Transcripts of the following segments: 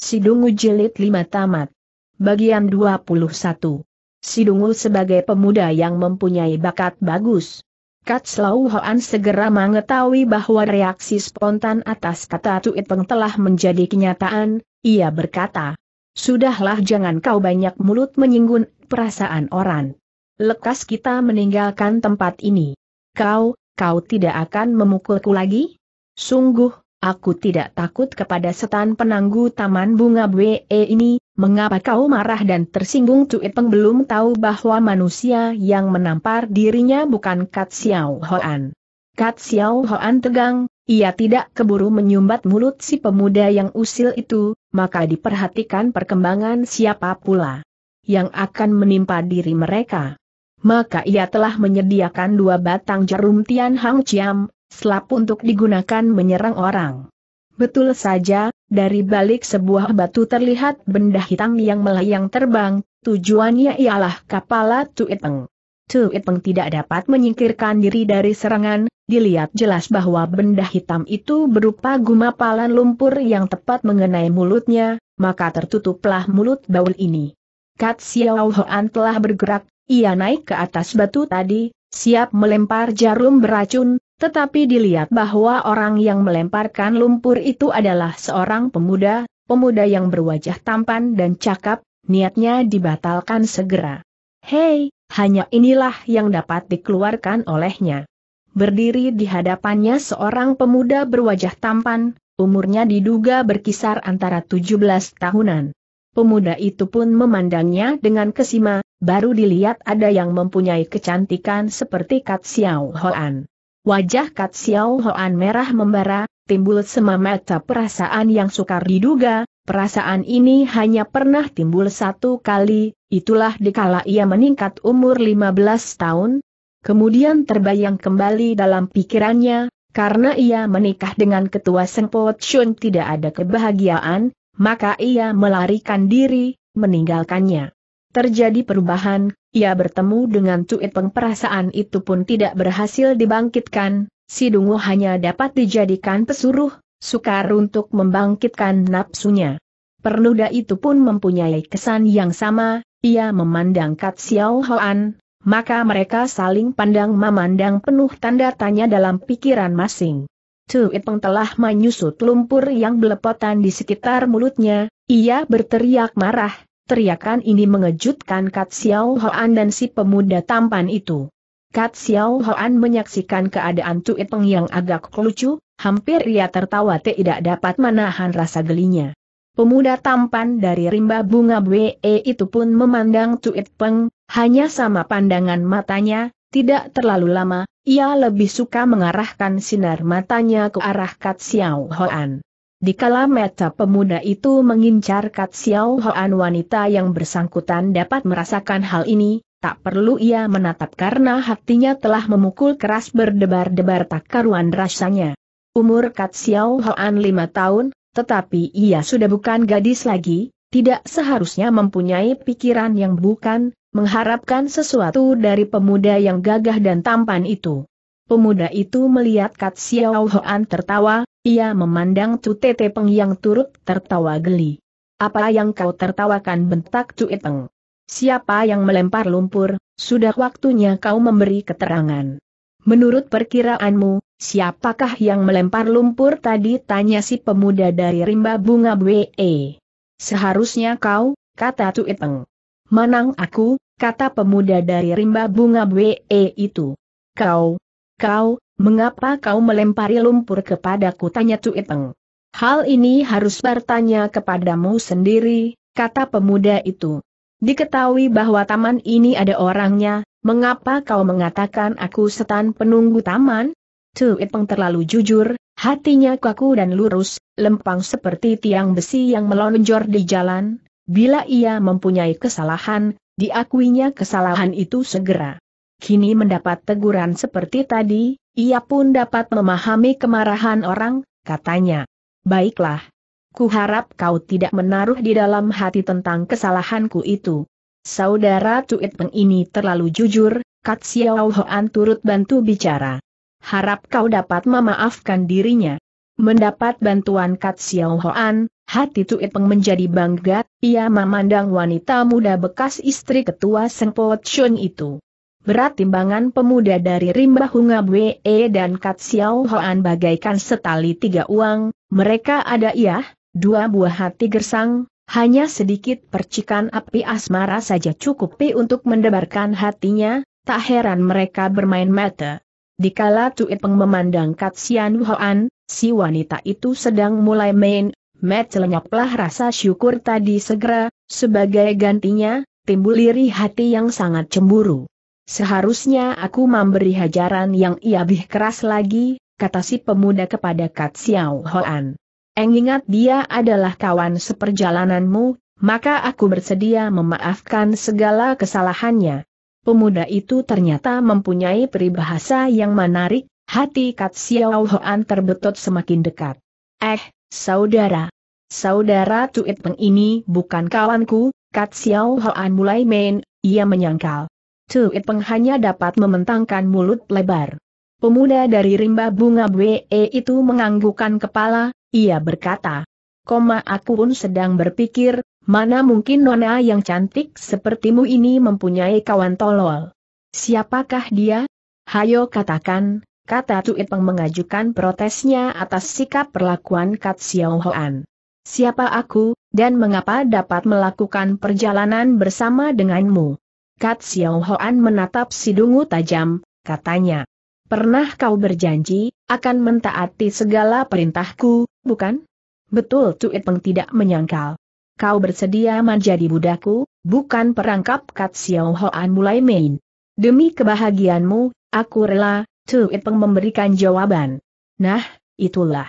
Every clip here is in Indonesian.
Sidungu Jilid 5 Tamat. Bagian 21. Sidungu sebagai pemuda yang mempunyai bakat bagus. Katslau Hoan segera mengetahui bahwa reaksi spontan atas kata Tuit Peng telah menjadi kenyataan, ia berkata, Sudahlah jangan kau banyak mulut menyinggung perasaan orang. Lekas kita meninggalkan tempat ini. Kau, kau tidak akan memukulku lagi? Sungguh, Aku tidak takut kepada setan penangguh Taman Bunga BE ini, mengapa kau marah dan tersinggung Cui Peng belum tahu bahwa manusia yang menampar dirinya bukan Kat Xiao Hoan. Kat Xiao Hoan tegang, ia tidak keburu menyumbat mulut si pemuda yang usil itu, maka diperhatikan perkembangan siapa pula yang akan menimpa diri mereka. Maka ia telah menyediakan dua batang jarum Tian Hang Chiam, selap untuk digunakan menyerang orang. Betul saja, dari balik sebuah batu terlihat benda hitam yang melayang terbang, tujuannya ialah kapala Tuiteng. Tuiteng tidak dapat menyingkirkan diri dari serangan, dilihat jelas bahwa benda hitam itu berupa gumapalan lumpur yang tepat mengenai mulutnya, maka tertutuplah mulut baul ini. Kat Xiao Hoan telah bergerak, ia naik ke atas batu tadi, siap melempar jarum beracun, tetapi dilihat bahwa orang yang melemparkan lumpur itu adalah seorang pemuda, pemuda yang berwajah tampan dan cakap, niatnya dibatalkan segera. Hei, hanya inilah yang dapat dikeluarkan olehnya. Berdiri di hadapannya seorang pemuda berwajah tampan, umurnya diduga berkisar antara 17 tahunan. Pemuda itu pun memandangnya dengan kesima, baru dilihat ada yang mempunyai kecantikan seperti Kat Xiao Hoan. Wajah Kat Xiao Hoan merah membara, timbul semamata perasaan yang sukar diduga, perasaan ini hanya pernah timbul satu kali, itulah dikala ia meningkat umur 15 tahun. Kemudian terbayang kembali dalam pikirannya, karena ia menikah dengan ketua Sengpo Chun tidak ada kebahagiaan, maka ia melarikan diri, meninggalkannya. Terjadi perubahan, ia bertemu dengan Cuit pengperasaan itu pun tidak berhasil dibangkitkan, si Dungu hanya dapat dijadikan pesuruh, sukar untuk membangkitkan nafsunya. Perluda itu pun mempunyai kesan yang sama, ia memandang Kat Xiao Hoan, maka mereka saling pandang memandang penuh tanda tanya dalam pikiran masing. Cuit Peng telah menyusut lumpur yang belepotan di sekitar mulutnya, ia berteriak marah, Teriakan ini mengejutkan Kat Xiao Hoan dan si pemuda tampan itu. Kat Xiao Hoan menyaksikan keadaan Tui Peng yang agak lucu, hampir ia tertawa tidak dapat menahan rasa gelinya. Pemuda tampan dari rimba bunga BE itu pun memandang Tui Peng, hanya sama pandangan matanya, tidak terlalu lama, ia lebih suka mengarahkan sinar matanya ke arah Kat Xiao Hoan. Di kala mata pemuda itu mengincar Kat Xiao Hoan wanita yang bersangkutan dapat merasakan hal ini, tak perlu ia menatap karena hatinya telah memukul keras berdebar-debar tak karuan rasanya. Umur Kat Xiao Hoan lima tahun, tetapi ia sudah bukan gadis lagi, tidak seharusnya mempunyai pikiran yang bukan, mengharapkan sesuatu dari pemuda yang gagah dan tampan itu. Pemuda itu melihat Kat Xiao Hoan tertawa, ia memandang Cu Tete Peng yang turut tertawa geli. Apa yang kau tertawakan bentak Cu Eteng? Siapa yang melempar lumpur, sudah waktunya kau memberi keterangan. Menurut perkiraanmu, siapakah yang melempar lumpur tadi tanya si pemuda dari rimba bunga We. Seharusnya kau, kata Cu Eteng. Manang aku, kata pemuda dari rimba bunga We itu. Kau, kau, Mengapa kau melempari lumpur kepadaku? Tanya Tuiteng. Hal ini harus bertanya kepadamu sendiri, kata pemuda itu. Diketahui bahwa taman ini ada orangnya, mengapa kau mengatakan aku setan penunggu taman? Tuiteng terlalu jujur, hatinya kaku dan lurus, lempang seperti tiang besi yang melonjor di jalan, bila ia mempunyai kesalahan, diakuinya kesalahan itu segera kini mendapat teguran seperti tadi, ia pun dapat memahami kemarahan orang, katanya. Baiklah. Kuharap kau tidak menaruh di dalam hati tentang kesalahanku itu. Saudara Tuit Peng ini terlalu jujur, Kat Xiao Hoan turut bantu bicara. Harap kau dapat memaafkan dirinya. Mendapat bantuan Kat Xiao Hoan, hati Tuit Peng menjadi bangga, ia memandang wanita muda bekas istri ketua Sengpo Chun itu. Berat timbangan pemuda dari Rimba Hunga Bwe e dan Kat Xiao Hoan bagaikan setali tiga uang, mereka ada ya, dua buah hati gersang, hanya sedikit percikan api asmara saja cukup cukupi untuk mendebarkan hatinya, tak heran mereka bermain mata. Dikala Tuit Peng memandang Kat Xian Hoan, si wanita itu sedang mulai main, mata lenyaplah rasa syukur tadi segera, sebagai gantinya, timbul iri hati yang sangat cemburu. Seharusnya aku memberi hajaran yang ia lebih keras lagi, kata si pemuda kepada Kat Xiao Hoan. Eng ingat dia adalah kawan seperjalananmu, maka aku bersedia memaafkan segala kesalahannya. Pemuda itu ternyata mempunyai peribahasa yang menarik, hati Kat Xiao Hoan terbetot semakin dekat. Eh, saudara. Saudara Tuit Peng ini bukan kawanku, Kat Xiao Hoan mulai main, ia menyangkal. Chu Itpeng hanya dapat mementangkan mulut lebar. Pemuda dari rimba bunga bwe e itu menganggukkan kepala, ia berkata. Koma aku pun sedang berpikir, mana mungkin nona yang cantik sepertimu ini mempunyai kawan tolol. Siapakah dia? Hayo katakan, kata Tu Itpeng mengajukan protesnya atas sikap perlakuan Kat Xiao Hoan. Siapa aku, dan mengapa dapat melakukan perjalanan bersama denganmu? Kat Xiao Hoan menatap Sidungu tajam, katanya. Pernah kau berjanji, akan mentaati segala perintahku, bukan? Betul Tuit Peng tidak menyangkal. Kau bersedia menjadi budaku, bukan perangkap Kat Xiao Hoan mulai main. Demi kebahagiaanmu, aku rela, Tuit Peng memberikan jawaban. Nah, itulah.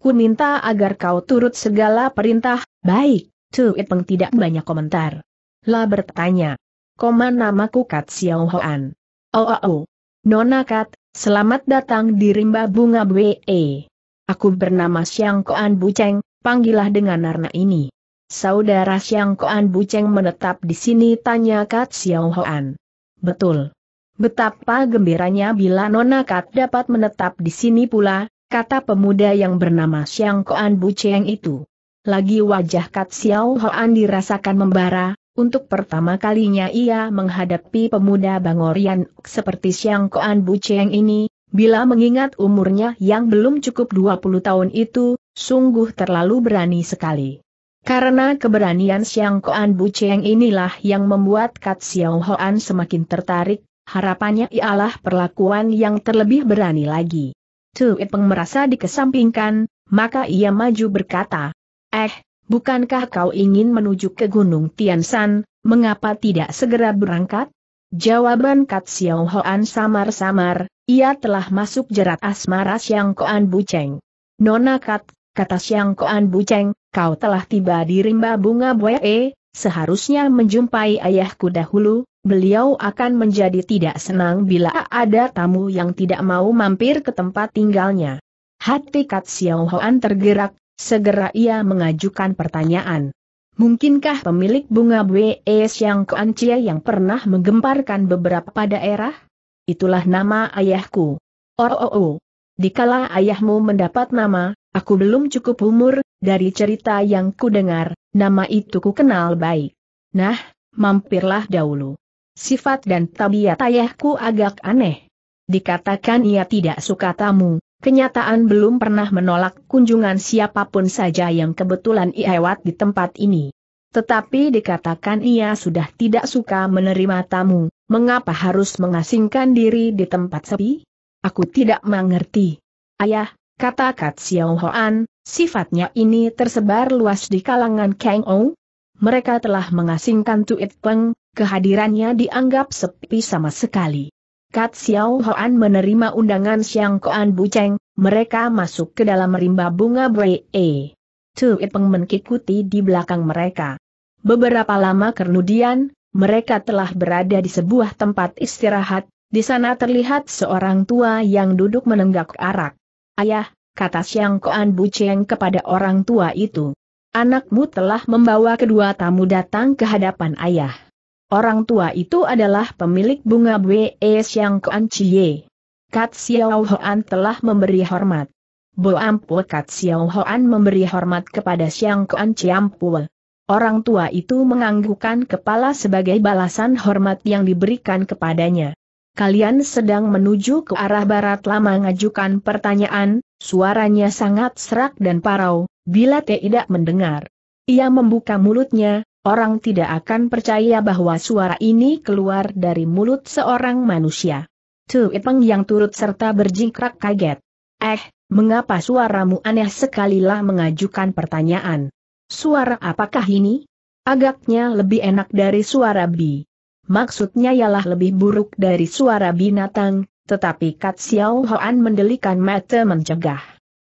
Ku minta agar kau turut segala perintah, baik, Tuit Peng tidak banyak komentar. La bertanya, koma namaku Kat Xiao Hoan. Oh oh oh. Nona Kat, selamat datang di rimba bunga BE. Aku bernama Xiang Koan Buceng, panggillah dengan narna ini. Saudara Xiang Koan Buceng menetap di sini tanya Kat Xiao Hoan. Betul. Betapa gembiranya bila Nona Kat dapat menetap di sini pula, kata pemuda yang bernama Xiang Koan Buceng itu. Lagi wajah Kat Xiao Hoan dirasakan membara, untuk pertama kalinya ia menghadapi pemuda Bangorian seperti Siang Koan Cheng ini, bila mengingat umurnya yang belum cukup 20 tahun itu, sungguh terlalu berani sekali. Karena keberanian Siang Koan Cheng inilah yang membuat Kat Xiao Hoan semakin tertarik, harapannya ialah perlakuan yang terlebih berani lagi. Tu Ipeng merasa dikesampingkan, maka ia maju berkata, Eh, Bukankah kau ingin menuju ke Gunung Tiansan, mengapa tidak segera berangkat? Jawaban Kat Xiao Hoan samar-samar, ia telah masuk jerat asmara Xiang Koan Buceng. Nona Kat, kata Xiang Koan Buceng, kau telah tiba di rimba bunga buae, e. seharusnya menjumpai ayahku dahulu, beliau akan menjadi tidak senang bila ada tamu yang tidak mau mampir ke tempat tinggalnya. Hati Kat Xiao Hoan tergerak, Segera ia mengajukan pertanyaan. Mungkinkah pemilik bunga B.S. yang keancia yang pernah menggemparkan beberapa daerah? Itulah nama ayahku. Oh, oh, oh. Dikala ayahmu mendapat nama, aku belum cukup umur, dari cerita yang ku dengar, nama itu ku kenal baik. Nah, mampirlah dahulu. Sifat dan tabiat ayahku agak aneh. Dikatakan ia tidak suka tamu, kenyataan belum pernah menolak kunjungan siapapun saja yang kebetulan ia lewat di tempat ini. Tetapi dikatakan ia sudah tidak suka menerima tamu, mengapa harus mengasingkan diri di tempat sepi? Aku tidak mengerti. Ayah, kata Kat Xiao Hoan, sifatnya ini tersebar luas di kalangan Kang Ou. Mereka telah mengasingkan Tuit Peng, kehadirannya dianggap sepi sama sekali. Kat Xiao Hoan menerima undangan Xiang Koan Buceng, mereka masuk ke dalam rimba bunga E. Tu Ipeng mengikuti di belakang mereka. Beberapa lama kemudian, mereka telah berada di sebuah tempat istirahat, di sana terlihat seorang tua yang duduk menenggak arak. Ayah, kata Xiang Koan Buceng kepada orang tua itu. Anakmu telah membawa kedua tamu datang ke hadapan ayah. Orang tua itu adalah pemilik bunga Bwe yang Kuan Chie. Kat Xiao Hoan telah memberi hormat. Bo Ampul Kat Xiao Hoan memberi hormat kepada Siang Kuan Ampul. Orang tua itu menganggukkan kepala sebagai balasan hormat yang diberikan kepadanya. Kalian sedang menuju ke arah barat lama ngajukan pertanyaan, suaranya sangat serak dan parau, bila tidak mendengar. Ia membuka mulutnya, orang tidak akan percaya bahwa suara ini keluar dari mulut seorang manusia. Tu Peng yang turut serta berjingkrak kaget. Eh, mengapa suaramu aneh sekalilah mengajukan pertanyaan. Suara apakah ini? Agaknya lebih enak dari suara bi. Maksudnya ialah lebih buruk dari suara binatang, tetapi Kat Xiao Hoan mendelikan mata mencegah.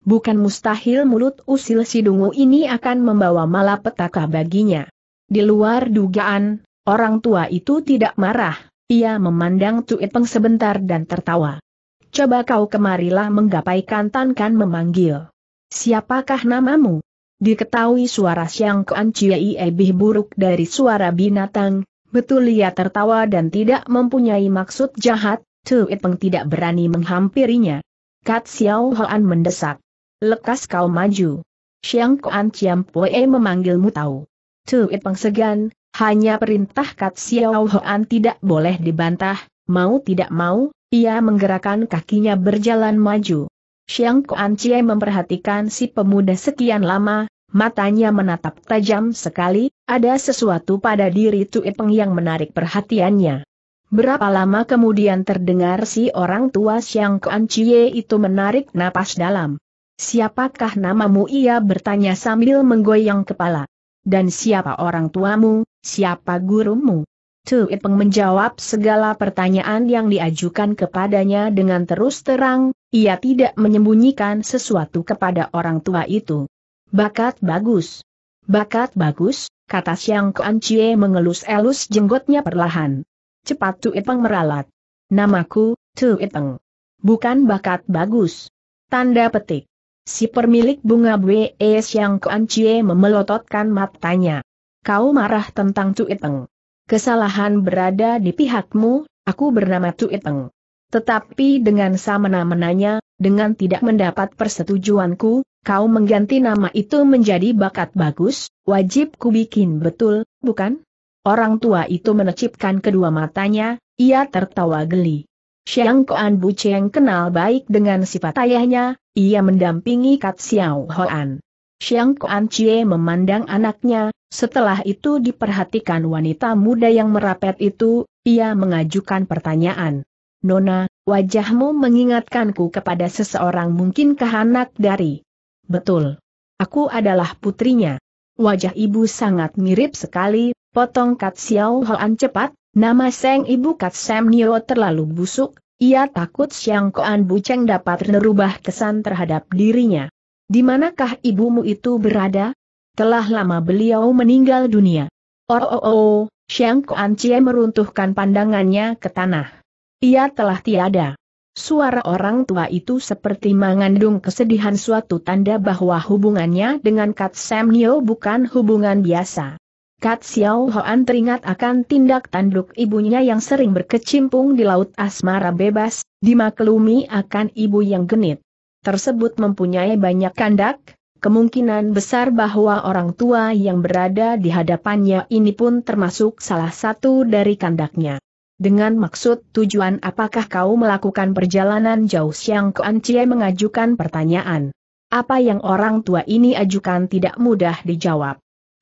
Bukan mustahil mulut usil si dungu ini akan membawa malapetaka baginya. Di luar dugaan, orang tua itu tidak marah, ia memandang Tuiteng sebentar dan tertawa. Coba kau kemarilah menggapai kantan kan memanggil. Siapakah namamu? Diketahui suara Siang Kuan Chiei lebih buruk dari suara binatang, betul ia tertawa dan tidak mempunyai maksud jahat, Tuiteng tidak berani menghampirinya. Kat Xiao Hoan mendesak. Lekas kau maju. Siang Kuan Chiam Pue memanggilmu tahu. Cuit pengsegan, hanya perintah Kat Xiao Hoan tidak boleh dibantah, mau tidak mau, ia menggerakkan kakinya berjalan maju. Xiang Kuan Cie memperhatikan si pemuda sekian lama, matanya menatap tajam sekali, ada sesuatu pada diri Tui Peng yang menarik perhatiannya. Berapa lama kemudian terdengar si orang tua Xiang Kuan Cie itu menarik napas dalam. Siapakah namamu ia bertanya sambil menggoyang kepala. Dan siapa orang tuamu, siapa gurumu? Tu Ipeng menjawab segala pertanyaan yang diajukan kepadanya dengan terus terang, ia tidak menyembunyikan sesuatu kepada orang tua itu. Bakat bagus. Bakat bagus, kata Siang Kuan Cie mengelus-elus jenggotnya perlahan. Cepat Tu Ipeng meralat. Namaku, Tu Ipeng. Bukan bakat bagus. Tanda petik. Si pemilik bunga bue es yang Chie memelototkan matanya. Kau marah tentang Tuiteng. Kesalahan berada di pihakmu, aku bernama Tuiteng. Tetapi dengan samena-menanya, dengan tidak mendapat persetujuanku, kau mengganti nama itu menjadi bakat bagus, wajib ku bikin betul, bukan? Orang tua itu menecipkan kedua matanya, ia tertawa geli. Xiang Koan Bu Cheng kenal baik dengan sifat ayahnya, ia mendampingi Kat Xiao Hoan. Xiang Koan Chie memandang anaknya, setelah itu diperhatikan wanita muda yang merapet itu, ia mengajukan pertanyaan. Nona, wajahmu mengingatkanku kepada seseorang mungkinkah anak dari? Betul. Aku adalah putrinya. Wajah ibu sangat mirip sekali, potong Kat Xiao Hoan cepat, Nama Seng Ibu Kat Sam Nio terlalu busuk, ia takut Siang Koan Buceng dapat merubah kesan terhadap dirinya. Di manakah ibumu itu berada? Telah lama beliau meninggal dunia. Oh oh oh, oh Siang Koan Cie meruntuhkan pandangannya ke tanah. Ia telah tiada. Suara orang tua itu seperti mengandung kesedihan suatu tanda bahwa hubungannya dengan Kat Sam Nio bukan hubungan biasa. Kat Xiao Hoan teringat akan tindak tanduk ibunya yang sering berkecimpung di laut asmara bebas, dimaklumi akan ibu yang genit. Tersebut mempunyai banyak kandak, kemungkinan besar bahwa orang tua yang berada di hadapannya ini pun termasuk salah satu dari kandaknya. Dengan maksud tujuan apakah kau melakukan perjalanan jauh Siang ke Cie mengajukan pertanyaan. Apa yang orang tua ini ajukan tidak mudah dijawab.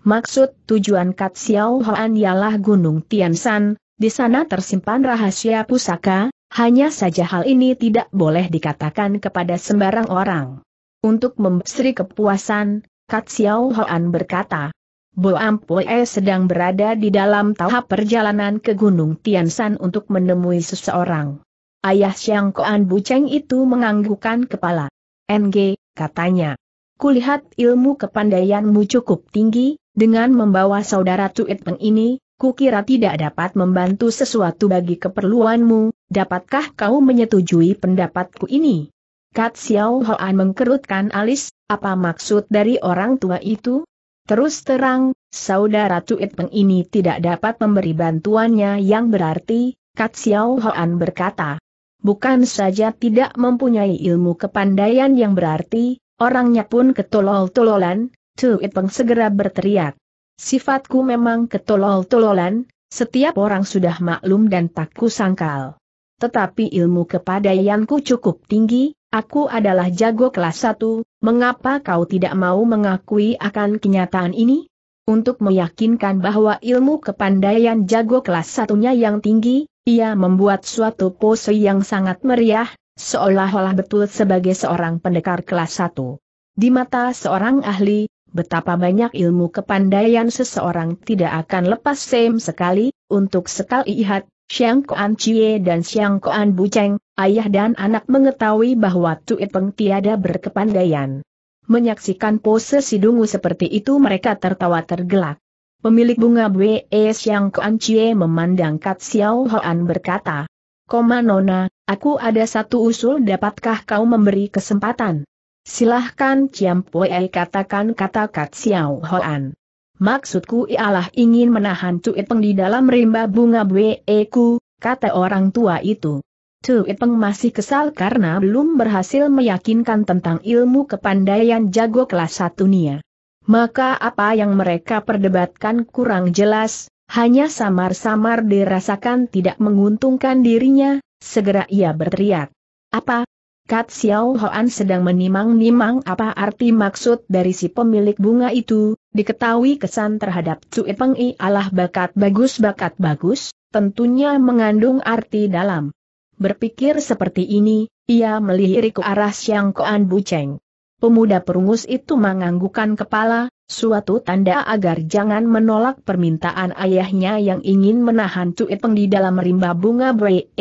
Maksud tujuan Kat Xiao Hoan ialah Gunung Tian Tiansan, di sana tersimpan rahasia pusaka, hanya saja hal ini tidak boleh dikatakan kepada sembarang orang. Untuk memberi kepuasan, Kat Xiao Hoan berkata, Bo Ampue sedang berada di dalam tahap perjalanan ke Gunung Tian Tiansan untuk menemui seseorang. Ayah Xiang Koan Buceng itu menganggukkan kepala. NG, katanya. Kulihat ilmu kepandaianmu cukup tinggi, dengan membawa saudara Tuit Peng ini, kukira tidak dapat membantu sesuatu bagi keperluanmu, dapatkah kau menyetujui pendapatku ini? Kat Xiao Hoan mengkerutkan alis, apa maksud dari orang tua itu? Terus terang, saudara Tuit Peng ini tidak dapat memberi bantuannya yang berarti, Kat Xiao Hoan berkata. Bukan saja tidak mempunyai ilmu kepandaian yang berarti, orangnya pun ketolol-tololan, Tu Itpeng segera berteriak. Sifatku memang ketolol-tololan, setiap orang sudah maklum dan tak kusangkal. Tetapi ilmu kepadaianku cukup tinggi, aku adalah jago kelas satu. mengapa kau tidak mau mengakui akan kenyataan ini? Untuk meyakinkan bahwa ilmu kepandaian jago kelas satunya yang tinggi, ia membuat suatu pose yang sangat meriah, seolah-olah betul sebagai seorang pendekar kelas satu. Di mata seorang ahli, Betapa banyak ilmu kepandaian seseorang tidak akan lepas sem sekali, untuk sekali ihat, Siang Kuan Chie dan Siang Kuan Buceng, ayah dan anak mengetahui bahwa Tui Peng tiada berkepandaian. Menyaksikan pose Sidungu seperti itu mereka tertawa tergelak. Pemilik bunga Bwe e Siang Kuan Cie memandang Kat Xiao Hoan berkata, Koma Nona, aku ada satu usul dapatkah kau memberi kesempatan? Silahkan Ciam Pue katakan kata Kat Xiao Hoan. Maksudku ialah ingin menahan Cuit Peng di dalam rimba bunga Bue ku, kata orang tua itu. Cuit Peng masih kesal karena belum berhasil meyakinkan tentang ilmu kepandaian jago kelas satunia. Maka apa yang mereka perdebatkan kurang jelas, hanya samar-samar dirasakan tidak menguntungkan dirinya, segera ia berteriak. Apa, Kat Xiao Hoan sedang menimang-nimang apa arti maksud dari si pemilik bunga itu, diketahui kesan terhadap Cui Peng I Allah bakat bagus bakat bagus, tentunya mengandung arti dalam. Berpikir seperti ini, ia melirik ke arah Xiang Koan Buceng. Pemuda perungus itu menganggukkan kepala, suatu tanda agar jangan menolak permintaan ayahnya yang ingin menahan Cui Peng di dalam rimba bunga bre.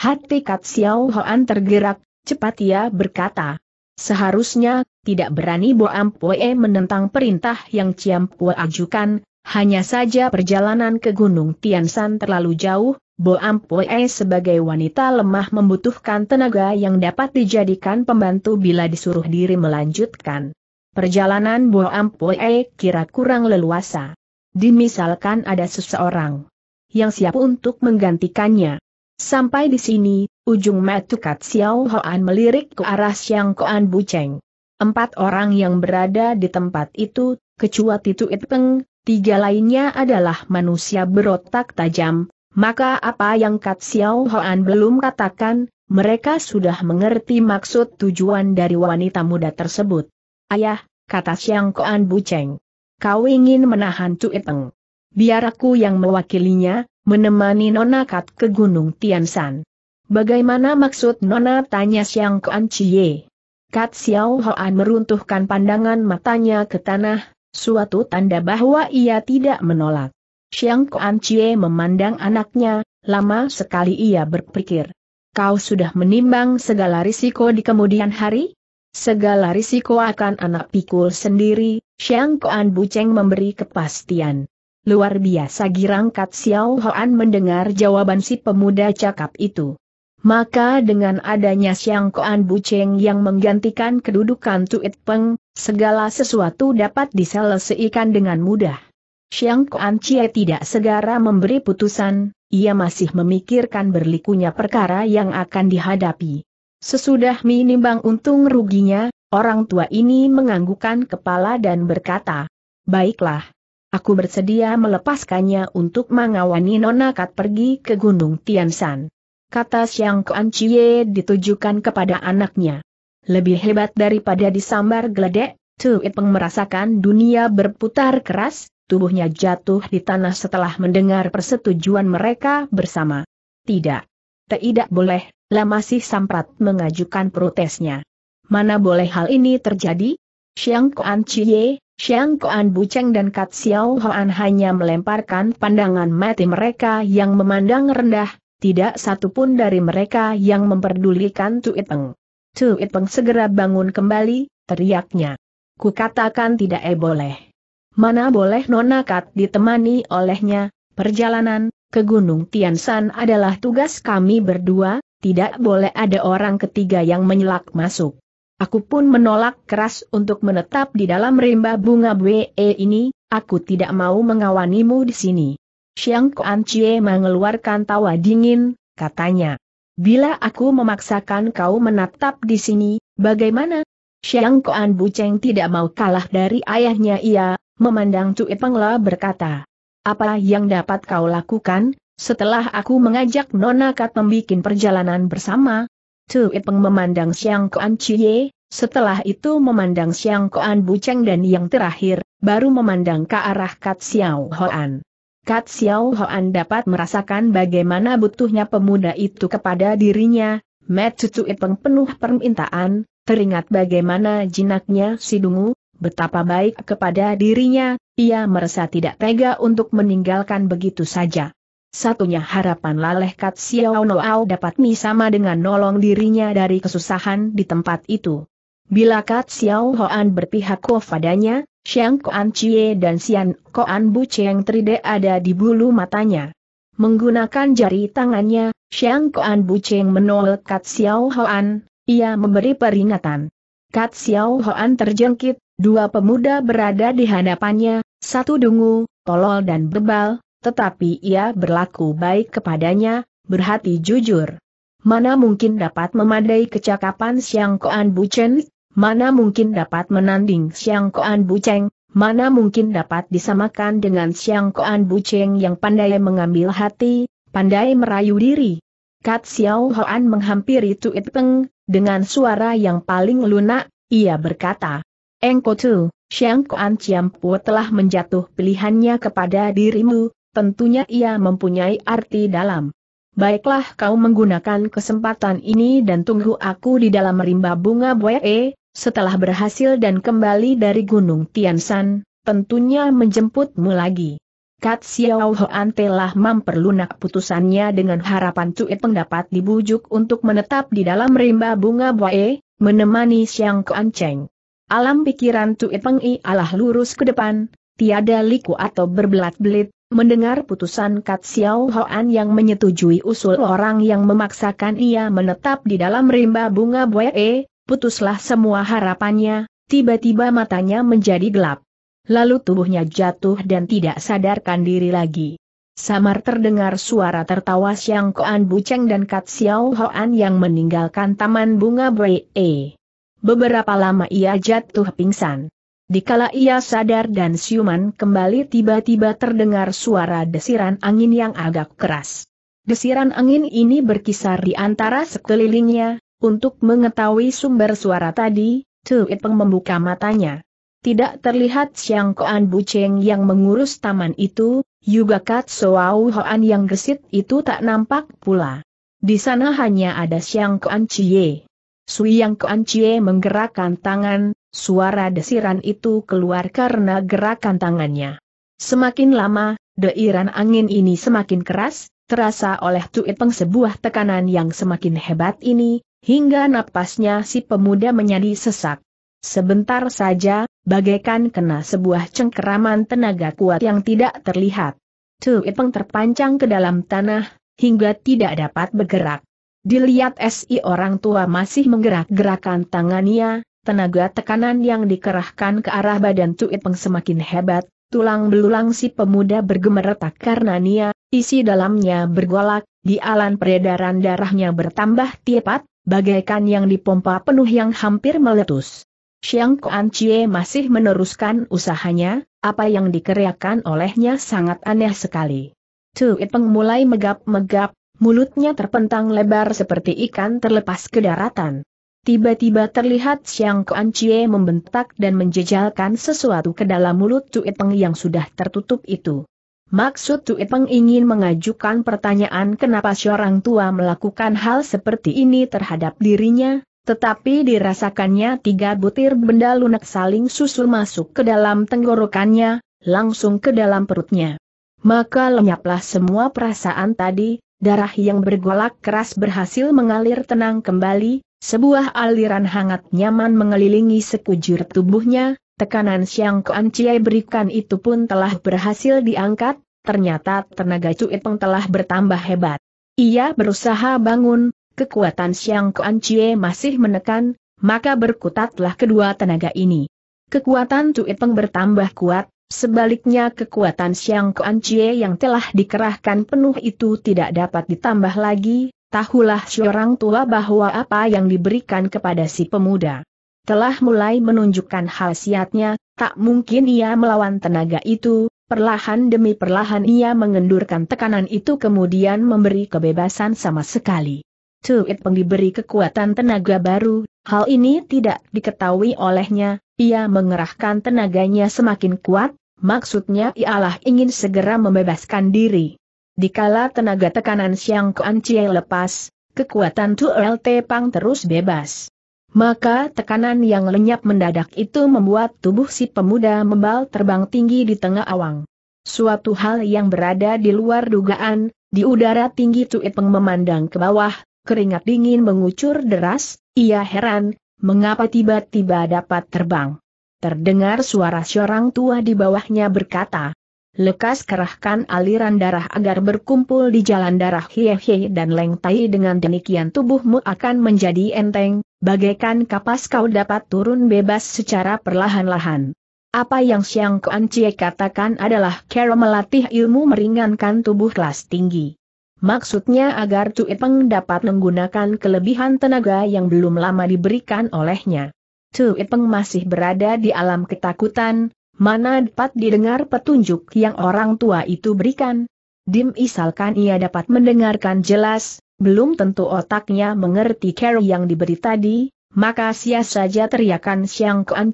Hati Kat Xiao Hoan tergerak, Cepat ia berkata. Seharusnya, tidak berani Bo Ampue menentang perintah yang Ciam Pue ajukan, hanya saja perjalanan ke Gunung Tiansan terlalu jauh, Bo Ampue sebagai wanita lemah membutuhkan tenaga yang dapat dijadikan pembantu bila disuruh diri melanjutkan. Perjalanan Bo Ampue kira kurang leluasa. Dimisalkan ada seseorang yang siap untuk menggantikannya. Sampai di sini, Ujung Kat Xiao Hoan melirik ke arah Siang Koan Buceng. Empat orang yang berada di tempat itu, kecuali Titu Peng, tiga lainnya adalah manusia berotak tajam, maka apa yang Kat Xiao Hoan belum katakan, mereka sudah mengerti maksud tujuan dari wanita muda tersebut. Ayah, kata Siang Koan Buceng. Kau ingin menahan Peng? Biar aku yang mewakilinya, menemani Nona Kat ke Gunung Tian Tiansan. Bagaimana maksud Nona? Tanya Siang Kuan Chie. Kat Xiao Hoan meruntuhkan pandangan matanya ke tanah, suatu tanda bahwa ia tidak menolak. Siang Kuan Chie memandang anaknya, lama sekali ia berpikir. Kau sudah menimbang segala risiko di kemudian hari? Segala risiko akan anak pikul sendiri, Siang Kuan Buceng memberi kepastian. Luar biasa girang Kat Xiao Hoan mendengar jawaban si pemuda cakap itu. Maka dengan adanya Siang Koan Cheng yang menggantikan kedudukan Tuit Peng, segala sesuatu dapat diselesaikan dengan mudah. Siang Koan Cie tidak segera memberi putusan, ia masih memikirkan berlikunya perkara yang akan dihadapi. Sesudah menimbang untung ruginya, orang tua ini menganggukkan kepala dan berkata, Baiklah, aku bersedia melepaskannya untuk mengawani Nona Kat pergi ke Gunung Tiansan kata Siang Kuan Chie ditujukan kepada anaknya. Lebih hebat daripada disambar geledek, Tu Peng merasakan dunia berputar keras, tubuhnya jatuh di tanah setelah mendengar persetujuan mereka bersama. Tidak. Tidak boleh, lah masih samprat mengajukan protesnya. Mana boleh hal ini terjadi? Siang Kuan Chie, Siang Kuan Buceng dan Kat Xiao Hoan hanya melemparkan pandangan mati mereka yang memandang rendah, tidak satupun dari mereka yang memperdulikan Tuiteng. Tuiteng segera bangun kembali, teriaknya. Kukatakan tidak e boleh. Mana boleh Nonakat ditemani olehnya, perjalanan ke Gunung Tiansan adalah tugas kami berdua, tidak boleh ada orang ketiga yang menyelak masuk. Aku pun menolak keras untuk menetap di dalam rimba bunga BE ini, aku tidak mau mengawanimu di sini. Xiang Kuan Chie mengeluarkan tawa dingin, katanya. Bila aku memaksakan kau menatap di sini, bagaimana? Xiang Kuan Buceng tidak mau kalah dari ayahnya ia, memandang Cui Pengla berkata. Apa yang dapat kau lakukan, setelah aku mengajak Nona Kat membuat perjalanan bersama? Cui Peng memandang Xiang Kuan Chie, setelah itu memandang Xiang Kuan Buceng dan yang terakhir, baru memandang ke arah Kat Xiao Hoan. Kat Xiao Hoan dapat merasakan bagaimana butuhnya pemuda itu kepada dirinya, Met Cucu Ipeng penuh permintaan, teringat bagaimana jinaknya si Dungu, betapa baik kepada dirinya, ia merasa tidak tega untuk meninggalkan begitu saja. Satunya harapan laleh Kat Xiao Noao dapat mi sama dengan nolong dirinya dari kesusahan di tempat itu. Bila Kat Xiao Hoan berpihak kepadanya? Xiang Koan Chie dan Xian Koan Bu Cheng Tride ada di bulu matanya. Menggunakan jari tangannya, Xiang Koan Bu Cheng menolak Kat Xiao Hoan, ia memberi peringatan. Kat Xiao Hoan terjengkit, dua pemuda berada di hadapannya, satu dungu, tolol dan bebal, tetapi ia berlaku baik kepadanya, berhati jujur. Mana mungkin dapat memadai kecakapan Xiang Koan Cheng mana mungkin dapat menanding Siang Koan Buceng, mana mungkin dapat disamakan dengan Siang Koan Buceng yang pandai mengambil hati, pandai merayu diri. Kat Xiao Hoan menghampiri Tuit Peng, dengan suara yang paling lunak, ia berkata, Engko Tu, Siang Koan Ciampu telah menjatuh pilihannya kepada dirimu, tentunya ia mempunyai arti dalam. Baiklah kau menggunakan kesempatan ini dan tunggu aku di dalam rimba bunga Boye. E. Setelah berhasil dan kembali dari Gunung Tiansan, tentunya menjemputmu lagi. Kat Xiao Hoan telah memperlunak putusannya dengan harapan Cui dapat dibujuk untuk menetap di dalam rimba bunga buae, menemani Xiang Kuan Cheng. Alam pikiran Cui Peng I alah lurus ke depan, tiada liku atau berbelat-belit, mendengar putusan Kat Xiao Hoan yang menyetujui usul orang yang memaksakan ia menetap di dalam rimba bunga buae, putuslah semua harapannya, tiba-tiba matanya menjadi gelap. Lalu tubuhnya jatuh dan tidak sadarkan diri lagi. Samar terdengar suara tertawa Siang Koan Buceng dan Kat Xiao Hoan yang meninggalkan taman bunga E. Beberapa lama ia jatuh pingsan. Dikala ia sadar dan siuman kembali tiba-tiba terdengar suara desiran angin yang agak keras. Desiran angin ini berkisar di antara sekelilingnya, untuk mengetahui sumber suara tadi, Tuit membuka matanya. Tidak terlihat Siang Koan Buceng yang mengurus taman itu, Yuga Kat Soau Hoan yang gesit itu tak nampak pula. Di sana hanya ada Siang Koan Chie. Sui Yang Koan Chie menggerakkan tangan, suara desiran itu keluar karena gerakan tangannya. Semakin lama, deiran angin ini semakin keras, terasa oleh Tuit Peng sebuah tekanan yang semakin hebat ini, hingga napasnya si pemuda menjadi sesak. Sebentar saja, bagaikan kena sebuah cengkeraman tenaga kuat yang tidak terlihat. Ipeng terpancang ke dalam tanah, hingga tidak dapat bergerak. Dilihat SI orang tua masih menggerak-gerakan tangannya, tenaga tekanan yang dikerahkan ke arah badan Ipeng semakin hebat, tulang belulang si pemuda bergemeretak karena nia, isi dalamnya bergolak, di alan peredaran darahnya bertambah tiepat, bagaikan yang dipompa penuh yang hampir meletus. Xiang Kuan Chie masih meneruskan usahanya, apa yang dikerjakan olehnya sangat aneh sekali. Tu Peng mulai megap-megap, mulutnya terpentang lebar seperti ikan terlepas ke daratan. Tiba-tiba terlihat Xiang Kuan Chie membentak dan menjejalkan sesuatu ke dalam mulut Tu Peng yang sudah tertutup itu. Maksud Tue Peng ingin mengajukan pertanyaan kenapa seorang tua melakukan hal seperti ini terhadap dirinya, tetapi dirasakannya tiga butir benda lunak saling susul masuk ke dalam tenggorokannya, langsung ke dalam perutnya. Maka lenyaplah semua perasaan tadi, darah yang bergolak keras berhasil mengalir tenang kembali, sebuah aliran hangat nyaman mengelilingi sekujur tubuhnya, Tekanan Siang Ke Chiai berikan itu pun telah berhasil diangkat, ternyata tenaga Cui Peng telah bertambah hebat. Ia berusaha bangun, kekuatan Siang Ke Chie masih menekan, maka berkutatlah kedua tenaga ini. Kekuatan Cui Peng bertambah kuat, sebaliknya kekuatan Siang Ke Chie yang telah dikerahkan penuh itu tidak dapat ditambah lagi, tahulah seorang tua bahwa apa yang diberikan kepada si pemuda telah mulai menunjukkan khasiatnya, tak mungkin ia melawan tenaga itu, perlahan demi perlahan ia mengendurkan tekanan itu kemudian memberi kebebasan sama sekali. Tuit Peng diberi kekuatan tenaga baru, hal ini tidak diketahui olehnya, ia mengerahkan tenaganya semakin kuat, maksudnya ialah ingin segera membebaskan diri. Dikala tenaga tekanan Siang Kuan lepas, kekuatan Tuit Peng Pang terus bebas. Maka tekanan yang lenyap mendadak itu membuat tubuh si pemuda membal terbang tinggi di tengah awang. Suatu hal yang berada di luar dugaan, di udara tinggi Tuipeng memandang ke bawah, keringat dingin mengucur deras, ia heran, mengapa tiba-tiba dapat terbang. Terdengar suara seorang tua di bawahnya berkata, lekas kerahkan aliran darah agar berkumpul di jalan darah Hiehe dan Leng Tai dengan demikian tubuhmu akan menjadi enteng, bagaikan kapas kau dapat turun bebas secara perlahan-lahan. Apa yang Xiang Kuan Cie katakan adalah cara melatih ilmu meringankan tubuh kelas tinggi. Maksudnya agar Tu Peng dapat menggunakan kelebihan tenaga yang belum lama diberikan olehnya. Tu Peng masih berada di alam ketakutan, Mana dapat didengar petunjuk yang orang tua itu berikan? Dim isalkan ia dapat mendengarkan jelas, belum tentu otaknya mengerti care yang diberi tadi, maka sia saja teriakan Siang Kuan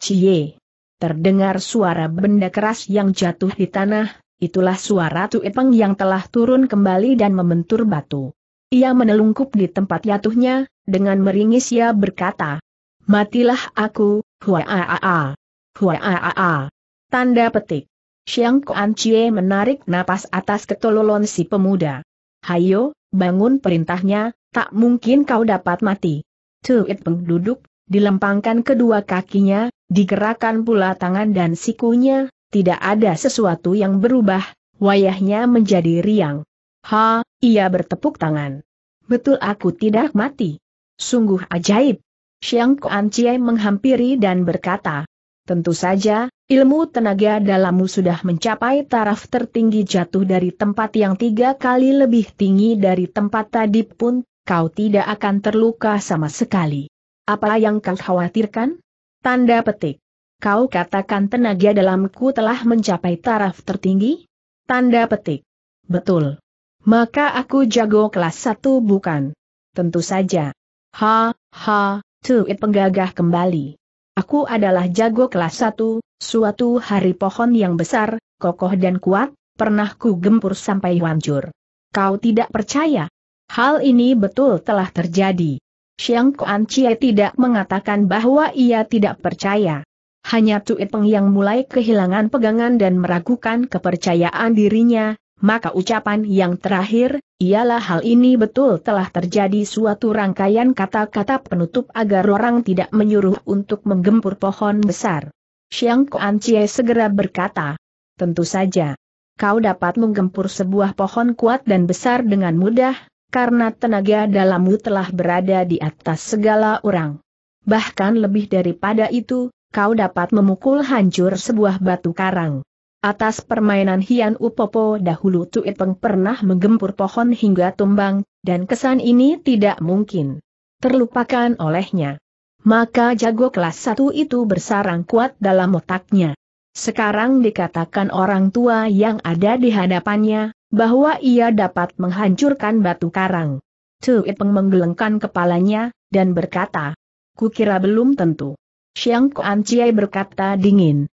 Terdengar suara benda keras yang jatuh di tanah, itulah suara tuipeng yang telah turun kembali dan membentur batu. Ia menelungkup di tempat jatuhnya, dengan meringis ia berkata, Matilah aku, huaaaa, huaaaa. Tanda petik. Xiang Kuan Chie menarik napas atas ketololon si pemuda. Hayo, bangun perintahnya, tak mungkin kau dapat mati. Tu Peng duduk, dilempangkan kedua kakinya, digerakkan pula tangan dan sikunya, tidak ada sesuatu yang berubah, wayahnya menjadi riang. Ha, ia bertepuk tangan. Betul aku tidak mati. Sungguh ajaib. Xiang Kuan Chie menghampiri dan berkata, Tentu saja, ilmu tenaga dalammu sudah mencapai taraf tertinggi jatuh dari tempat yang tiga kali lebih tinggi dari tempat tadi pun, kau tidak akan terluka sama sekali. Apa yang kau khawatirkan? Tanda petik. Kau katakan tenaga dalamku telah mencapai taraf tertinggi? Tanda petik. Betul. Maka aku jago kelas satu bukan? Tentu saja. Ha, ha, tuit penggagah kembali. Aku adalah jago kelas satu. suatu hari pohon yang besar, kokoh dan kuat, pernah ku gempur sampai hancur. Kau tidak percaya? Hal ini betul telah terjadi. Xiang Kuan Chie tidak mengatakan bahwa ia tidak percaya. Hanya Cui Peng yang mulai kehilangan pegangan dan meragukan kepercayaan dirinya, maka ucapan yang terakhir, ialah hal ini betul telah terjadi suatu rangkaian kata-kata penutup agar orang tidak menyuruh untuk menggempur pohon besar. Xiang Kuan Chie segera berkata, tentu saja, kau dapat menggempur sebuah pohon kuat dan besar dengan mudah, karena tenaga dalammu telah berada di atas segala orang. Bahkan lebih daripada itu, kau dapat memukul hancur sebuah batu karang. Atas permainan Hian Upopo dahulu Tuit Peng pernah menggempur pohon hingga tumbang, dan kesan ini tidak mungkin terlupakan olehnya. Maka jago kelas satu itu bersarang kuat dalam otaknya. Sekarang dikatakan orang tua yang ada di hadapannya, bahwa ia dapat menghancurkan batu karang. Tuit Peng menggelengkan kepalanya, dan berkata, Kukira belum tentu. Xiang Kuan Chiai berkata dingin,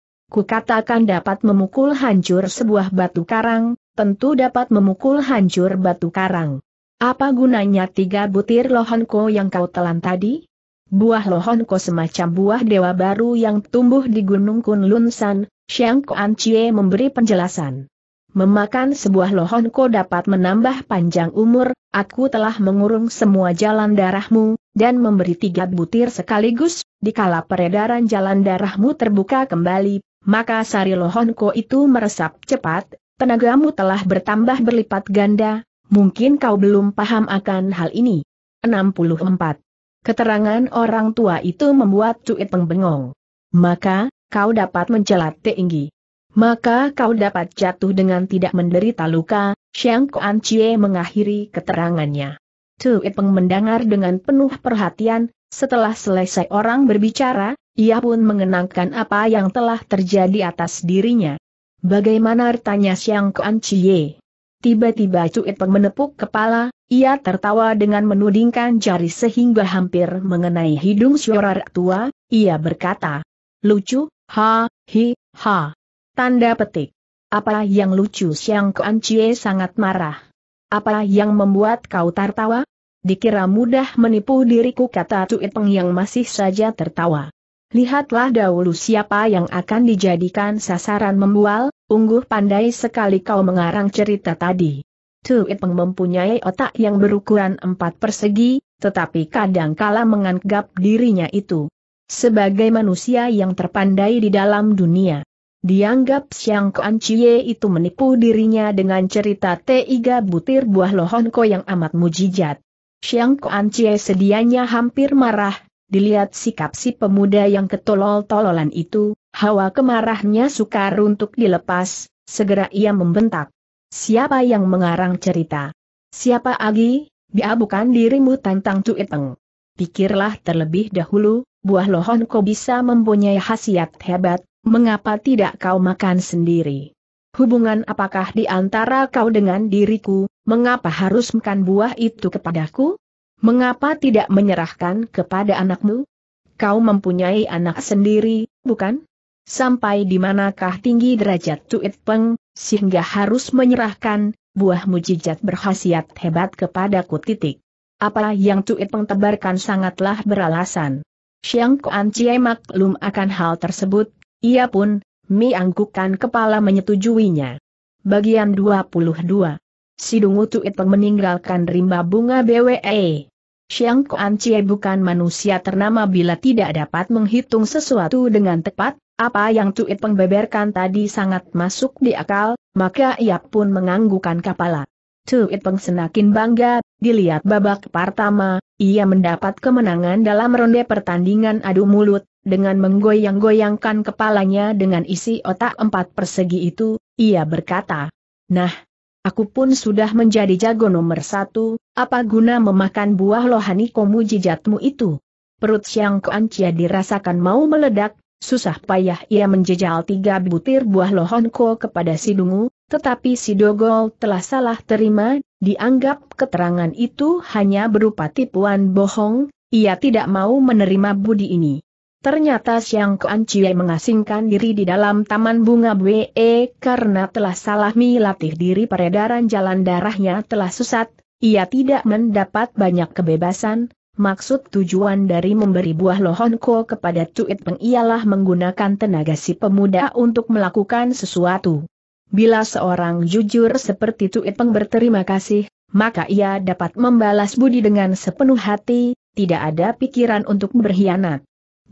katakan dapat memukul hancur sebuah batu karang, tentu dapat memukul hancur batu karang. Apa gunanya tiga butir lohonko yang kau telan tadi? Buah lohonko semacam buah dewa baru yang tumbuh di Gunung Kunlun San, Xiang Kuan Chie memberi penjelasan. Memakan sebuah lohonko dapat menambah panjang umur, aku telah mengurung semua jalan darahmu, dan memberi tiga butir sekaligus, dikala peredaran jalan darahmu terbuka kembali, maka Sari Lohonko itu meresap cepat, tenagamu telah bertambah berlipat ganda, mungkin kau belum paham akan hal ini. 64. Keterangan orang tua itu membuat cuit pengbengong. Maka, kau dapat mencelat tinggi. Maka kau dapat jatuh dengan tidak menderita luka, Xiang Kuan Chie mengakhiri keterangannya. Tui Peng mendengar dengan penuh perhatian, setelah selesai orang berbicara, ia pun mengenangkan apa yang telah terjadi atas dirinya. Bagaimana tanya Siang Kuan Chie? Tiba-tiba Cuit Peng menepuk kepala, ia tertawa dengan menudingkan jari sehingga hampir mengenai hidung suara tua, ia berkata. Lucu, ha, hi, ha. Tanda petik. Apa yang lucu Siang Kuan Chie sangat marah. Apa yang membuat kau tertawa? Dikira mudah menipu diriku kata Cuit Peng yang masih saja tertawa. Lihatlah dahulu siapa yang akan dijadikan sasaran membual, ungguh pandai sekali kau mengarang cerita tadi. Tuipeng mempunyai otak yang berukuran empat persegi, tetapi kadang kala menganggap dirinya itu sebagai manusia yang terpandai di dalam dunia. Dianggap siang Kuan Chie itu menipu dirinya dengan cerita tiga butir buah lohonko yang amat mujijat. Siang Kuan Chie sedianya hampir marah, Dilihat sikap si pemuda yang ketolol-tololan itu, hawa kemarahnya sukar untuk dilepas, segera ia membentak. Siapa yang mengarang cerita? Siapa Agi? Bia bukan dirimu tentang Tuiteng. Pikirlah terlebih dahulu, buah lohon kau bisa mempunyai khasiat hebat, mengapa tidak kau makan sendiri? Hubungan apakah di antara kau dengan diriku, mengapa harus makan buah itu kepadaku? Mengapa tidak menyerahkan kepada anakmu? Kau mempunyai anak sendiri, bukan? Sampai di manakah tinggi derajat Tuit Peng, sehingga harus menyerahkan buah mujizat berhasiat hebat kepadaku titik. Apa yang Tuit Peng tebarkan sangatlah beralasan. Siang Kuan Cie maklum akan hal tersebut, ia pun, mianggukkan kepala menyetujuinya. Bagian 22 Sidungu Tuit Peng meninggalkan rimba bunga BWE. Xiang Kuan Chie bukan manusia ternama bila tidak dapat menghitung sesuatu dengan tepat, apa yang Tuit pengbeberkan tadi sangat masuk di akal, maka ia pun menganggukan kepala. Tuit Peng senakin bangga, dilihat babak pertama, ia mendapat kemenangan dalam ronde pertandingan adu mulut, dengan menggoyang-goyangkan kepalanya dengan isi otak empat persegi itu, ia berkata, Nah, Aku pun sudah menjadi jago nomor satu, apa guna memakan buah lohani komu jijatmu itu? Perut Siang Kuan dirasakan mau meledak, susah payah ia menjejal tiga butir buah lohonko kepada Sidungu, tetapi si Dogol telah salah terima, dianggap keterangan itu hanya berupa tipuan bohong, ia tidak mau menerima budi ini. Ternyata Siang Kuan Chie mengasingkan diri di dalam taman bunga We e karena telah salah melatih diri peredaran jalan darahnya telah susat, ia tidak mendapat banyak kebebasan, maksud tujuan dari memberi buah lohonko kepada Tuit Peng ialah menggunakan tenaga si pemuda untuk melakukan sesuatu. Bila seorang jujur seperti Tuit Peng berterima kasih, maka ia dapat membalas budi dengan sepenuh hati, tidak ada pikiran untuk berkhianat.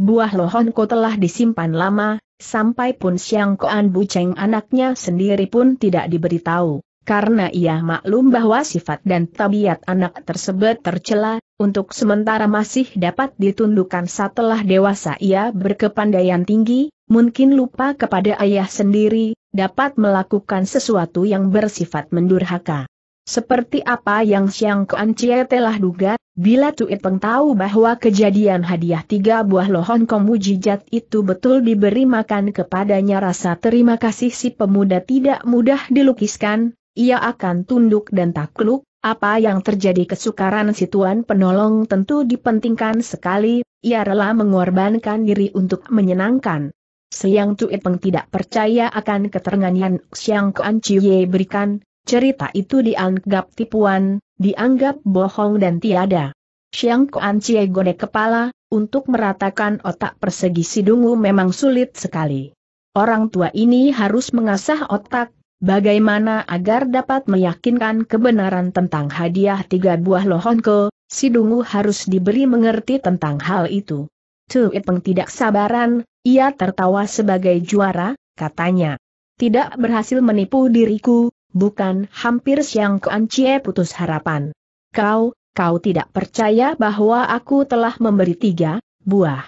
Buah lohonko telah disimpan lama, sampai pun Siang Koan Buceng anaknya sendiri pun tidak diberitahu. Karena ia maklum bahwa sifat dan tabiat anak tersebut tercela, untuk sementara masih dapat ditundukkan setelah dewasa ia berkepandaian tinggi, mungkin lupa kepada ayah sendiri, dapat melakukan sesuatu yang bersifat mendurhaka. Seperti apa yang Siang Kuan Chie telah duga, bila Tuit Peng tahu bahwa kejadian hadiah tiga buah lohon komujijat itu betul diberi makan kepadanya rasa terima kasih si pemuda tidak mudah dilukiskan, ia akan tunduk dan takluk, apa yang terjadi kesukaran si tuan penolong tentu dipentingkan sekali, ia rela mengorbankan diri untuk menyenangkan. Siang Tuit Peng tidak percaya akan keterangan yang Siang Kuan Chie berikan, Cerita itu dianggap tipuan, dianggap bohong dan tiada. Siang Koan Cie godek kepala, untuk meratakan otak persegi Sidungu memang sulit sekali. Orang tua ini harus mengasah otak, bagaimana agar dapat meyakinkan kebenaran tentang hadiah tiga buah lohonko, Sidungu harus diberi mengerti tentang hal itu. Tu Ipeng tidak sabaran, ia tertawa sebagai juara, katanya. Tidak berhasil menipu diriku, bukan hampir siang Kuan putus harapan. Kau, kau tidak percaya bahwa aku telah memberi tiga buah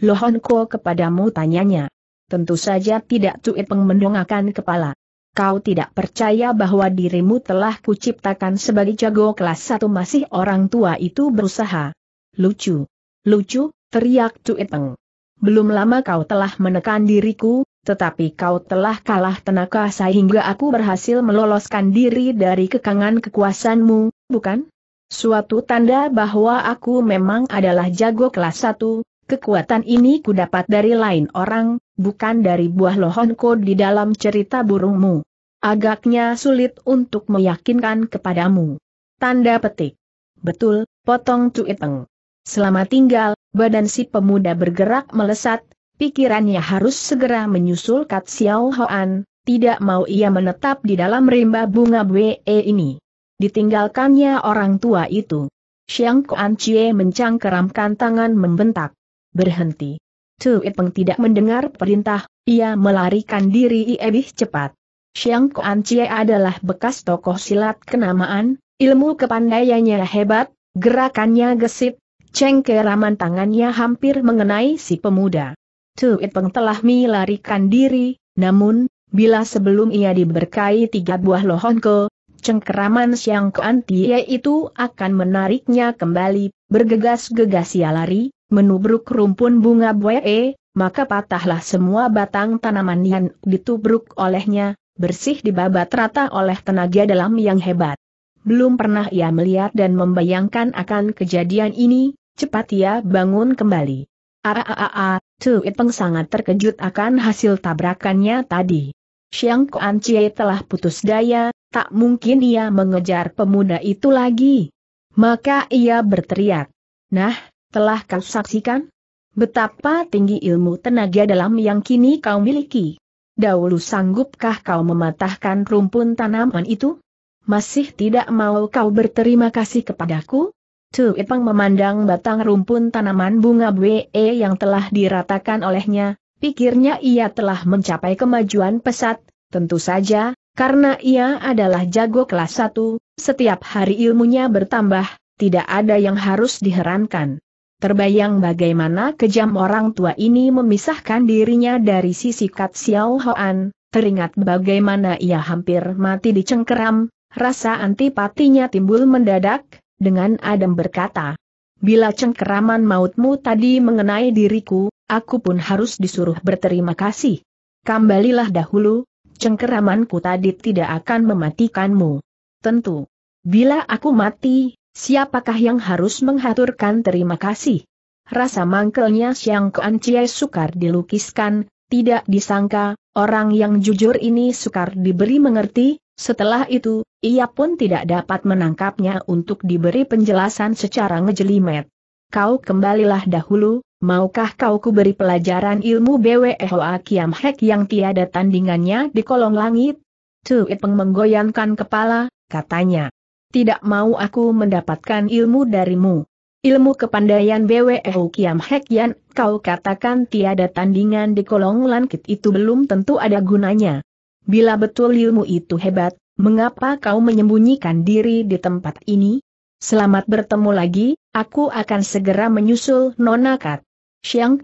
lohonko kepadamu tanyanya. Tentu saja tidak Cui Peng kepala. Kau tidak percaya bahwa dirimu telah kuciptakan sebagai jago kelas satu masih orang tua itu berusaha. Lucu. Lucu, teriak Cui Peng. Belum lama kau telah menekan diriku, tetapi kau telah kalah tenaga sehingga aku berhasil meloloskan diri dari kekangan kekuasaanmu, bukan? Suatu tanda bahwa aku memang adalah jago kelas satu. kekuatan ini kudapat dari lain orang, bukan dari buah lohonku di dalam cerita burungmu. Agaknya sulit untuk meyakinkan kepadamu. Tanda petik. Betul, potong cuiteng. Selama tinggal, badan si pemuda bergerak melesat, Pikirannya harus segera menyusul Kat Xiao Hoan, tidak mau ia menetap di dalam rimba bunga BE ini. Ditinggalkannya orang tua itu. Xiang Kuan Chie mencangkeramkan tangan membentak. Berhenti. Tu Ipeng tidak mendengar perintah, ia melarikan diri lebih cepat. Xiang Kuan Chie adalah bekas tokoh silat kenamaan, ilmu kepandaiannya hebat, gerakannya gesit, cengkeraman tangannya hampir mengenai si pemuda. Itpeng telah melarikan diri, namun, bila sebelum ia diberkai tiga buah lohonko, cengkeraman Siang Kuantie itu akan menariknya kembali, bergegas-gegas ia lari, menubruk rumpun bunga buee, maka patahlah semua batang tanaman yang ditubruk olehnya, bersih dibabat rata oleh tenaga dalam yang hebat. Belum pernah ia melihat dan membayangkan akan kejadian ini, cepat ia bangun kembali. Aaaa, Cu Iteng sangat terkejut akan hasil tabrakannya tadi. Xiang Kuan Chie telah putus daya, tak mungkin ia mengejar pemuda itu lagi. Maka ia berteriak. Nah, telah kau saksikan? Betapa tinggi ilmu tenaga dalam yang kini kau miliki. Dahulu sanggupkah kau mematahkan rumpun tanaman itu? Masih tidak mau kau berterima kasih kepadaku? Tu Ipeng memandang batang rumpun tanaman bunga BE yang telah diratakan olehnya, pikirnya ia telah mencapai kemajuan pesat, tentu saja, karena ia adalah jago kelas 1, setiap hari ilmunya bertambah, tidak ada yang harus diherankan. Terbayang bagaimana kejam orang tua ini memisahkan dirinya dari sisi Kat Xiao Hoan, teringat bagaimana ia hampir mati dicengkeram, rasa antipatinya timbul mendadak, dengan adem berkata, Bila cengkeraman mautmu tadi mengenai diriku, aku pun harus disuruh berterima kasih. Kembalilah dahulu, cengkeramanku tadi tidak akan mematikanmu. Tentu. Bila aku mati, siapakah yang harus menghaturkan terima kasih? Rasa mangkelnya Siang Kuan sukar dilukiskan, tidak disangka, orang yang jujur ini sukar diberi mengerti, setelah itu, ia pun tidak dapat menangkapnya untuk diberi penjelasan secara ngejelimet. Kau kembalilah dahulu, maukah kau kuberi pelajaran ilmu BWE Hoa Kiam Hek yang tiada tandingannya di kolong langit? Tu Ipeng menggoyangkan kepala, katanya. Tidak mau aku mendapatkan ilmu darimu. Ilmu kepandaian BWE Kiam Hek yang kau katakan tiada tandingan di kolong langit itu belum tentu ada gunanya. Bila betul ilmu itu hebat, mengapa kau menyembunyikan diri di tempat ini? Selamat bertemu lagi, aku akan segera menyusul Nonakat. Kat. Siang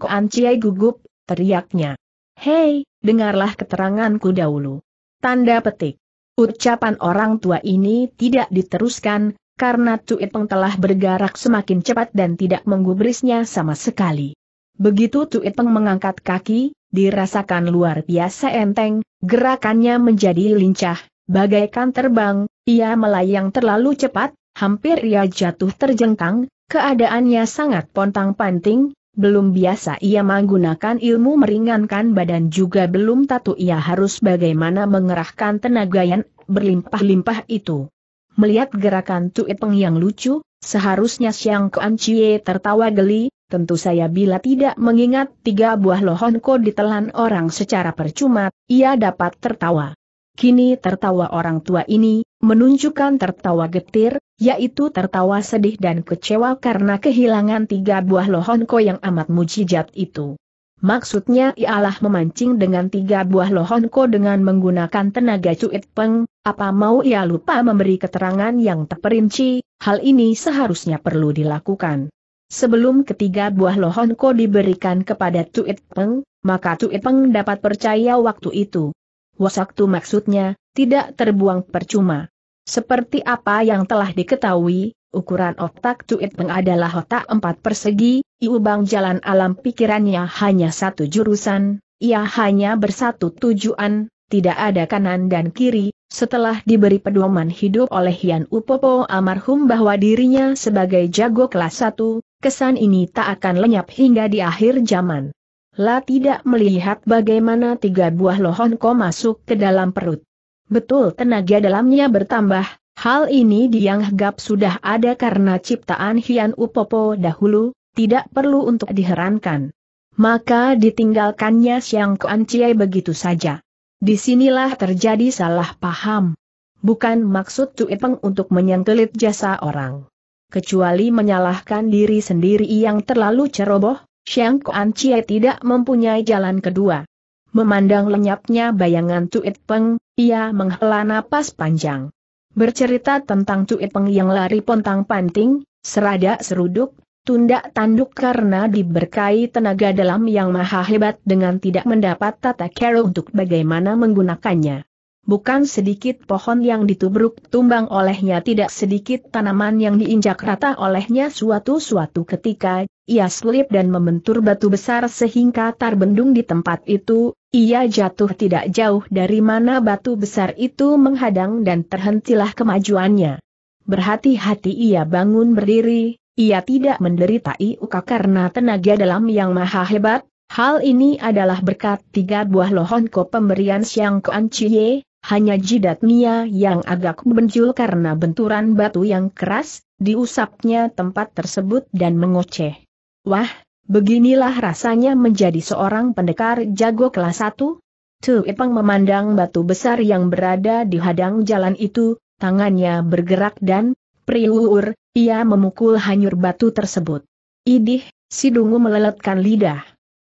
gugup, teriaknya. Hei, dengarlah keteranganku dahulu. Tanda petik. Ucapan orang tua ini tidak diteruskan, karena Peng telah bergerak semakin cepat dan tidak menggubrisnya sama sekali. Begitu Tuiteng mengangkat kaki, dirasakan luar biasa enteng, gerakannya menjadi lincah, bagaikan terbang, ia melayang terlalu cepat, hampir ia jatuh terjengkang, keadaannya sangat pontang-panting, belum biasa ia menggunakan ilmu meringankan badan juga belum tatu ia harus bagaimana mengerahkan tenaga yang berlimpah-limpah itu. Melihat gerakan Tui Peng yang lucu, seharusnya Siang Kuan Chie tertawa geli, Tentu saya bila tidak mengingat tiga buah lohonko ditelan orang secara percuma, ia dapat tertawa. Kini tertawa orang tua ini, menunjukkan tertawa getir, yaitu tertawa sedih dan kecewa karena kehilangan tiga buah lohonko yang amat mujizat itu. Maksudnya ialah memancing dengan tiga buah lohonko dengan menggunakan tenaga cuit peng, apa mau ia lupa memberi keterangan yang terperinci, hal ini seharusnya perlu dilakukan. Sebelum ketiga buah lohonko diberikan kepada Tuit Peng, maka Tuit Peng dapat percaya waktu itu. Waktu maksudnya, tidak terbuang percuma. Seperti apa yang telah diketahui, ukuran otak Tuit Peng adalah otak empat persegi, iubang jalan alam pikirannya hanya satu jurusan, ia hanya bersatu tujuan, tidak ada kanan dan kiri, setelah diberi pedoman hidup oleh Yan Upopo almarhum bahwa dirinya sebagai jago kelas 1, kesan ini tak akan lenyap hingga di akhir zaman. La tidak melihat bagaimana tiga buah lohon ko masuk ke dalam perut. Betul tenaga dalamnya bertambah, hal ini dianggap sudah ada karena ciptaan Hian Upopo dahulu, tidak perlu untuk diherankan. Maka ditinggalkannya Siang Kuan Chiai begitu saja. Disinilah terjadi salah paham. Bukan maksud Cui Peng untuk menyengkelit jasa orang kecuali menyalahkan diri sendiri yang terlalu ceroboh, Shang Kuan Chie tidak mempunyai jalan kedua. Memandang lenyapnya bayangan Tuit Peng, ia menghela napas panjang. Bercerita tentang Tuit Peng yang lari pontang panting, serada seruduk, tunda tanduk karena diberkai tenaga dalam yang maha hebat dengan tidak mendapat tata cara untuk bagaimana menggunakannya bukan sedikit pohon yang ditubruk tumbang olehnya tidak sedikit tanaman yang diinjak rata olehnya suatu-suatu ketika, ia selip dan membentur batu besar sehingga terbendung di tempat itu, ia jatuh tidak jauh dari mana batu besar itu menghadang dan terhentilah kemajuannya. Berhati-hati ia bangun berdiri, ia tidak menderita iuka karena tenaga dalam yang maha hebat, hal ini adalah berkat tiga buah lohonko pemberian Siang Kuan cie. Hanya jidat jidatnya yang agak benjul karena benturan batu yang keras, diusapnya tempat tersebut dan mengoceh. Wah, beginilah rasanya menjadi seorang pendekar jago kelas 1. Tu Ipang memandang batu besar yang berada di hadang jalan itu, tangannya bergerak dan, priuur, ia memukul hanyur batu tersebut. Idih, si dungu meleletkan lidah.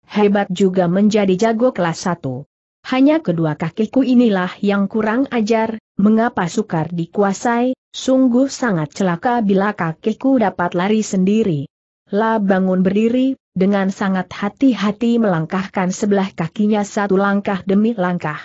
Hebat juga menjadi jago kelas 1 hanya kedua kakiku inilah yang kurang ajar, mengapa sukar dikuasai, sungguh sangat celaka bila kakiku dapat lari sendiri. La bangun berdiri, dengan sangat hati-hati melangkahkan sebelah kakinya satu langkah demi langkah.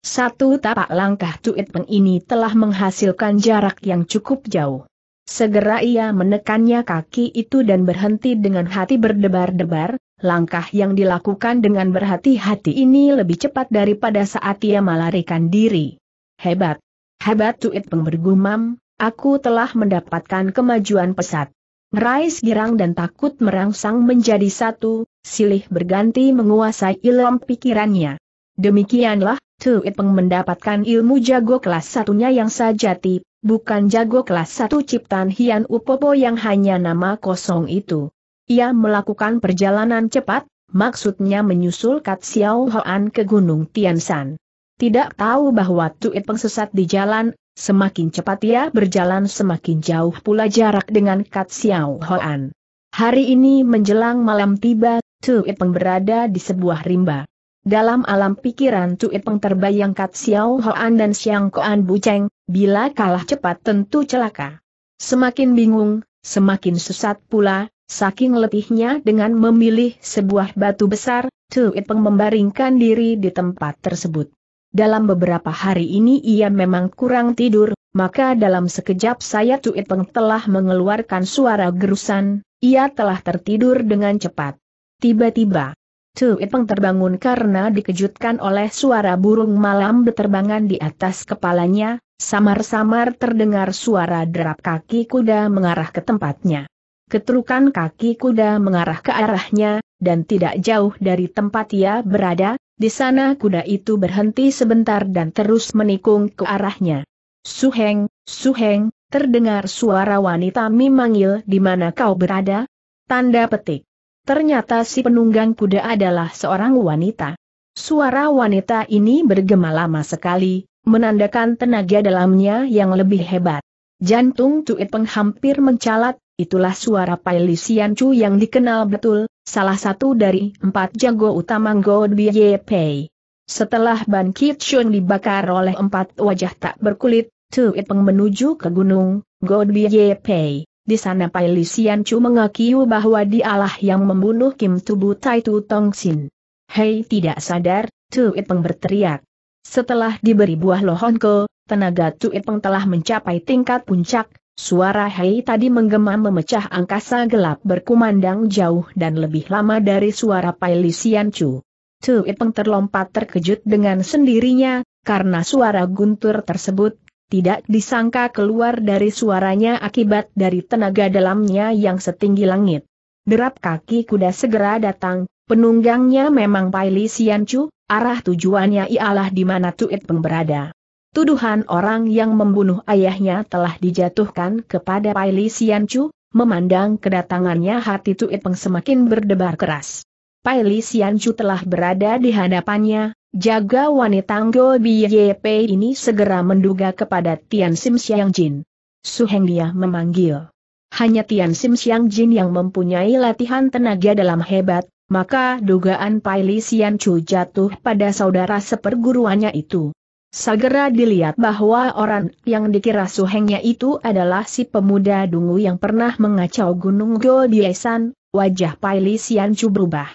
Satu tapak langkah Cuit Peng ini telah menghasilkan jarak yang cukup jauh. Segera ia menekannya kaki itu dan berhenti dengan hati berdebar-debar, langkah yang dilakukan dengan berhati-hati ini lebih cepat daripada saat ia melarikan diri. Hebat! Hebat Tuit pembergumam, aku telah mendapatkan kemajuan pesat. Rais girang dan takut merangsang menjadi satu, silih berganti menguasai ilmu pikirannya. Demikianlah, Tuit Peng mendapatkan ilmu jago kelas satunya yang sajati, bukan jago kelas satu ciptaan Hian Upopo yang hanya nama kosong itu. Ia melakukan perjalanan cepat, maksudnya menyusul Kat Xiao Hoan ke Gunung Tiansan. Tidak tahu bahwa Tuit sesat di jalan, semakin cepat ia berjalan semakin jauh pula jarak dengan Kat Xiao Hoan. Hari ini menjelang malam tiba, Tuit Peng berada di sebuah rimba. Dalam alam pikiran Tuit Peng terbayang Kat Xiao Hoan dan Xiang Koan Buceng, bila kalah cepat tentu celaka. Semakin bingung, semakin sesat pula, Saking letihnya dengan memilih sebuah batu besar, Tu Peng membaringkan diri di tempat tersebut. Dalam beberapa hari ini ia memang kurang tidur, maka dalam sekejap saya Tu Peng telah mengeluarkan suara gerusan, ia telah tertidur dengan cepat. Tiba-tiba, Tu Peng terbangun karena dikejutkan oleh suara burung malam berterbangan di atas kepalanya, samar-samar terdengar suara derap kaki kuda mengarah ke tempatnya. Keterukan kaki kuda mengarah ke arahnya, dan tidak jauh dari tempat ia berada, di sana kuda itu berhenti sebentar dan terus menikung ke arahnya. Suheng, Suheng, terdengar suara wanita memanggil di mana kau berada? Tanda petik. Ternyata si penunggang kuda adalah seorang wanita. Suara wanita ini bergema lama sekali, menandakan tenaga dalamnya yang lebih hebat. Jantung Tuit Peng hampir mencalat, Itulah suara Pai Li Chu yang dikenal betul, salah satu dari empat jago utama God Ye Pei. Setelah Ban Kitchun dibakar oleh empat wajah tak berkulit, Tuit Peng menuju ke gunung, God Ye Pei. Di sana Pai Li Chu mengakiu bahwa dialah yang membunuh Kim Tubu Tai Tu Tong Sin. Hei tidak sadar, Tuit Peng berteriak. Setelah diberi buah lohonko, tenaga Tuit Peng telah mencapai tingkat puncak, Suara Hei tadi menggema memecah angkasa gelap berkumandang jauh dan lebih lama dari suara Sian Chu. Tu Ipeng terlompat terkejut dengan sendirinya, karena suara guntur tersebut, tidak disangka keluar dari suaranya akibat dari tenaga dalamnya yang setinggi langit. Derap kaki kuda segera datang, penunggangnya memang Sian Chu, arah tujuannya ialah di mana Tu Ipeng berada. Tuduhan orang yang membunuh ayahnya telah dijatuhkan kepada Pai Li Sian Chu, memandang kedatangannya hati Tu Peng semakin berdebar keras. Pai Li Sian Chu telah berada di hadapannya, jaga wanita Go BYP ini segera menduga kepada Tian Sim Xiang Jin. Su Heng dia memanggil. Hanya Tian Sim Xiang Jin yang mempunyai latihan tenaga dalam hebat, maka dugaan Pai Li Sian Chu jatuh pada saudara seperguruannya itu. Segera dilihat bahwa orang yang dikira suhengnya itu adalah si pemuda dungu yang pernah mengacau gunung Godiesan, wajah Pai Li Siancu berubah.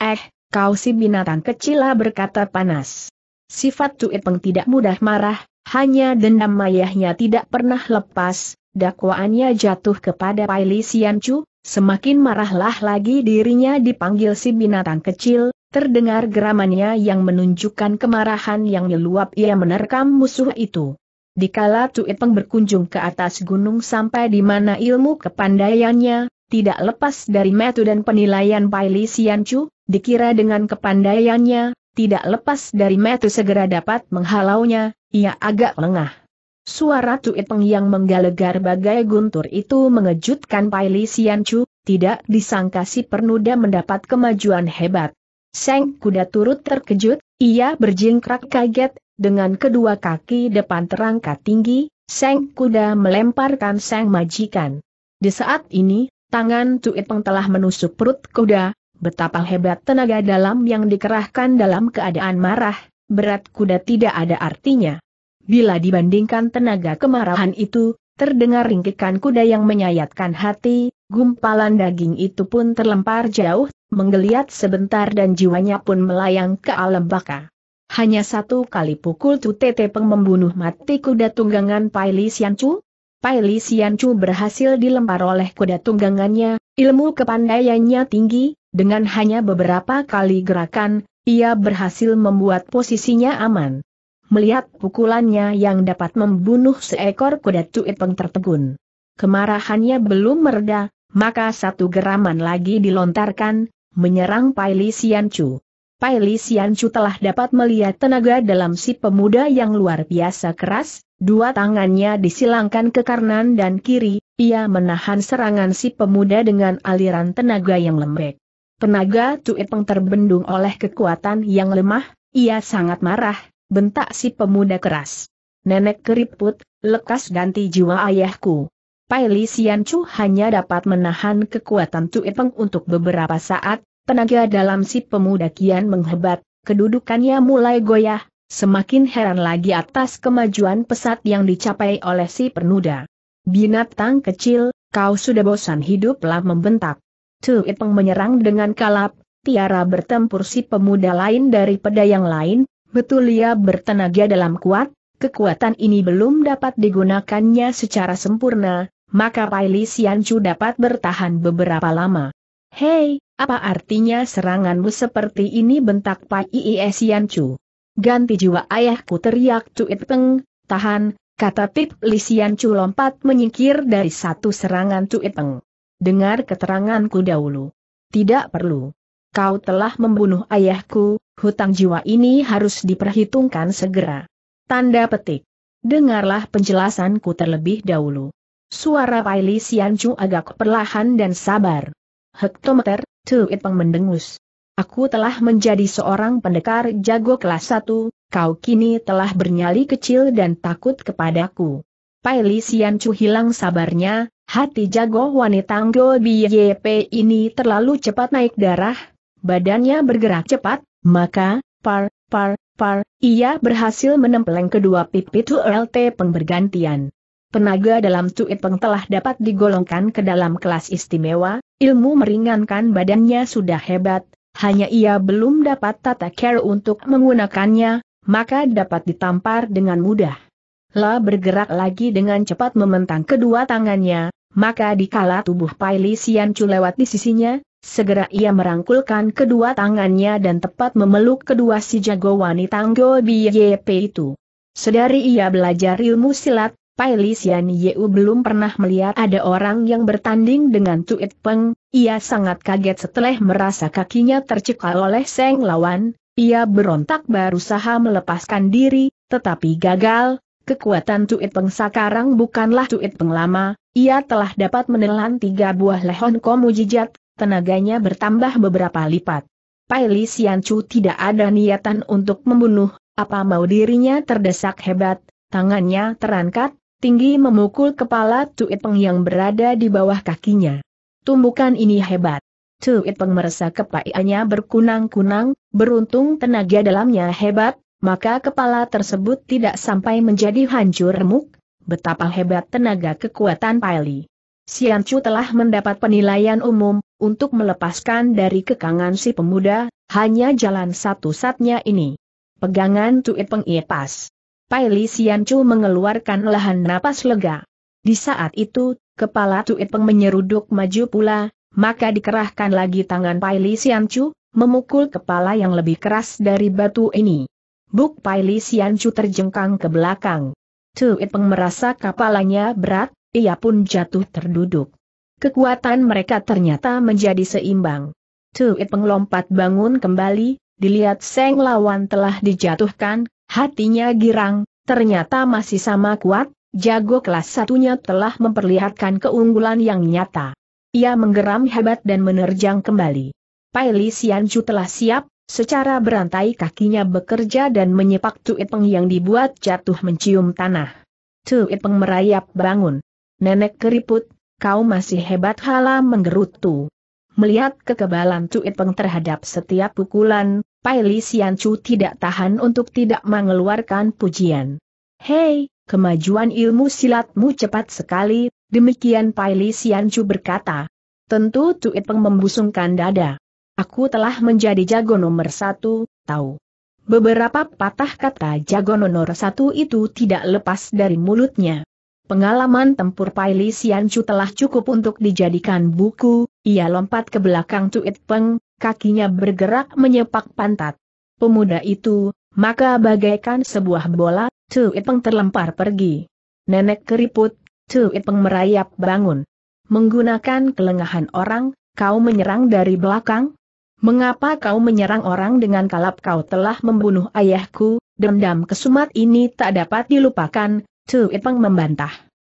Eh, kau si binatang kecil berkata panas. Sifat peng tidak mudah marah, hanya dendam mayahnya tidak pernah lepas, dakwaannya jatuh kepada Pai Li semakin marahlah lagi dirinya dipanggil si binatang kecil, Terdengar geramannya yang menunjukkan kemarahan yang meluap ia menerkam musuh itu. Dikala Tuipeng berkunjung ke atas gunung sampai di mana ilmu kepandaiannya, tidak lepas dari metu dan penilaian Pai Li Sianchu, dikira dengan kepandaiannya, tidak lepas dari metu segera dapat menghalaunya, ia agak lengah. Suara Tuipeng yang menggelegar bagai guntur itu mengejutkan Pai Li Sianchu, tidak disangka si pernuda mendapat kemajuan hebat. Seng kuda turut terkejut, ia berjingkrak kaget, dengan kedua kaki depan terangkat tinggi, Seng kuda melemparkan Seng majikan. Di saat ini, tangan Peng telah menusuk perut kuda, betapa hebat tenaga dalam yang dikerahkan dalam keadaan marah, berat kuda tidak ada artinya. Bila dibandingkan tenaga kemarahan itu, Terdengar ringkikan kuda yang menyayatkan hati, gumpalan daging itu pun terlempar jauh menggeliat sebentar dan jiwanya pun melayang ke alam baka. Hanya satu kali pukul Tu Peng membunuh mati kuda tunggangan Pai Li Chu. Pai Li Chu berhasil dilempar oleh kuda tunggangannya, ilmu kepandaiannya tinggi, dengan hanya beberapa kali gerakan, ia berhasil membuat posisinya aman. Melihat pukulannya yang dapat membunuh seekor kuda Tuetpeng tertegun. Kemarahannya belum mereda, maka satu geraman lagi dilontarkan, menyerang Pai Li Xianchu. Pai Li Xianchu telah dapat melihat tenaga dalam si pemuda yang luar biasa keras, dua tangannya disilangkan ke kanan dan kiri, ia menahan serangan si pemuda dengan aliran tenaga yang lembek. Tenaga Tuipeng terbendung oleh kekuatan yang lemah, ia sangat marah, bentak si pemuda keras. Nenek keriput, lekas ganti jiwa ayahku. Pai Li Sian Chu hanya dapat menahan kekuatan Tue untuk beberapa saat, tenaga dalam si pemuda kian menghebat, kedudukannya mulai goyah, semakin heran lagi atas kemajuan pesat yang dicapai oleh si pemuda. Binatang kecil, kau sudah bosan hiduplah membentak. Tue menyerang dengan kalap, tiara bertempur si pemuda lain dari peda yang lain, betul ia bertenaga dalam kuat, kekuatan ini belum dapat digunakannya secara sempurna, maka Pai Li Xianchu dapat bertahan beberapa lama. Hei, apa artinya seranganmu seperti ini bentak Pai Ie Xianchu? Ganti jiwa ayahku teriak Cuit Peng, tahan, kata Pip Li Xianchu lompat menyingkir dari satu serangan Cuit Peng. Dengar keteranganku dahulu. Tidak perlu. Kau telah membunuh ayahku, hutang jiwa ini harus diperhitungkan segera. Tanda petik. Dengarlah penjelasanku terlebih dahulu. Suara Pai Li Siancu agak perlahan dan sabar. Hektometer, Tuit Peng mendengus. Aku telah menjadi seorang pendekar jago kelas satu. kau kini telah bernyali kecil dan takut kepadaku. Pai Li Chu hilang sabarnya, hati jago wanita Nggo BYP ini terlalu cepat naik darah, badannya bergerak cepat, maka, par, par, par, ia berhasil menempeleng kedua pipi tu LT pengbergantian. Penaga dalam Tuipeng telah dapat digolongkan ke dalam kelas istimewa, ilmu meringankan badannya sudah hebat, hanya ia belum dapat tata care untuk menggunakannya, maka dapat ditampar dengan mudah. La bergerak lagi dengan cepat mementang kedua tangannya, maka dikala tubuh Paili Sian Chu lewat di sisinya, segera ia merangkulkan kedua tangannya dan tepat memeluk kedua si jago wanita Anggo Biyep itu. Sedari ia belajar ilmu silat, Pai Lisian Yeu belum pernah melihat ada orang yang bertanding dengan Tuit Peng, ia sangat kaget setelah merasa kakinya tercekal oleh Seng lawan, ia berontak berusaha melepaskan diri, tetapi gagal, kekuatan Tuit Peng sekarang bukanlah Tuit Peng lama, ia telah dapat menelan tiga buah lehon komujijat, tenaganya bertambah beberapa lipat. Pai Lisian Chu tidak ada niatan untuk membunuh, apa mau dirinya terdesak hebat, tangannya terangkat, tinggi memukul kepala Tuit yang berada di bawah kakinya. Tumbukan ini hebat. Tuit Peng merasa kepaiannya berkunang-kunang, beruntung tenaga dalamnya hebat, maka kepala tersebut tidak sampai menjadi hancur remuk, betapa hebat tenaga kekuatan Paili. Chu telah mendapat penilaian umum, untuk melepaskan dari kekangan si pemuda, hanya jalan satu-satunya ini. Pegangan Tuit ia Iepas. Pai Li Siancu mengeluarkan lahan napas lega. Di saat itu, kepala Tuipeng menyeruduk maju pula, maka dikerahkan lagi tangan Pai Li Siancu, memukul kepala yang lebih keras dari batu ini. Buk Pai Li Siancu terjengkang ke belakang. Tuipeng merasa kepalanya berat, ia pun jatuh terduduk. Kekuatan mereka ternyata menjadi seimbang. Tuipeng lompat bangun kembali, dilihat Seng Lawan telah dijatuhkan, Hatinya girang, ternyata masih sama kuat, jago kelas satunya telah memperlihatkan keunggulan yang nyata. Ia menggeram hebat dan menerjang kembali. Pai Li telah siap, secara berantai kakinya bekerja dan menyepak Tuit Peng yang dibuat jatuh mencium tanah. Tuit Peng merayap bangun. Nenek keriput, kau masih hebat hala menggerutu. Melihat kekebalan Tuit Peng terhadap setiap pukulan, Pai Li Siancu tidak tahan untuk tidak mengeluarkan pujian. Hei, kemajuan ilmu silatmu cepat sekali, demikian Pai Li Siancu berkata. Tentu Tuipeng membusungkan dada. Aku telah menjadi jago nomor satu, tahu. Beberapa patah kata jago nomor satu itu tidak lepas dari mulutnya. Pengalaman tempur Paili Siancu telah cukup untuk dijadikan buku, ia lompat ke belakang Tuit Peng, kakinya bergerak menyepak pantat. Pemuda itu, maka bagaikan sebuah bola, Ipeng terlempar pergi. Nenek keriput, Ipeng merayap bangun. Menggunakan kelengahan orang, kau menyerang dari belakang? Mengapa kau menyerang orang dengan kalap kau telah membunuh ayahku, dendam kesumat ini tak dapat dilupakan, Ipeng membantah.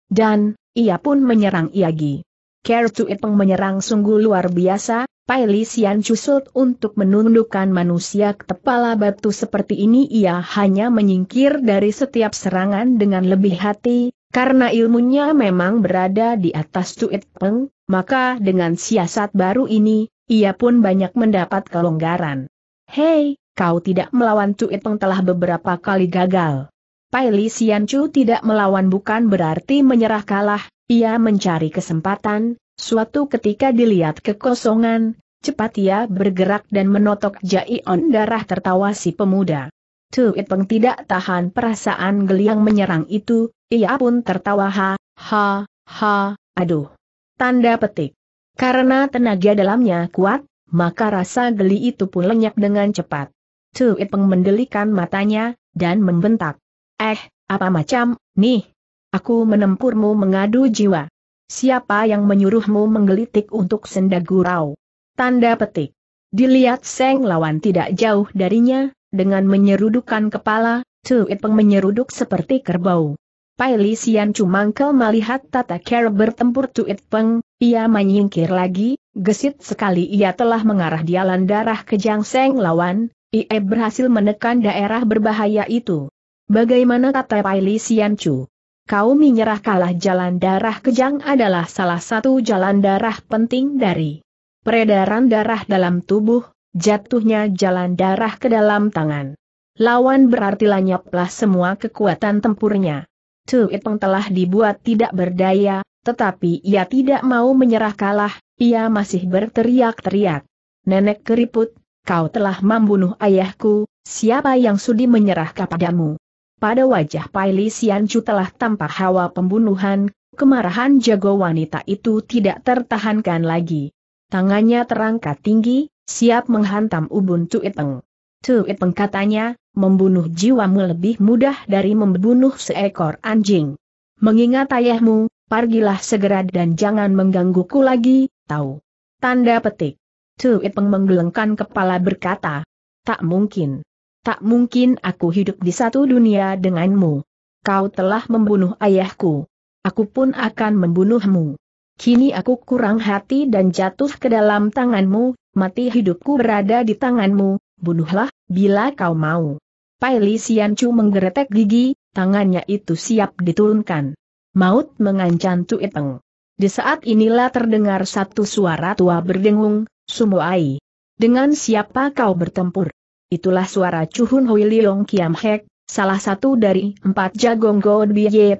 Dan, ia pun menyerang Iagi. Care Ipeng menyerang sungguh luar biasa, Pai Li Xian Chusult untuk menundukkan manusia ke kepala batu seperti ini ia hanya menyingkir dari setiap serangan dengan lebih hati, karena ilmunya memang berada di atas Cuit Peng, maka dengan siasat baru ini, ia pun banyak mendapat kelonggaran. Hei, kau tidak melawan Cuit Peng telah beberapa kali gagal. Pai Li Xian Chu tidak melawan bukan berarti menyerah kalah, ia mencari kesempatan, Suatu ketika dilihat kekosongan, cepat ia bergerak dan menotok jaion darah tertawa si pemuda. Tuit Peng tidak tahan perasaan geli yang menyerang itu, ia pun tertawa ha, ha, ha, aduh. Tanda petik. Karena tenaga dalamnya kuat, maka rasa geli itu pun lenyap dengan cepat. Tuit Peng mendelikan matanya, dan membentak. Eh, apa macam, nih? Aku menempurmu mengadu jiwa. Siapa yang menyuruhmu menggelitik untuk senda gurau? Tanda petik. Dilihat Seng Lawan tidak jauh darinya, dengan menyerudukan kepala, Tuit Peng menyeruduk seperti kerbau. Pai Li Sian Cumangkel melihat tata care bertempur Tuit Peng, ia menyingkir lagi, gesit sekali ia telah mengarah dialan darah ke Jang Seng Lawan, ia berhasil menekan daerah berbahaya itu. Bagaimana kata Pai Li Sian Chu? kau menyerah kalah jalan darah kejang adalah salah satu jalan darah penting dari peredaran darah dalam tubuh, jatuhnya jalan darah ke dalam tangan. Lawan berarti lenyaplah semua kekuatan tempurnya. Tu Iteng telah dibuat tidak berdaya, tetapi ia tidak mau menyerah kalah, ia masih berteriak-teriak. Nenek keriput, kau telah membunuh ayahku, siapa yang sudi menyerah kepadamu? pada wajah Pai Li Xianchu telah tampak hawa pembunuhan, kemarahan jago wanita itu tidak tertahankan lagi. Tangannya terangkat tinggi, siap menghantam ubun Tuiteng. Tuiteng katanya, membunuh jiwamu lebih mudah dari membunuh seekor anjing. Mengingat ayahmu, pergilah segera dan jangan menggangguku lagi, tahu. Tanda petik. Tuiteng menggelengkan kepala berkata, tak mungkin. Tak mungkin aku hidup di satu dunia denganmu. Kau telah membunuh ayahku. Aku pun akan membunuhmu. Kini aku kurang hati dan jatuh ke dalam tanganmu, mati hidupku berada di tanganmu, bunuhlah, bila kau mau. Pai Li Xianchu menggeretek gigi, tangannya itu siap diturunkan. Maut mengancam Tuiteng. Di saat inilah terdengar satu suara tua berdengung, Sumuai. Dengan siapa kau bertempur? itulah suara Chuhun Hui Leong Kiam Hek, salah satu dari empat jagong God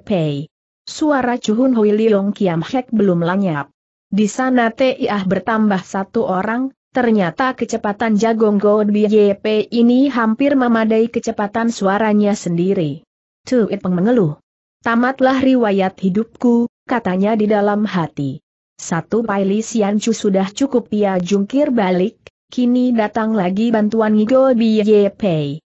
Pei. Suara Chuhun Hui Leong Kiam Hek belum lenyap. Di sana Tiah bertambah satu orang, ternyata kecepatan jagong God Pei ini hampir memadai kecepatan suaranya sendiri. Tuit Peng mengeluh. Tamatlah riwayat hidupku, katanya di dalam hati. Satu Pai Li Sian Chu sudah cukup ia jungkir balik, Kini datang lagi bantuan Ngigo Biye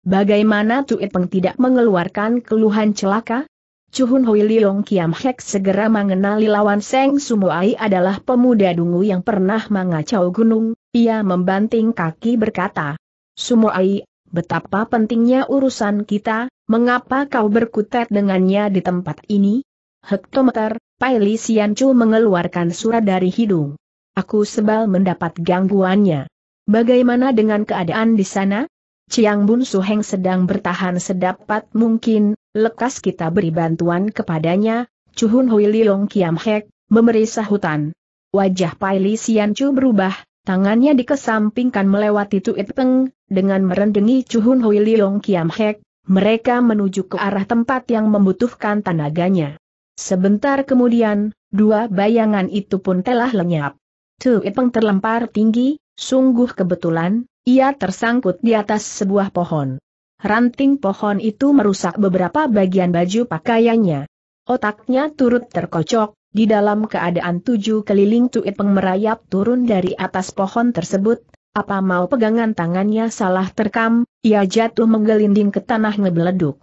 Bagaimana Tuit Peng tidak mengeluarkan keluhan celaka? Chuhun Hui Liong Kiam Hek segera mengenali lawan Seng Sumuai adalah pemuda dungu yang pernah mengacau gunung, ia membanting kaki berkata. Sumuai, betapa pentingnya urusan kita, mengapa kau berkutat dengannya di tempat ini? Hektometer, Pai Li Chu mengeluarkan surat dari hidung. Aku sebal mendapat gangguannya. Bagaimana dengan keadaan di sana? Ciang Bun Suheng sedang bertahan sedapat mungkin, lekas kita beri bantuan kepadanya, Cuhun Hui Liong Kiam Hek, memberi sahutan. Wajah Pai Li Sian Chu berubah, tangannya dikesampingkan melewati Tuit Peng, dengan merendengi Cuhun Hui Liong Kiam Hek, mereka menuju ke arah tempat yang membutuhkan tenaganya. Sebentar kemudian, dua bayangan itu pun telah lenyap. Tuit Peng terlempar tinggi, Sungguh kebetulan, ia tersangkut di atas sebuah pohon. Ranting pohon itu merusak beberapa bagian baju pakaiannya. Otaknya turut terkocok, di dalam keadaan tujuh keliling Tuipeng merayap turun dari atas pohon tersebut, apa mau pegangan tangannya salah terkam, ia jatuh menggelinding ke tanah ngebeleduk.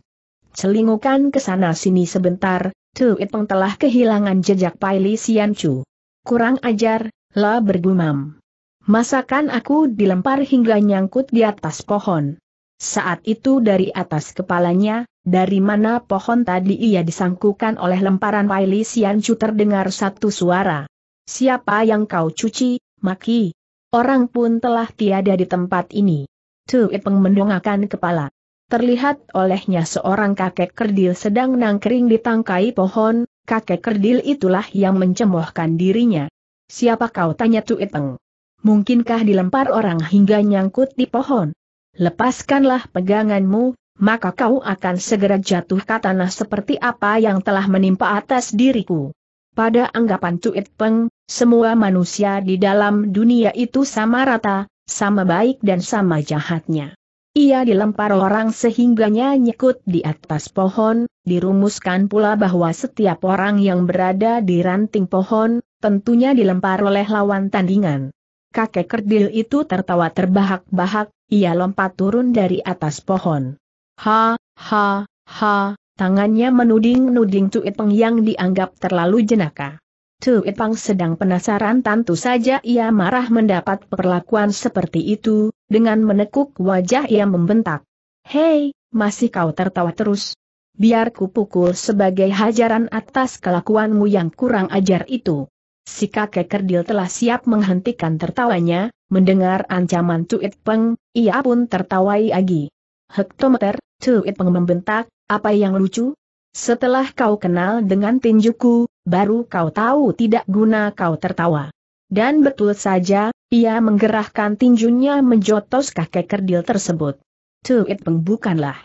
Celingukan ke sana sini sebentar, Tuipeng telah kehilangan jejak Paili Chu. Kurang ajar, lah bergumam. Masakan aku dilempar hingga nyangkut di atas pohon. Saat itu dari atas kepalanya, dari mana pohon tadi ia disangkukan oleh lemparan Waili Chu terdengar satu suara. Siapa yang kau cuci, Maki? Orang pun telah tiada di tempat ini. Tu Ipeng mendongakkan kepala. Terlihat olehnya seorang kakek kerdil sedang nangkering di tangkai pohon, kakek kerdil itulah yang mencemohkan dirinya. Siapa kau tanya Tu Ipeng? mungkinkah dilempar orang hingga nyangkut di pohon? Lepaskanlah peganganmu, maka kau akan segera jatuh ke tanah seperti apa yang telah menimpa atas diriku. Pada anggapan Cuit Peng, semua manusia di dalam dunia itu sama rata, sama baik dan sama jahatnya. Ia dilempar orang sehingganya nyekut di atas pohon, dirumuskan pula bahwa setiap orang yang berada di ranting pohon, tentunya dilempar oleh lawan tandingan. Kakek kerdil itu tertawa terbahak-bahak, ia lompat turun dari atas pohon. Ha, ha, ha, tangannya menuding-nuding Cuit yang dianggap terlalu jenaka. Cuit Peng sedang penasaran tentu saja ia marah mendapat perlakuan seperti itu, dengan menekuk wajah ia membentak. Hei, masih kau tertawa terus? Biar pukul sebagai hajaran atas kelakuanmu yang kurang ajar itu. Si kakek kerdil telah siap menghentikan tertawanya, mendengar ancaman Cuit Peng, ia pun tertawai lagi. Hektometer, Cuit Peng membentak, apa yang lucu? Setelah kau kenal dengan tinjuku, baru kau tahu tidak guna kau tertawa. Dan betul saja, ia menggerahkan tinjunya menjotos kakek kerdil tersebut. Cuit Peng bukanlah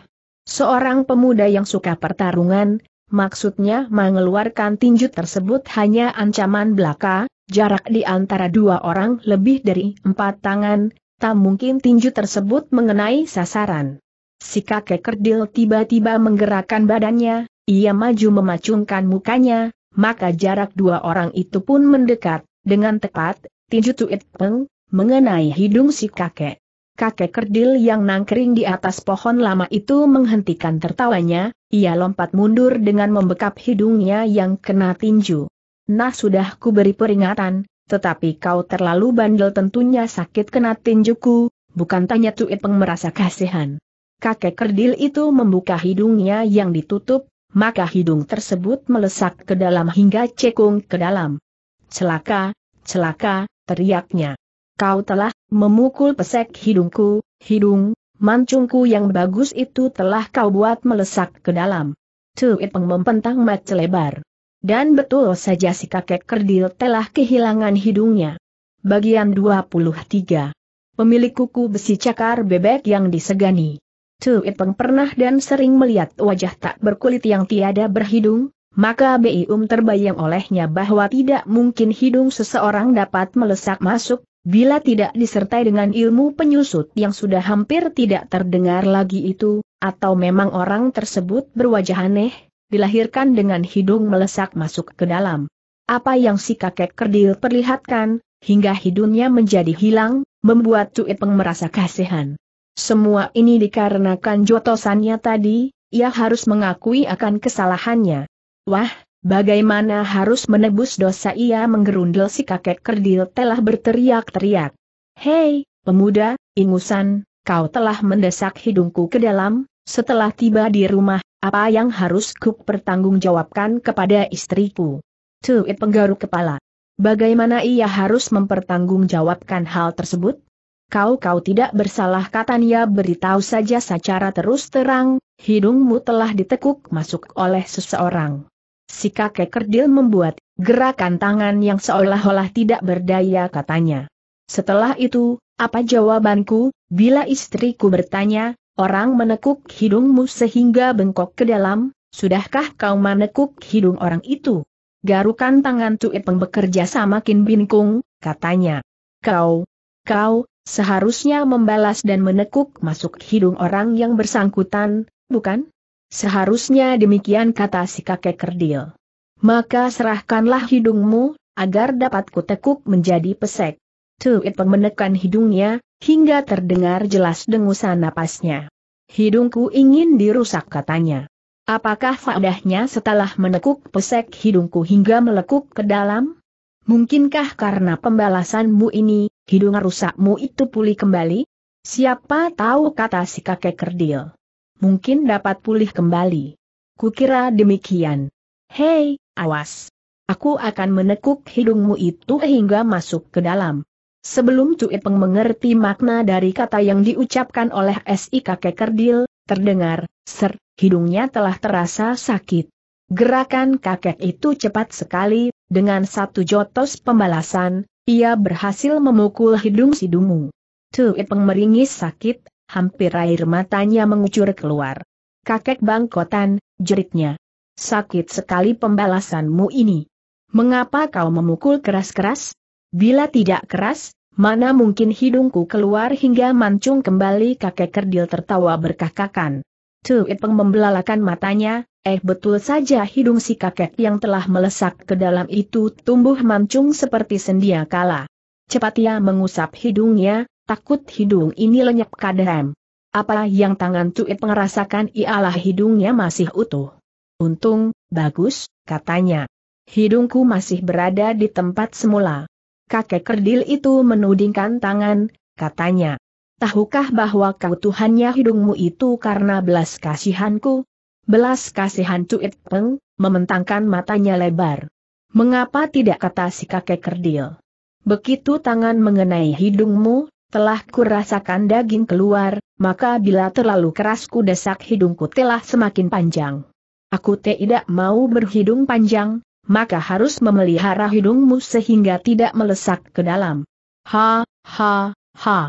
seorang pemuda yang suka pertarungan, maksudnya mengeluarkan tinju tersebut hanya ancaman belaka, jarak di antara dua orang lebih dari empat tangan, tak mungkin tinju tersebut mengenai sasaran. Si kakek kerdil tiba-tiba menggerakkan badannya, ia maju memacungkan mukanya, maka jarak dua orang itu pun mendekat, dengan tepat, tinju tuit peng, mengenai hidung si kakek kakek kerdil yang nangkring di atas pohon lama itu menghentikan tertawanya, ia lompat mundur dengan membekap hidungnya yang kena tinju. Nah sudah ku beri peringatan, tetapi kau terlalu bandel tentunya sakit kena tinjuku, bukan tanya Tu Ipeng merasa kasihan. Kakek kerdil itu membuka hidungnya yang ditutup, maka hidung tersebut melesak ke dalam hingga cekung ke dalam. Celaka, celaka, teriaknya kau telah memukul pesek hidungku, hidung, mancungku yang bagus itu telah kau buat melesak ke dalam. Tuit Peng mempentang mat lebar. Dan betul saja si kakek kerdil telah kehilangan hidungnya. Bagian 23. Pemilik kuku besi cakar bebek yang disegani. Tuit Peng pernah dan sering melihat wajah tak berkulit yang tiada berhidung, maka Bium terbayang olehnya bahwa tidak mungkin hidung seseorang dapat melesak masuk Bila tidak disertai dengan ilmu penyusut yang sudah hampir tidak terdengar lagi itu, atau memang orang tersebut berwajah aneh, dilahirkan dengan hidung melesak masuk ke dalam. Apa yang si kakek kerdil perlihatkan, hingga hidungnya menjadi hilang, membuat Cui Peng merasa kasihan. Semua ini dikarenakan jotosannya tadi, ia harus mengakui akan kesalahannya. Wah, Bagaimana harus menebus dosa ia menggerundel si kakek kerdil telah berteriak-teriak. Hei, pemuda, ingusan, kau telah mendesak hidungku ke dalam, setelah tiba di rumah, apa yang harus ku pertanggungjawabkan kepada istriku? Tuit penggaruk kepala. Bagaimana ia harus mempertanggungjawabkan hal tersebut? Kau-kau tidak bersalah katanya beritahu saja secara terus terang, hidungmu telah ditekuk masuk oleh seseorang. Si kakek kerdil membuat gerakan tangan yang seolah-olah tidak berdaya katanya. Setelah itu, apa jawabanku, bila istriku bertanya, orang menekuk hidungmu sehingga bengkok ke dalam, sudahkah kau menekuk hidung orang itu? Garukan tangan Tuit pembekerja samakin sama Kin Binkung, katanya. Kau, kau, seharusnya membalas dan menekuk masuk hidung orang yang bersangkutan, bukan? Seharusnya demikian kata si kakek kerdil. Maka serahkanlah hidungmu, agar dapat kutekuk menjadi pesek. Tuit menekan hidungnya, hingga terdengar jelas dengusan napasnya. Hidungku ingin dirusak katanya. Apakah faedahnya setelah menekuk pesek hidungku hingga melekuk ke dalam? Mungkinkah karena pembalasanmu ini, hidung rusakmu itu pulih kembali? Siapa tahu kata si kakek kerdil mungkin dapat pulih kembali. Kukira demikian. Hei, awas. Aku akan menekuk hidungmu itu hingga masuk ke dalam. Sebelum Cui Peng mengerti makna dari kata yang diucapkan oleh SI kakek kerdil, terdengar, ser, hidungnya telah terasa sakit. Gerakan kakek itu cepat sekali, dengan satu jotos pembalasan, ia berhasil memukul hidung si Dungu. Peng meringis sakit, hampir air matanya mengucur keluar. Kakek bangkotan, jeritnya. Sakit sekali pembalasanmu ini. Mengapa kau memukul keras-keras? Bila tidak keras, mana mungkin hidungku keluar hingga mancung kembali kakek kerdil tertawa berkakakan. Tuipeng membelalakan matanya, eh betul saja hidung si kakek yang telah melesak ke dalam itu tumbuh mancung seperti sendia kala. Cepat ia mengusap hidungnya, takut hidung ini lenyap kadem. Apa yang tangan Cuit merasakan ialah hidungnya masih utuh. Untung, bagus, katanya. Hidungku masih berada di tempat semula. Kakek kerdil itu menudingkan tangan, katanya. Tahukah bahwa kau tuhannya hidungmu itu karena belas kasihanku? Belas kasihan Cuit Peng, mementangkan matanya lebar. Mengapa tidak kata si kakek kerdil? Begitu tangan mengenai hidungmu, telah kurasakan daging keluar, maka bila terlalu keras ku desak hidungku telah semakin panjang. Aku tidak mau berhidung panjang, maka harus memelihara hidungmu sehingga tidak melesak ke dalam. Ha, ha, ha.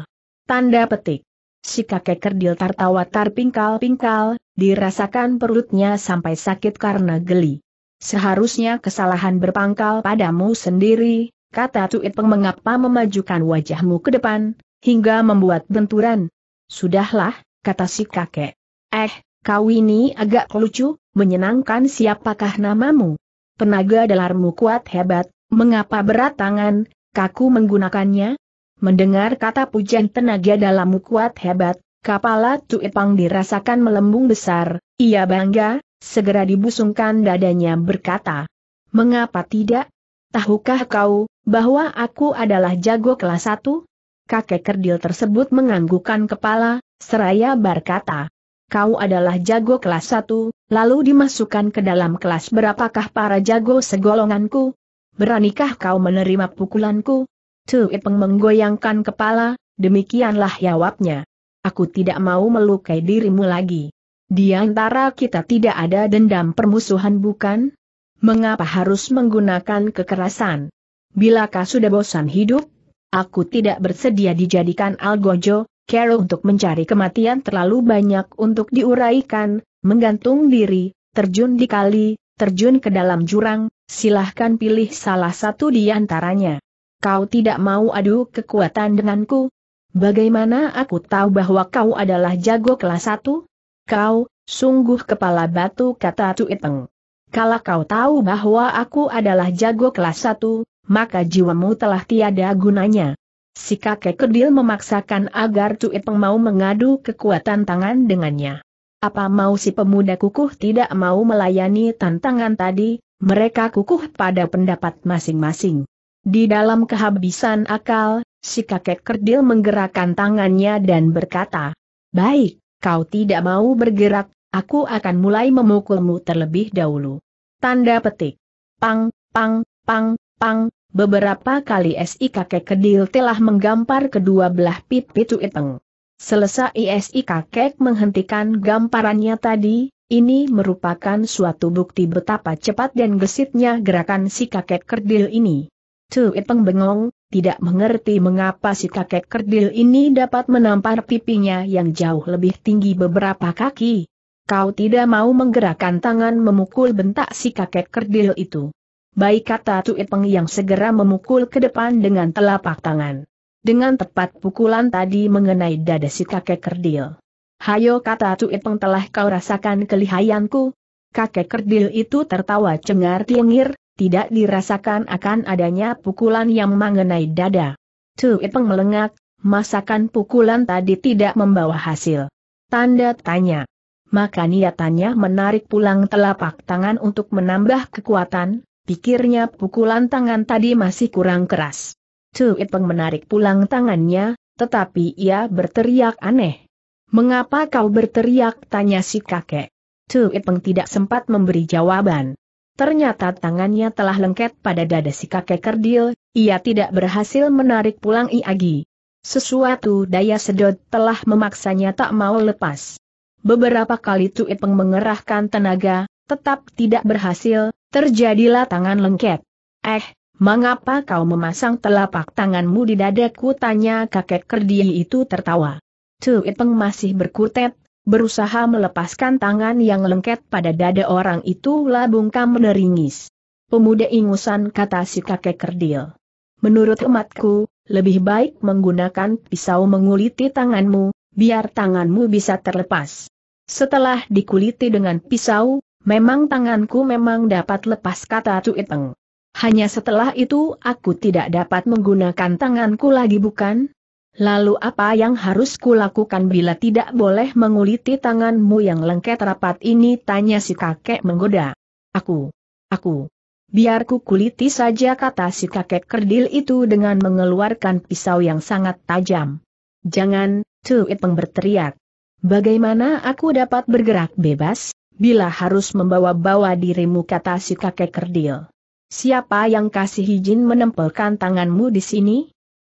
Tanda petik. Si kakek kerdil tertawa terpingkal-pingkal, dirasakan perutnya sampai sakit karena geli. Seharusnya kesalahan berpangkal padamu sendiri, kata Tuit Peng mengapa memajukan wajahmu ke depan, hingga membuat benturan. Sudahlah, kata si kakek. Eh, kau ini agak lucu, menyenangkan siapakah namamu? Penaga dalarmu kuat hebat, mengapa berat tangan, kaku menggunakannya? Mendengar kata pujian tenaga dalammu kuat hebat, kepala Tuipang dirasakan melembung besar, ia bangga, segera dibusungkan dadanya berkata. Mengapa tidak? Tahukah kau, bahwa aku adalah jago kelas 1? Kakek kerdil tersebut menganggukkan kepala, seraya berkata, Kau adalah jago kelas satu. lalu dimasukkan ke dalam kelas berapakah para jago segolonganku? Beranikah kau menerima pukulanku? Tuipeng menggoyangkan kepala, demikianlah jawabnya. Aku tidak mau melukai dirimu lagi. Di antara kita tidak ada dendam permusuhan bukan? Mengapa harus menggunakan kekerasan? Bilakah sudah bosan hidup? Aku tidak bersedia dijadikan algojo, Carol untuk mencari kematian terlalu banyak untuk diuraikan, menggantung diri, terjun di kali, terjun ke dalam jurang, silahkan pilih salah satu di antaranya. Kau tidak mau adu kekuatan denganku? Bagaimana aku tahu bahwa kau adalah jago kelas satu? Kau, sungguh kepala batu kata Tuiteng. Kalau kau tahu bahwa aku adalah jago kelas satu maka jiwamu telah tiada gunanya. Si kakek kedil memaksakan agar Tuipeng mau mengadu kekuatan tangan dengannya. Apa mau si pemuda kukuh tidak mau melayani tantangan tadi, mereka kukuh pada pendapat masing-masing. Di dalam kehabisan akal, si kakek kerdil menggerakkan tangannya dan berkata, Baik, kau tidak mau bergerak, aku akan mulai memukulmu terlebih dahulu. Tanda petik. Pang, pang, pang, pang, Beberapa kali SI kakek kedil telah menggampar kedua belah pipi Iteng. Selesai SI kakek menghentikan gamparannya tadi, ini merupakan suatu bukti betapa cepat dan gesitnya gerakan si kakek kerdil ini. Tuiteng bengong, tidak mengerti mengapa si kakek kerdil ini dapat menampar pipinya yang jauh lebih tinggi beberapa kaki. Kau tidak mau menggerakkan tangan memukul bentak si kakek kerdil itu baik kata Tuit Peng yang segera memukul ke depan dengan telapak tangan. Dengan tepat pukulan tadi mengenai dada si kakek kerdil. Hayo kata Tuit Peng telah kau rasakan kelihayanku. Kakek kerdil itu tertawa cengar-cengir, tidak dirasakan akan adanya pukulan yang mengenai dada. Tuit Peng melengak, masakan pukulan tadi tidak membawa hasil. Tanda tanya maka niatannya menarik pulang telapak tangan untuk menambah kekuatan, pikirnya pukulan tangan tadi masih kurang keras. Chu Peng menarik pulang tangannya, tetapi ia berteriak aneh. Mengapa kau berteriak? tanya si kakek. Chu Peng tidak sempat memberi jawaban. Ternyata tangannya telah lengket pada dada si kakek kerdil, ia tidak berhasil menarik pulang Iagi. Sesuatu daya sedot telah memaksanya tak mau lepas. Beberapa kali Tuit Peng mengerahkan tenaga, tetap tidak berhasil, terjadilah tangan lengket. Eh, mengapa kau memasang telapak tanganmu di dadaku? Tanya kakek kerdi itu tertawa. Tuipeng masih berkutet, berusaha melepaskan tangan yang lengket pada dada orang itu labungkam meneringis. Pemuda ingusan kata si kakek kerdil. Menurut umatku, lebih baik menggunakan pisau menguliti tanganmu, biar tanganmu bisa terlepas. Setelah dikuliti dengan pisau, Memang tanganku memang dapat lepas kata Cuiteng. Hanya setelah itu aku tidak dapat menggunakan tanganku lagi bukan? Lalu apa yang harus kulakukan bila tidak boleh menguliti tanganmu yang lengket rapat ini? Tanya si kakek menggoda. Aku. Aku. biarku kuliti saja kata si kakek kerdil itu dengan mengeluarkan pisau yang sangat tajam. Jangan, Cuiteng berteriak. Bagaimana aku dapat bergerak bebas? bila harus membawa-bawa dirimu kata si kakek kerdil. Siapa yang kasih izin menempelkan tanganmu di sini?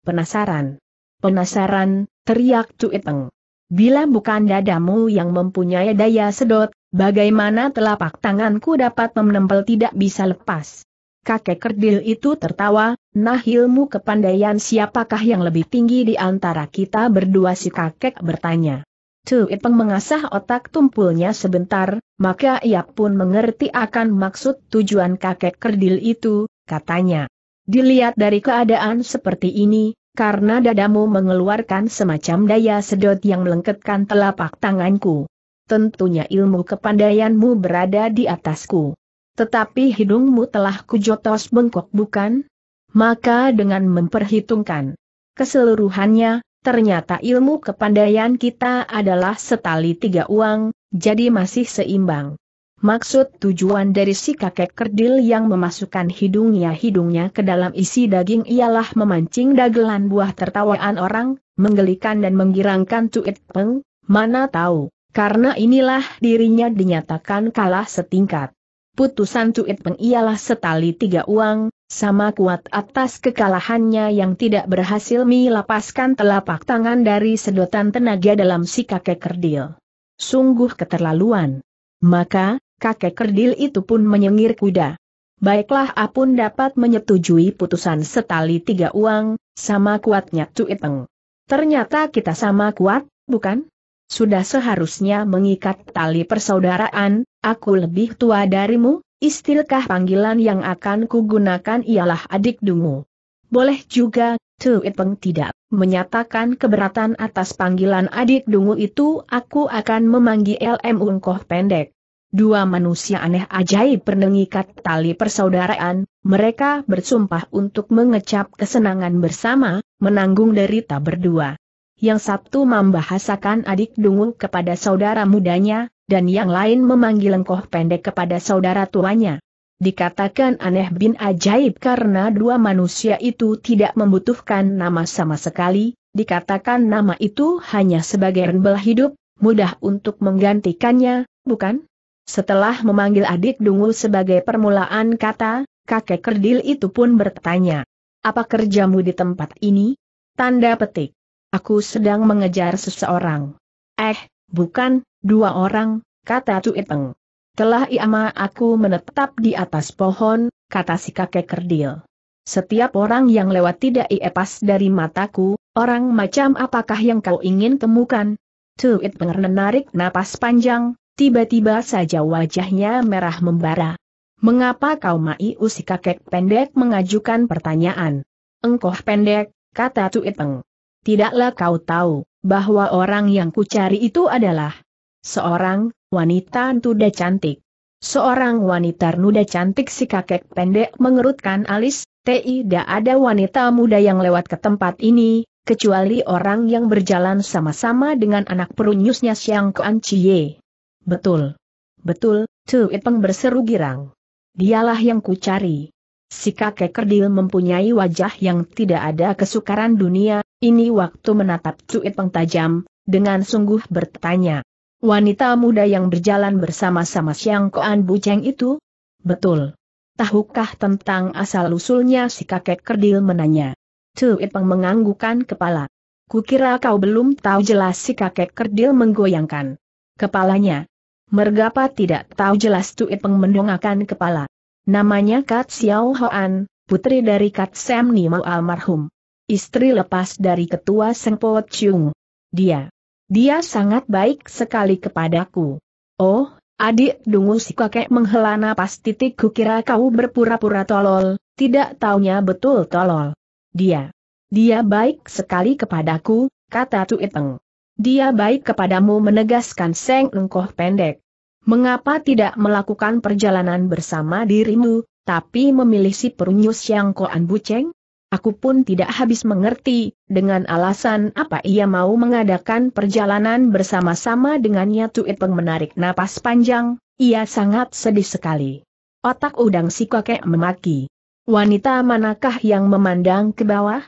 Penasaran. Penasaran, teriak Cuiteng. Bila bukan dadamu yang mempunyai daya sedot, bagaimana telapak tanganku dapat menempel tidak bisa lepas? Kakek kerdil itu tertawa, nah ilmu kepandaian siapakah yang lebih tinggi di antara kita berdua si kakek bertanya. Tu Ipeng mengasah otak tumpulnya sebentar, maka ia pun mengerti akan maksud tujuan kakek kerdil itu, katanya. Dilihat dari keadaan seperti ini, karena dadamu mengeluarkan semacam daya sedot yang melengketkan telapak tanganku. Tentunya ilmu kepandaianmu berada di atasku. Tetapi hidungmu telah kujotos bengkok bukan? Maka dengan memperhitungkan keseluruhannya, ternyata ilmu kepandaian kita adalah setali tiga uang, jadi masih seimbang. Maksud tujuan dari si kakek kerdil yang memasukkan hidungnya-hidungnya ke dalam isi daging ialah memancing dagelan buah tertawaan orang, menggelikan dan menggirangkan cuit peng, mana tahu, karena inilah dirinya dinyatakan kalah setingkat. Putusan cuit peng ialah setali tiga uang, sama kuat atas kekalahannya yang tidak berhasil melepaskan telapak tangan dari sedotan tenaga dalam si kakek kerdil. Sungguh keterlaluan. Maka, kakek kerdil itu pun menyengir kuda. Baiklah Apun dapat menyetujui putusan setali tiga uang, sama kuatnya Cuiteng. Ternyata kita sama kuat, bukan? Sudah seharusnya mengikat tali persaudaraan, aku lebih tua darimu, Istilah panggilan yang akan kugunakan ialah adik dungu. Boleh juga, Tu Ipeng tidak menyatakan keberatan atas panggilan adik dungu itu aku akan memanggil LM Ungkoh pendek. Dua manusia aneh ajaib pernengikat tali persaudaraan, mereka bersumpah untuk mengecap kesenangan bersama, menanggung derita berdua. Yang Sabtu membahasakan adik dungu kepada saudara mudanya, dan yang lain memanggil engkoh pendek kepada saudara tuanya. Dikatakan aneh bin ajaib karena dua manusia itu tidak membutuhkan nama sama sekali, dikatakan nama itu hanya sebagai rembel hidup, mudah untuk menggantikannya, bukan? Setelah memanggil adik Dungu sebagai permulaan kata, kakek kerdil itu pun bertanya. Apa kerjamu di tempat ini? Tanda petik. Aku sedang mengejar seseorang. Eh, bukan, Dua orang, kata Tuiteng. Telah iama aku menetap di atas pohon, kata si kakek kerdil. Setiap orang yang lewat tidak iepas dari mataku, orang macam apakah yang kau ingin temukan? Tuit Peng menarik napas panjang, tiba-tiba saja wajahnya merah membara. Mengapa kau mai usi kakek pendek mengajukan pertanyaan? Engkoh pendek, kata Tuiteng. Peng. Tidaklah kau tahu, bahwa orang yang kucari itu adalah Seorang wanita nuda cantik. Seorang wanita nuda cantik si kakek pendek mengerutkan alis, tidak ada wanita muda yang lewat ke tempat ini, kecuali orang yang berjalan sama-sama dengan anak perunyusnya siang Kuan Chie. Betul. Betul, Tu Itpeng berseru girang. Dialah yang kucari. Si kakek kerdil mempunyai wajah yang tidak ada kesukaran dunia, ini waktu menatap Cu Itpeng tajam, dengan sungguh bertanya. Wanita muda yang berjalan bersama-sama Siang Koan Buceng itu? Betul. Tahukah tentang asal-usulnya si kakek kerdil menanya. Tuit Peng menganggukan kepala. Kukira kau belum tahu jelas si kakek kerdil menggoyangkan kepalanya. Mergapa tidak tahu jelas Tuit Peng mendongakkan kepala. Namanya Kat Xiao Hoan, putri dari Kat Sam Nimo almarhum. Istri lepas dari ketua Sengpo Chung. Dia dia sangat baik sekali kepadaku. Oh, adik dungu si kakek menghela napas titik kukira kau berpura-pura tolol, tidak taunya betul tolol. Dia. Dia baik sekali kepadaku, kata Tuiteng. Dia baik kepadamu menegaskan Seng Engkoh pendek. Mengapa tidak melakukan perjalanan bersama dirimu, tapi memilih si perunyus yang koan buceng? Aku pun tidak habis mengerti, dengan alasan apa ia mau mengadakan perjalanan bersama-sama dengannya Peng menarik napas panjang, ia sangat sedih sekali. Otak udang si kakek memaki. Wanita manakah yang memandang ke bawah?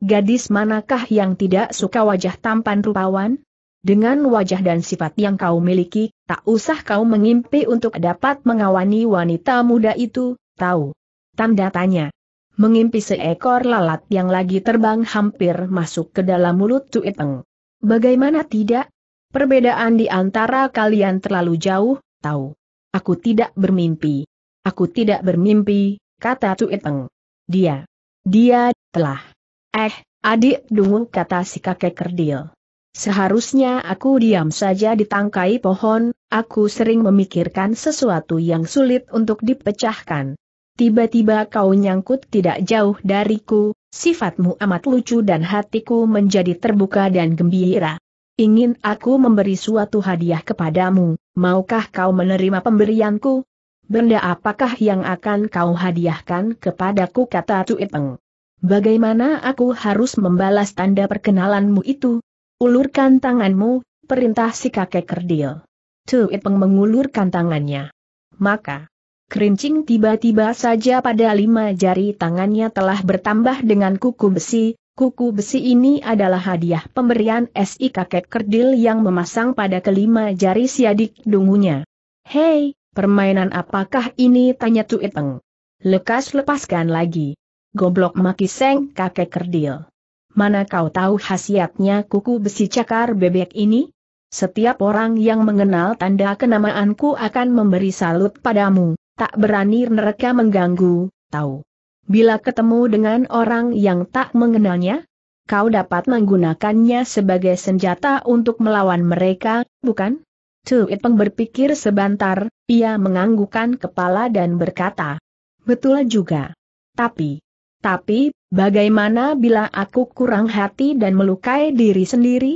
Gadis manakah yang tidak suka wajah tampan rupawan? Dengan wajah dan sifat yang kau miliki, tak usah kau mengimpi untuk dapat mengawani wanita muda itu, tahu? Tanda tanya mengimpi seekor lalat yang lagi terbang hampir masuk ke dalam mulut Tuiteng. Bagaimana tidak? Perbedaan di antara kalian terlalu jauh, tahu. Aku tidak bermimpi. Aku tidak bermimpi, kata Tuiteng. Dia. Dia, telah. Eh, adik dungu kata si kakek kerdil. Seharusnya aku diam saja di tangkai pohon, aku sering memikirkan sesuatu yang sulit untuk dipecahkan. Tiba-tiba kau nyangkut tidak jauh dariku, sifatmu amat lucu dan hatiku menjadi terbuka dan gembira. Ingin aku memberi suatu hadiah kepadamu, maukah kau menerima pemberianku? Benda apakah yang akan kau hadiahkan kepadaku kata Tuipeng. Bagaimana aku harus membalas tanda perkenalanmu itu? Ulurkan tanganmu, perintah si kakek kerdil. Tuipeng mengulurkan tangannya. Maka, Kerincing tiba-tiba saja pada lima jari tangannya telah bertambah dengan kuku besi, kuku besi ini adalah hadiah pemberian SI kakek kerdil yang memasang pada kelima jari siadik dungunya. Hei, permainan apakah ini tanya Tuiteng. Lekas lepaskan lagi. Goblok maki seng kakek kerdil. Mana kau tahu khasiatnya kuku besi cakar bebek ini? Setiap orang yang mengenal tanda kenamaanku akan memberi salut padamu tak berani mereka mengganggu, tahu. Bila ketemu dengan orang yang tak mengenalnya, kau dapat menggunakannya sebagai senjata untuk melawan mereka, bukan? Tuitpeng berpikir sebentar, ia menganggukkan kepala dan berkata, Betul juga. Tapi, tapi, bagaimana bila aku kurang hati dan melukai diri sendiri?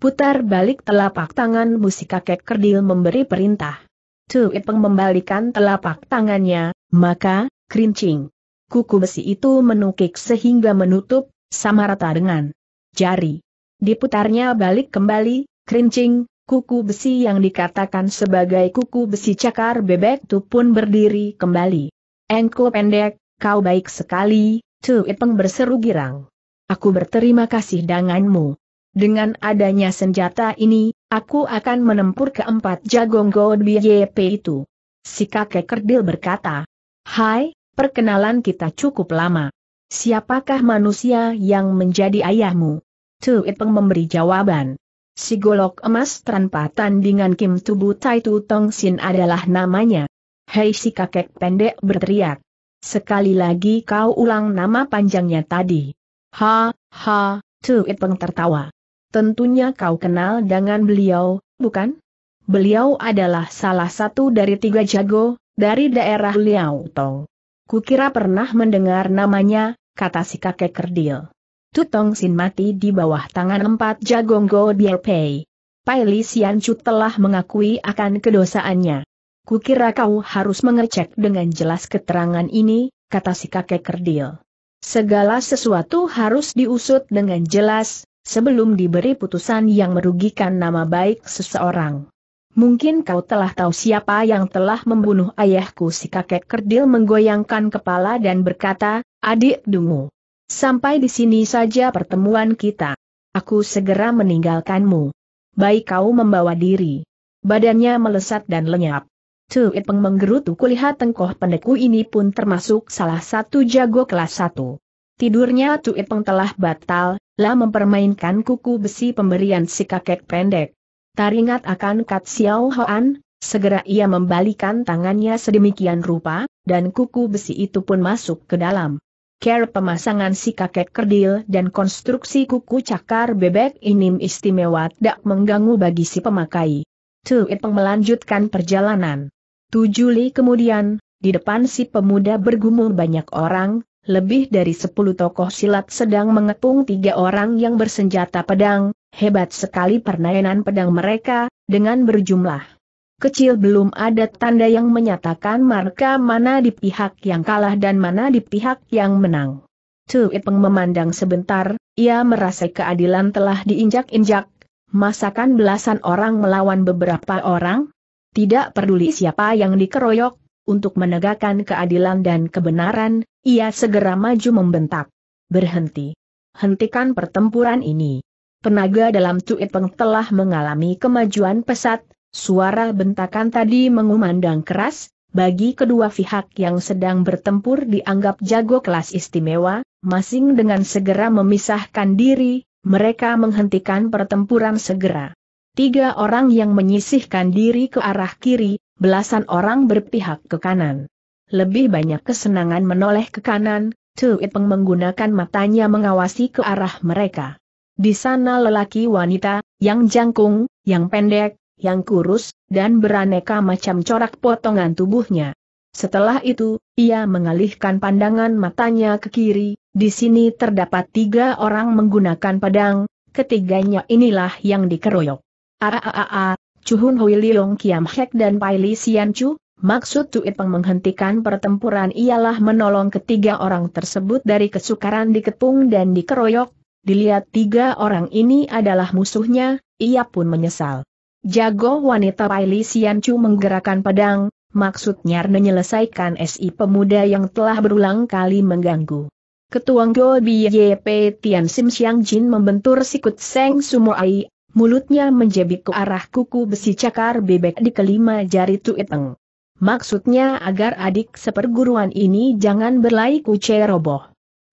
Putar balik telapak tangan musik kakek kerdil memberi perintah. Tu Ipeng membalikan telapak tangannya, maka, kerincing. Kuku besi itu menukik sehingga menutup, sama rata dengan jari. Diputarnya balik kembali, kerincing, kuku besi yang dikatakan sebagai kuku besi cakar bebek itu pun berdiri kembali. Engku pendek, kau baik sekali, Tu Ipeng berseru girang. Aku berterima kasih denganmu. Dengan adanya senjata ini, aku akan menempur keempat jagong God BYP itu. Si kakek kerdil berkata, Hai, perkenalan kita cukup lama. Siapakah manusia yang menjadi ayahmu? Tuipeng memberi jawaban. Si golok emas tanpa tandingan Kim Tubu Tai Tu Tong Sin adalah namanya. Hei si kakek pendek berteriak. Sekali lagi kau ulang nama panjangnya tadi. Ha, ha, Tu tertawa. Tentunya kau kenal dengan beliau, bukan? Beliau adalah salah satu dari tiga jago, dari daerah Liao Tong. Kukira pernah mendengar namanya, kata si kakek kerdil. Tutong Sin mati di bawah tangan empat jagong Go Bielpei. Pai Li Chu telah mengakui akan kedosaannya. Kukira kau harus mengecek dengan jelas keterangan ini, kata si kakek kerdil. Segala sesuatu harus diusut dengan jelas, sebelum diberi putusan yang merugikan nama baik seseorang. Mungkin kau telah tahu siapa yang telah membunuh ayahku si kakek kerdil menggoyangkan kepala dan berkata, adik dungu. Sampai di sini saja pertemuan kita. Aku segera meninggalkanmu. Baik kau membawa diri. Badannya melesat dan lenyap. Tuit peng menggerutu kulihat tengkoh pendeku ini pun termasuk salah satu jago kelas satu. Tidurnya Ipeng telah batal, lah mempermainkan kuku besi pemberian si kakek pendek. Taringat akan Kat Xiao Hoan, segera ia membalikan tangannya sedemikian rupa, dan kuku besi itu pun masuk ke dalam. Care pemasangan si kakek kerdil dan konstruksi kuku cakar bebek ini istimewa tak mengganggu bagi si pemakai. Ipeng melanjutkan perjalanan. Tujuh li kemudian, di depan si pemuda bergumul banyak orang, lebih dari sepuluh tokoh silat sedang mengepung tiga orang yang bersenjata pedang, hebat sekali pernayanan pedang mereka, dengan berjumlah kecil belum ada tanda yang menyatakan marka mana di pihak yang kalah dan mana di pihak yang menang. Tu Ipeng memandang sebentar, ia merasa keadilan telah diinjak-injak, masakan belasan orang melawan beberapa orang? Tidak peduli siapa yang dikeroyok, untuk menegakkan keadilan dan kebenaran, ia segera maju membentak. Berhenti. Hentikan pertempuran ini. Tenaga dalam Tuipeng Peng telah mengalami kemajuan pesat, suara bentakan tadi mengumandang keras, bagi kedua pihak yang sedang bertempur dianggap jago kelas istimewa, masing dengan segera memisahkan diri, mereka menghentikan pertempuran segera tiga orang yang menyisihkan diri ke arah kiri, belasan orang berpihak ke kanan. Lebih banyak kesenangan menoleh ke kanan, Tuit Peng menggunakan matanya mengawasi ke arah mereka. Di sana lelaki wanita, yang jangkung, yang pendek, yang kurus, dan beraneka macam corak potongan tubuhnya. Setelah itu, ia mengalihkan pandangan matanya ke kiri, di sini terdapat tiga orang menggunakan pedang, ketiganya inilah yang dikeroyok. Aaaa, Chuhun Hui Liong Kiam Hek dan Pai Li Sian Chu, maksud Tui Peng menghentikan pertempuran ialah menolong ketiga orang tersebut dari kesukaran dikepung dan dikeroyok, dilihat tiga orang ini adalah musuhnya, ia pun menyesal. Jago wanita Pai Li Sian Chu menggerakkan pedang, maksudnya menyelesaikan SI pemuda yang telah berulang kali mengganggu. Ketuang Go Biye P. Tian Sim Xiang Jin membentur sikut Seng Ai, mulutnya menjebik ke arah kuku besi cakar bebek di kelima jari tuiteng. Maksudnya agar adik seperguruan ini jangan berlai kuce roboh.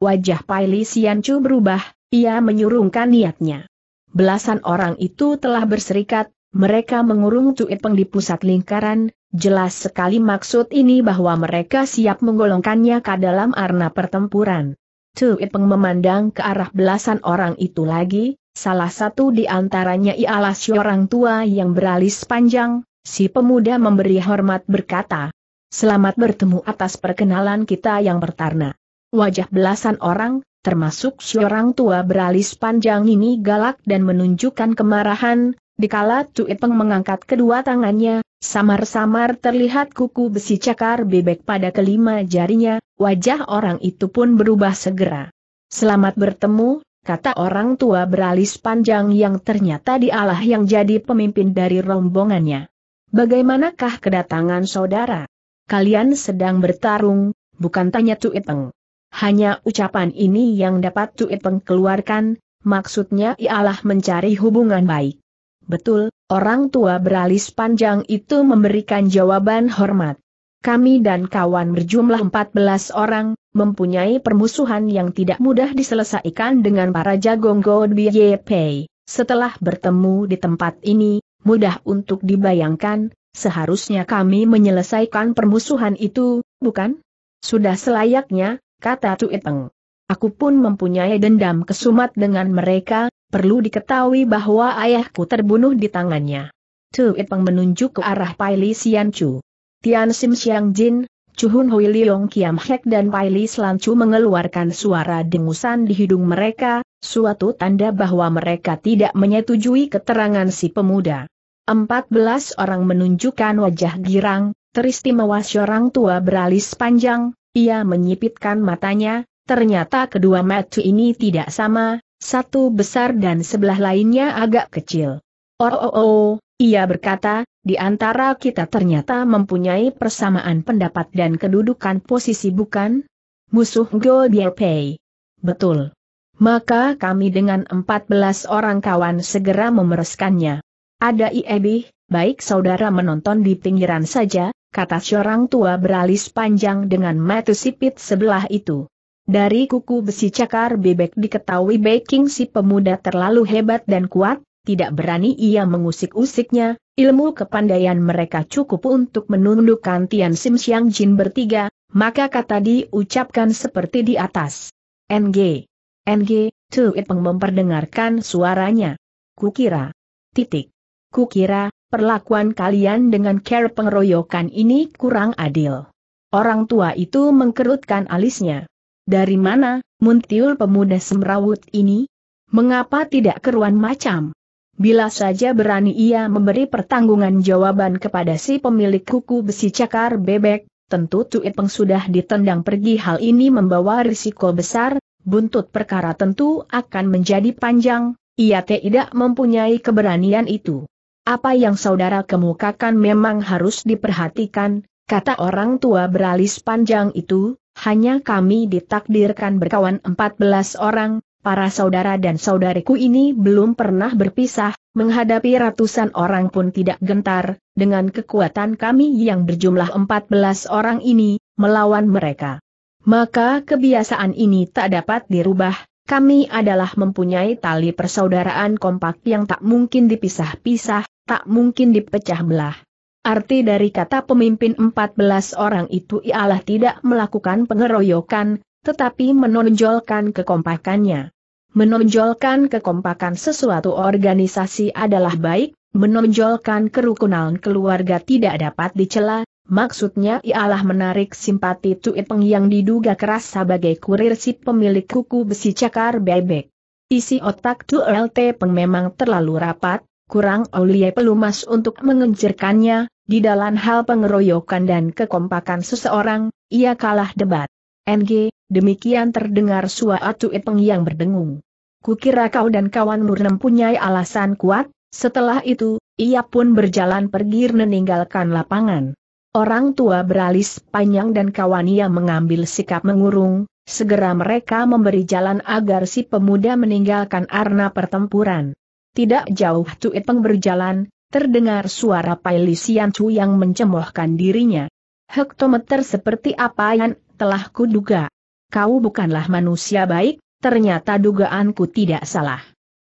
Wajah Paili Siancu berubah, ia menyurungkan niatnya. Belasan orang itu telah berserikat, mereka mengurung Tuiteng di pusat lingkaran, jelas sekali maksud ini bahwa mereka siap menggolongkannya ke dalam arena pertempuran. Tuiteng memandang ke arah belasan orang itu lagi, Salah satu di antaranya ialah seorang tua yang beralis panjang, si pemuda memberi hormat berkata, Selamat bertemu atas perkenalan kita yang bertarna. Wajah belasan orang, termasuk seorang tua beralis panjang ini galak dan menunjukkan kemarahan, dikala Tuipeng mengangkat kedua tangannya, Samar-samar terlihat kuku besi cakar bebek pada kelima jarinya, wajah orang itu pun berubah segera. Selamat bertemu, kata orang tua beralis panjang yang ternyata dialah yang jadi pemimpin dari rombongannya. Bagaimanakah kedatangan saudara? Kalian sedang bertarung, bukan tanya Tuiteng. Hanya ucapan ini yang dapat Tuiteng keluarkan, maksudnya ialah mencari hubungan baik. Betul, orang tua beralis panjang itu memberikan jawaban hormat kami dan kawan berjumlah 14 orang, mempunyai permusuhan yang tidak mudah diselesaikan dengan para jagong God Pei. Setelah bertemu di tempat ini, mudah untuk dibayangkan, seharusnya kami menyelesaikan permusuhan itu, bukan? Sudah selayaknya, kata Tuiteng. Aku pun mempunyai dendam kesumat dengan mereka, perlu diketahui bahwa ayahku terbunuh di tangannya. Tuiteng menunjuk ke arah Pai Li Sian Chu. Tian Sim Xiang Jin, Chuhun Hui Yong Kiam Hek dan Pai Li Selancu mengeluarkan suara dengusan di hidung mereka, suatu tanda bahwa mereka tidak menyetujui keterangan si pemuda. Empat belas orang menunjukkan wajah girang, teristimewa seorang tua beralis panjang, ia menyipitkan matanya, ternyata kedua mata ini tidak sama, satu besar dan sebelah lainnya agak kecil. Oh oh oh, ia berkata, di antara kita ternyata mempunyai persamaan pendapat dan kedudukan posisi bukan? Musuh Go Bielpei. Betul. Maka kami dengan 14 orang kawan segera memereskannya. Ada Iebi, baik saudara menonton di pinggiran saja, kata seorang tua beralis panjang dengan mata sipit sebelah itu. Dari kuku besi cakar bebek diketahui Baking si pemuda terlalu hebat dan kuat, tidak berani ia mengusik-usiknya, ilmu kepandaian mereka cukup untuk menundukkan Tian Sim Xiang Jin bertiga, maka kata diucapkan seperti di atas. NG. NG, It Peng memperdengarkan suaranya. Kukira. Titik. Kukira, perlakuan kalian dengan care pengeroyokan ini kurang adil. Orang tua itu mengkerutkan alisnya. Dari mana, muntiul pemuda semrawut ini? Mengapa tidak keruan macam? Bila saja berani ia memberi pertanggungan jawaban kepada si pemilik kuku besi cakar bebek, tentu Peng sudah ditendang pergi hal ini membawa risiko besar, buntut perkara tentu akan menjadi panjang, ia tidak mempunyai keberanian itu. Apa yang saudara kemukakan memang harus diperhatikan, kata orang tua beralis panjang itu, hanya kami ditakdirkan berkawan 14 orang, Para saudara dan saudariku ini belum pernah berpisah, menghadapi ratusan orang pun tidak gentar, dengan kekuatan kami yang berjumlah 14 orang ini, melawan mereka. Maka kebiasaan ini tak dapat dirubah, kami adalah mempunyai tali persaudaraan kompak yang tak mungkin dipisah-pisah, tak mungkin dipecah belah. Arti dari kata pemimpin 14 orang itu ialah tidak melakukan pengeroyokan, tetapi menonjolkan kekompakannya. Menonjolkan kekompakan sesuatu organisasi adalah baik, menonjolkan kerukunan keluarga tidak dapat dicela, maksudnya ialah menarik simpati Tuipeng yang diduga keras sebagai kurir si pemilik kuku besi cakar bebek. Isi otak LT Peng memang terlalu rapat, kurang oleh pelumas untuk mengencirkannya, di dalam hal pengeroyokan dan kekompakan seseorang, ia kalah debat. NG, demikian terdengar suara Tuipeng yang berdengung. Kukira kau dan kawan kawanmu punya alasan kuat, setelah itu, ia pun berjalan pergi meninggalkan lapangan. Orang tua beralis panjang dan kawan ia mengambil sikap mengurung, segera mereka memberi jalan agar si pemuda meninggalkan arna pertempuran. Tidak jauh Cuit Peng berjalan, terdengar suara Paili Sian Chu yang mencemohkan dirinya. Hektometer seperti apa yang telah kuduga. Kau bukanlah manusia baik, ternyata dugaanku tidak salah.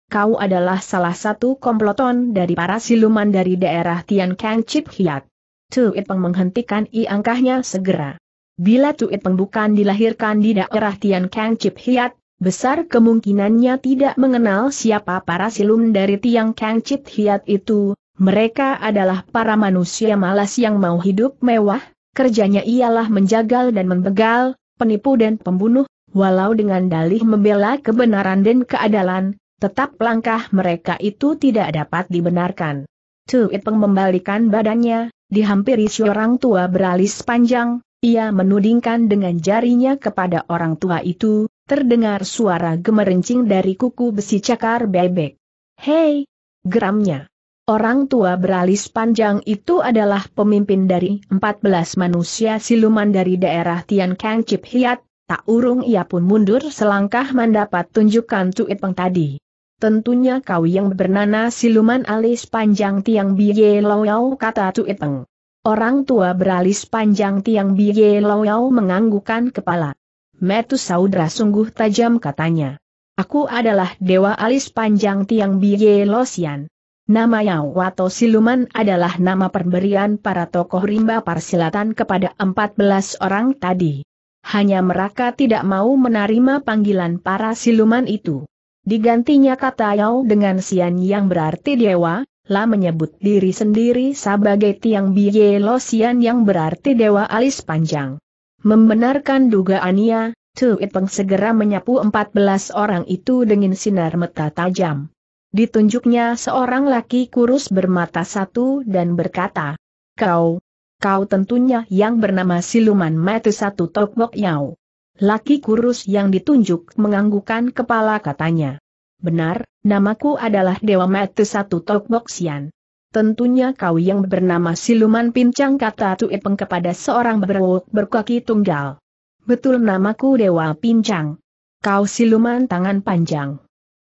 Kau adalah salah satu komploton dari para siluman dari daerah Tian Kang Chip Hiat. Tuit Peng menghentikan iangkahnya segera. Bila Tuit Peng bukan dilahirkan di daerah Tian Kang Chip Hiat, besar kemungkinannya tidak mengenal siapa para silum dari Tian Kang Chip Hiat itu, mereka adalah para manusia malas yang mau hidup mewah, kerjanya ialah menjagal dan membegal, penipu dan pembunuh, walau dengan dalih membela kebenaran dan keadalan, tetap langkah mereka itu tidak dapat dibenarkan. Tuitpeng membalikan badannya, dihampiri seorang tua beralis panjang, ia menudingkan dengan jarinya kepada orang tua itu, terdengar suara gemerincing dari kuku besi cakar bebek. Hei! Geramnya. Orang tua beralis panjang itu adalah pemimpin dari 14 manusia siluman dari daerah Tian Kang Chip Hiat, Tak urung ia pun mundur selangkah mendapat tunjukkan Tuit Peng tadi. Tentunya kau yang bernana siluman alis panjang tiang biye loyau kata Tuit Peng. Orang tua beralis panjang tiang biye loyau menganggukan kepala. Metu saudara sungguh tajam katanya. Aku adalah dewa alis panjang tiang biye losian. Nama Yau atau siluman adalah nama pemberian para tokoh rimba parsilatan kepada 14 orang tadi hanya mereka tidak mau menerima panggilan para siluman itu. Digantinya kata Yao dengan Sian yang berarti dewa, lah menyebut diri sendiri sebagai Tiang Biye Lo Sian yang berarti dewa alis panjang. Membenarkan dugaannya, Tu Itpeng segera menyapu 14 orang itu dengan sinar mata tajam. Ditunjuknya seorang laki kurus bermata satu dan berkata, Kau, Kau tentunya yang bernama siluman mati satu Tokbok Yau. Laki kurus yang ditunjuk menganggukan kepala katanya. Benar, namaku adalah Dewa Mati satu Tokbok Sian. Tentunya kau yang bernama siluman pincang kata Tuipeng kepada seorang berwok berkaki tunggal. Betul namaku Dewa Pincang. Kau siluman tangan panjang.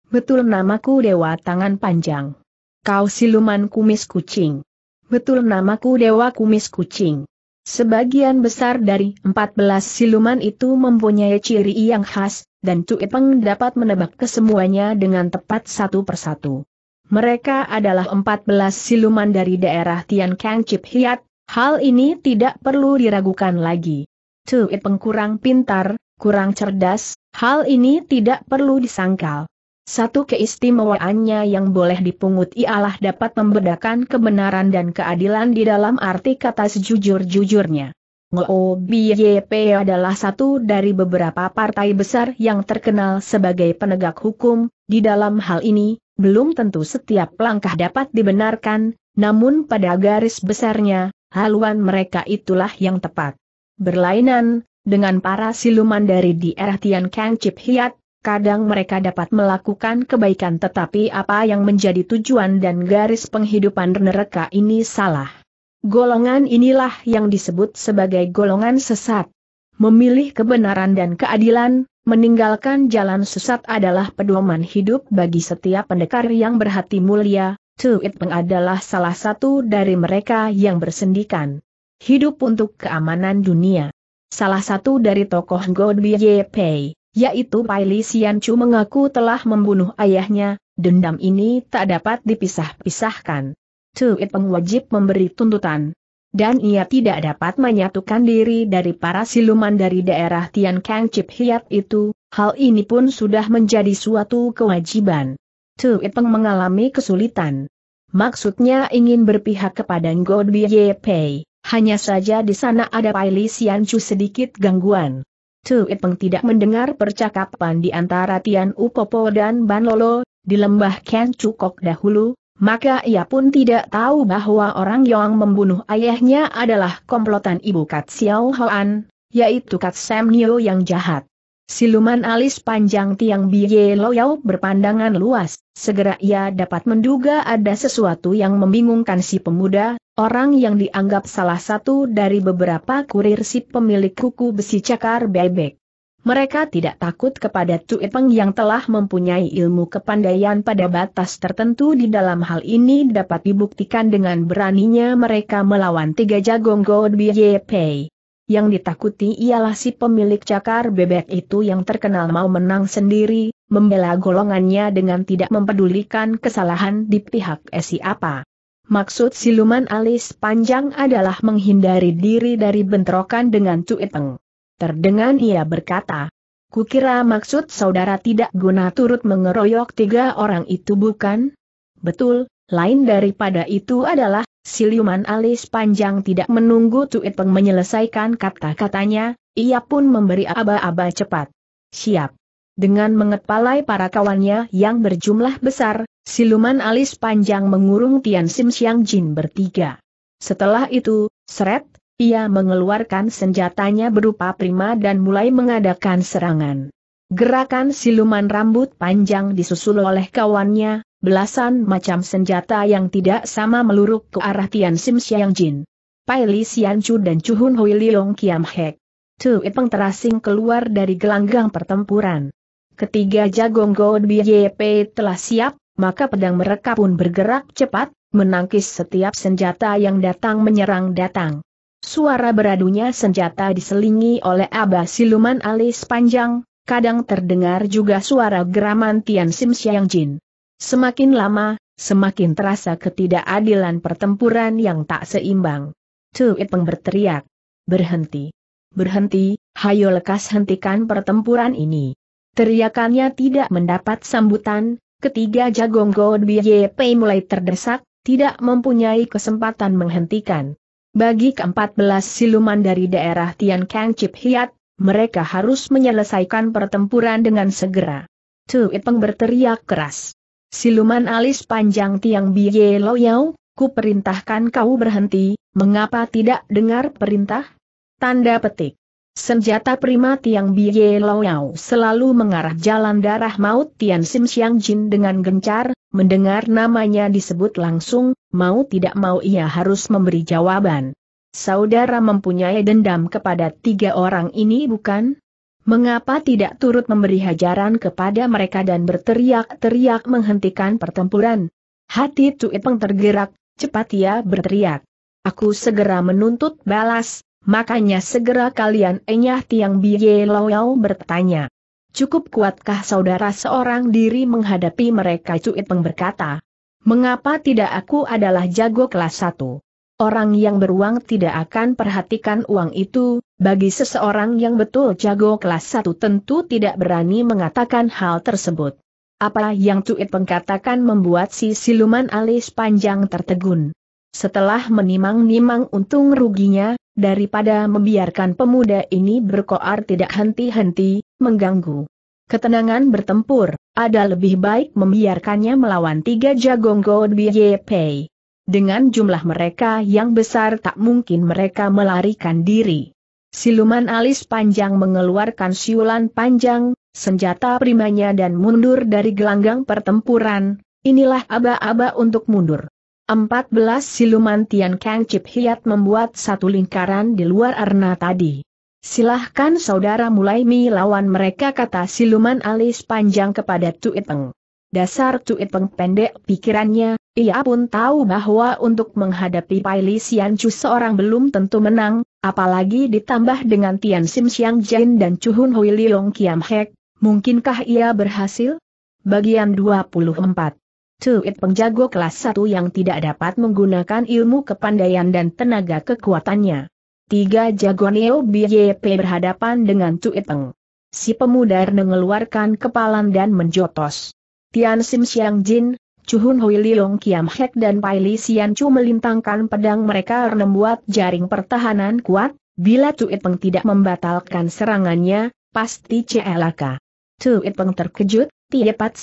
Betul namaku Dewa Tangan Panjang. Kau siluman kumis kucing betul namaku Dewa Kumis Kucing. Sebagian besar dari 14 siluman itu mempunyai ciri yang khas, dan Cuipeng dapat menebak kesemuanya dengan tepat satu persatu. Mereka adalah 14 siluman dari daerah Tian Kang Chip Hiat, hal ini tidak perlu diragukan lagi. Cuipeng kurang pintar, kurang cerdas, hal ini tidak perlu disangkal. Satu keistimewaannya yang boleh dipungut ialah dapat membedakan kebenaran dan keadilan di dalam arti kata sejujur-jujurnya. BYP adalah satu dari beberapa partai besar yang terkenal sebagai penegak hukum, di dalam hal ini, belum tentu setiap langkah dapat dibenarkan, namun pada garis besarnya, haluan mereka itulah yang tepat. Berlainan, dengan para siluman dari di Tian Kang Chip Hiat, kadang mereka dapat melakukan kebaikan tetapi apa yang menjadi tujuan dan garis penghidupan neraka ini salah. Golongan inilah yang disebut sebagai golongan sesat. Memilih kebenaran dan keadilan, meninggalkan jalan sesat adalah pedoman hidup bagi setiap pendekar yang berhati mulia, Tuit Peng adalah salah satu dari mereka yang bersendikan. Hidup untuk keamanan dunia. Salah satu dari tokoh God Pei yaitu Pai Li Xianchu mengaku telah membunuh ayahnya, dendam ini tak dapat dipisah-pisahkan. It Peng wajib memberi tuntutan. Dan ia tidak dapat menyatukan diri dari para siluman dari daerah Tian Kang Chip Hiat itu, hal ini pun sudah menjadi suatu kewajiban. It Peng mengalami kesulitan. Maksudnya ingin berpihak kepada Ngo Ye Pei, hanya saja di sana ada Pai Li Xianchu sedikit gangguan. Chu Ipeng tidak mendengar percakapan di antara Tian Upopo dan Ban Lolo, di lembah Ken Cukok dahulu, maka ia pun tidak tahu bahwa orang yang membunuh ayahnya adalah komplotan ibu Kat Xiao Hoan, yaitu Kat Sam Nio yang jahat. Siluman alis panjang Tiang Biye Loyau berpandangan luas, segera ia dapat menduga ada sesuatu yang membingungkan si pemuda, Orang yang dianggap salah satu dari beberapa kurir si pemilik kuku besi cakar bebek. Mereka tidak takut kepada tuipeng yang telah mempunyai ilmu kepandaian pada batas tertentu di dalam hal ini dapat dibuktikan dengan beraninya mereka melawan tiga jagong God Pei. Yang ditakuti ialah si pemilik cakar bebek itu yang terkenal mau menang sendiri, membela golongannya dengan tidak mempedulikan kesalahan di pihak siapa. Maksud siluman alis panjang adalah menghindari diri dari bentrokan dengan Tuiteng. Terdengar ia berkata, Kukira maksud saudara tidak guna turut mengeroyok tiga orang itu bukan? Betul, lain daripada itu adalah, siluman alis panjang tidak menunggu Tuiteng menyelesaikan kata-katanya, ia pun memberi aba-aba cepat. Siap. Dengan mengepalai para kawannya yang berjumlah besar, siluman alis panjang mengurung Tian Sim Xiang Jin bertiga. Setelah itu, seret, ia mengeluarkan senjatanya berupa prima dan mulai mengadakan serangan. Gerakan siluman rambut panjang disusul oleh kawannya, belasan macam senjata yang tidak sama meluruk ke arah Tian Sim Xiang Jin. Pai Li Chu dan Chu Hun Hui Liong Kiam Hek. Tu Peng terasing keluar dari gelanggang pertempuran. Ketiga jagong God BYP telah siap, maka pedang mereka pun bergerak cepat, menangkis setiap senjata yang datang menyerang datang. Suara beradunya senjata diselingi oleh Aba Siluman alis panjang, kadang terdengar juga suara geraman Tian Sim Xiang Jin. Semakin lama, semakin terasa ketidakadilan pertempuran yang tak seimbang. Cui Peng berteriak. Berhenti. Berhenti, hayo lekas hentikan pertempuran ini. Teriakannya tidak mendapat sambutan, ketiga jagong God BYP mulai terdesak, tidak mempunyai kesempatan menghentikan. Bagi keempat belas siluman dari daerah Tian Kang Chip Hiat, mereka harus menyelesaikan pertempuran dengan segera. Tu Ipeng berteriak keras. Siluman alis panjang Tiang Biye Loyau, Yao, ku perintahkan kau berhenti, mengapa tidak dengar perintah? Tanda petik. Senjata prima Tiang Biye Loyao selalu mengarah jalan darah maut Tian Sim Xiang Jin dengan gencar, mendengar namanya disebut langsung, mau tidak mau ia harus memberi jawaban. Saudara mempunyai dendam kepada tiga orang ini bukan? Mengapa tidak turut memberi hajaran kepada mereka dan berteriak-teriak menghentikan pertempuran? Hati Tuipeng tergerak, cepat ia berteriak. Aku segera menuntut balas, Makanya segera kalian enyah tiang biye loyal bertanya. Cukup kuatkah saudara seorang diri menghadapi mereka cuit peng Mengapa tidak aku adalah jago kelas satu? Orang yang beruang tidak akan perhatikan uang itu, bagi seseorang yang betul jago kelas satu tentu tidak berani mengatakan hal tersebut. Apa yang Cuit pengkatakan membuat si siluman alis panjang tertegun. Setelah menimang-nimang untung ruginya, daripada membiarkan pemuda ini berkoar tidak henti-henti, mengganggu. Ketenangan bertempur, ada lebih baik membiarkannya melawan tiga jagong God BYP. Dengan jumlah mereka yang besar tak mungkin mereka melarikan diri. Siluman alis panjang mengeluarkan siulan panjang, senjata primanya dan mundur dari gelanggang pertempuran, inilah aba-aba untuk mundur. 14 siluman Tian Kang Chip Hiat membuat satu lingkaran di luar arna tadi. Silahkan saudara mulai mi mereka kata siluman alis panjang kepada Iteng. Dasar Iteng pendek pikirannya, ia pun tahu bahwa untuk menghadapi Pai Li Sian Chu seorang belum tentu menang, apalagi ditambah dengan Tian Sim Xiang Jin dan Chu Hun Hui Liong Kiam Hek, mungkinkah ia berhasil? Bagian 24 Tuit pengjago kelas 1 yang tidak dapat menggunakan ilmu kepandaian dan tenaga kekuatannya. Tiga jago Neo BYP berhadapan dengan Tuit Peng. Si pemuda mengeluarkan kepalan dan menjotos. Tian Sim Xiang Jin, Chuhun Hui Liong Kiam Hek dan Pai Li Xian Chu melintangkan pedang mereka membuat jaring pertahanan kuat, bila Tuit Peng tidak membatalkan serangannya, pasti celaka. Tuit Peng terkejut, Tiepat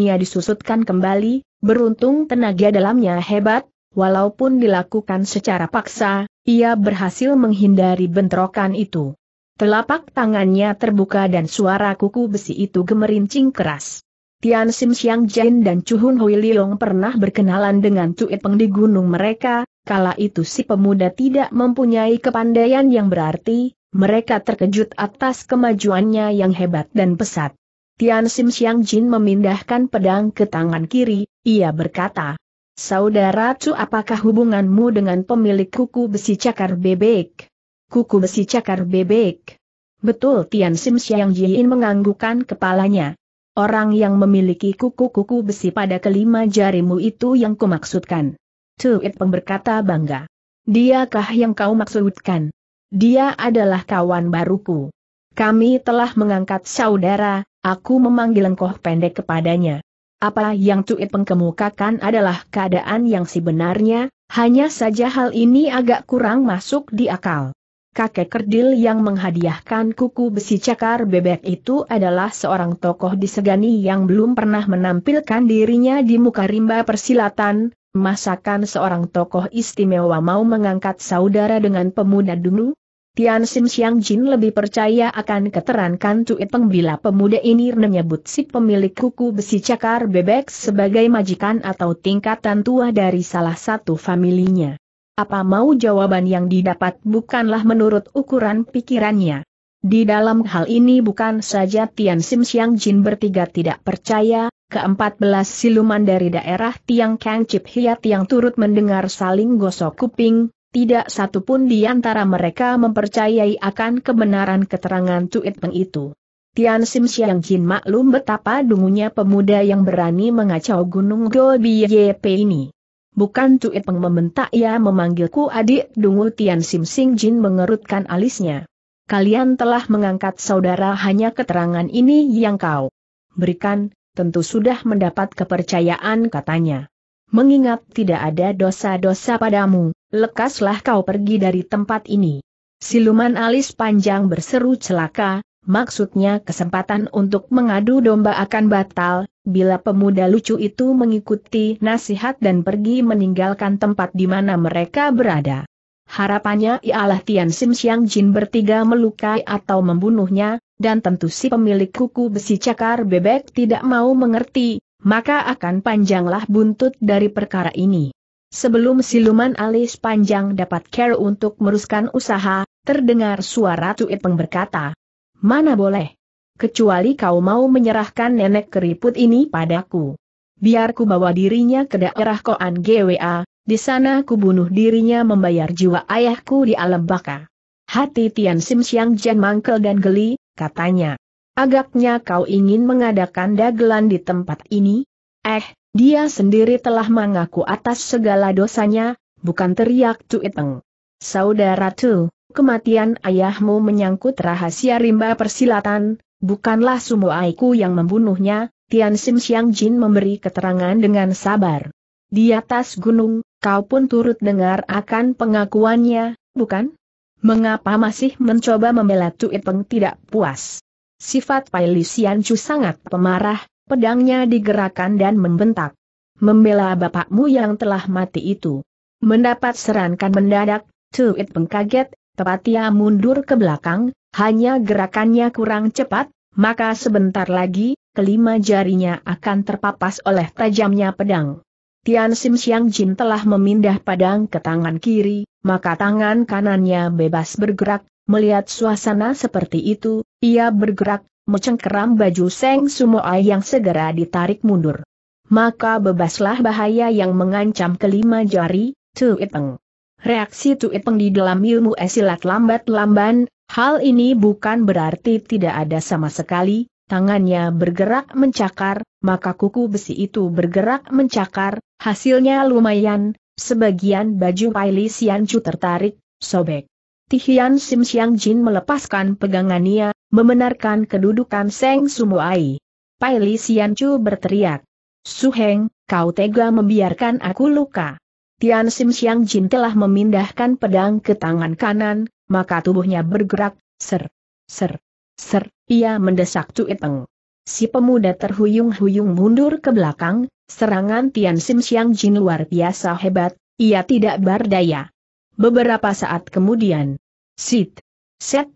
ia disusutkan kembali, beruntung tenaga dalamnya hebat, walaupun dilakukan secara paksa, ia berhasil menghindari bentrokan itu. Telapak tangannya terbuka dan suara kuku besi itu gemerincing keras. Tian Sim Xiang Jin dan Chu Chuhun Hui Liong pernah berkenalan dengan Cuit Peng di gunung mereka, kala itu si pemuda tidak mempunyai kepandaian yang berarti, mereka terkejut atas kemajuannya yang hebat dan pesat. Tian Sim Xiang Jin memindahkan pedang ke tangan kiri, ia berkata, Saudara Chu, apakah hubunganmu dengan pemilik kuku besi cakar bebek? Kuku besi cakar bebek. Betul Tian Sim Xiang Jin menganggukkan kepalanya. Orang yang memiliki kuku-kuku besi pada kelima jarimu itu yang kumaksudkan. It Peng berkata bangga. Diakah yang kau maksudkan? Dia adalah kawan baruku. Kami telah mengangkat saudara, Aku memanggil lengkoh pendek kepadanya. Apa yang Cuit pengkemukakan adalah keadaan yang sebenarnya, hanya saja hal ini agak kurang masuk di akal. Kakek kerdil yang menghadiahkan kuku besi cakar bebek itu adalah seorang tokoh disegani yang belum pernah menampilkan dirinya di muka rimba persilatan, masakan seorang tokoh istimewa mau mengangkat saudara dengan pemuda dulu? Tian Sim Xiang Jin lebih percaya akan keterangan Cui Peng bila pemuda ini menyebut si pemilik kuku besi cakar bebek sebagai majikan atau tingkatan tua dari salah satu familinya. Apa mau jawaban yang didapat bukanlah menurut ukuran pikirannya. Di dalam hal ini bukan saja Tian Sim Xiang Jin bertiga tidak percaya, keempat belas siluman dari daerah Tiang Kang Chip Hiat yang turut mendengar saling gosok kuping, tidak satupun di antara mereka mempercayai akan kebenaran keterangan Tuit Peng itu. Tian Sim Siang Jin maklum betapa dungunya pemuda yang berani mengacau Gunung Gobi YP ini. Bukan Tuit Peng membentak ia memanggilku adik dungu Tian Sim Sing Jin mengerutkan alisnya. Kalian telah mengangkat saudara hanya keterangan ini yang kau berikan, tentu sudah mendapat kepercayaan katanya. Mengingat tidak ada dosa-dosa padamu, lekaslah kau pergi dari tempat ini. Siluman alis panjang berseru celaka, maksudnya kesempatan untuk mengadu domba akan batal, bila pemuda lucu itu mengikuti nasihat dan pergi meninggalkan tempat di mana mereka berada. Harapannya ialah Tian Sim Xiang Jin bertiga melukai atau membunuhnya, dan tentu si pemilik kuku besi cakar bebek tidak mau mengerti, maka akan panjanglah buntut dari perkara ini. Sebelum siluman alis panjang dapat care untuk meruskan usaha, terdengar suara Tuit Peng berkata. Mana boleh? Kecuali kau mau menyerahkan nenek keriput ini padaku. Biar ku bawa dirinya ke daerah Koan GWA, di sana ku bunuh dirinya membayar jiwa ayahku di alam baka. Hati Tian Sim Siang Jan mangkel dan geli, katanya. Agaknya kau ingin mengadakan dagelan di tempat ini? Eh, dia sendiri telah mengaku atas segala dosanya, bukan teriak Tuiteng. Saudara Tu, kematian ayahmu menyangkut rahasia rimba persilatan, bukanlah aiku yang membunuhnya, Tian Sim Xiang Jin memberi keterangan dengan sabar. Di atas gunung, kau pun turut dengar akan pengakuannya, bukan? Mengapa masih mencoba membela Tuit Peng tidak puas? Sifat Pai Li Chu sangat pemarah, Pedangnya digerakkan dan membentak. Membela bapakmu yang telah mati itu. Mendapat serangan mendadak, Tuit pengkaget, tepat ia mundur ke belakang, hanya gerakannya kurang cepat, maka sebentar lagi, kelima jarinya akan terpapas oleh tajamnya pedang. Tian Sim Siang Jin telah memindah pedang ke tangan kiri, maka tangan kanannya bebas bergerak, melihat suasana seperti itu, ia bergerak, mencengkeram baju Seng Sumoai yang segera ditarik mundur. Maka bebaslah bahaya yang mengancam kelima jari, Tu Iteng. Reaksi Tu Iteng di dalam ilmu esilat lambat-lamban, hal ini bukan berarti tidak ada sama sekali, tangannya bergerak mencakar, maka kuku besi itu bergerak mencakar, hasilnya lumayan, sebagian baju Sian Siancu tertarik, sobek. Tihian Sim Siang Jin melepaskan pegangannya, membenarkan kedudukan Seng Sumuai. Pai Li Sian Chu berteriak. Suheng, kau tega membiarkan aku luka. Tian Sim Siang Jin telah memindahkan pedang ke tangan kanan, maka tubuhnya bergerak, ser, ser, ser, ia mendesak Chu Iteng. Si pemuda terhuyung-huyung mundur ke belakang, serangan Tian Sim Siang Jin luar biasa hebat, ia tidak berdaya. Beberapa saat kemudian, sit, set,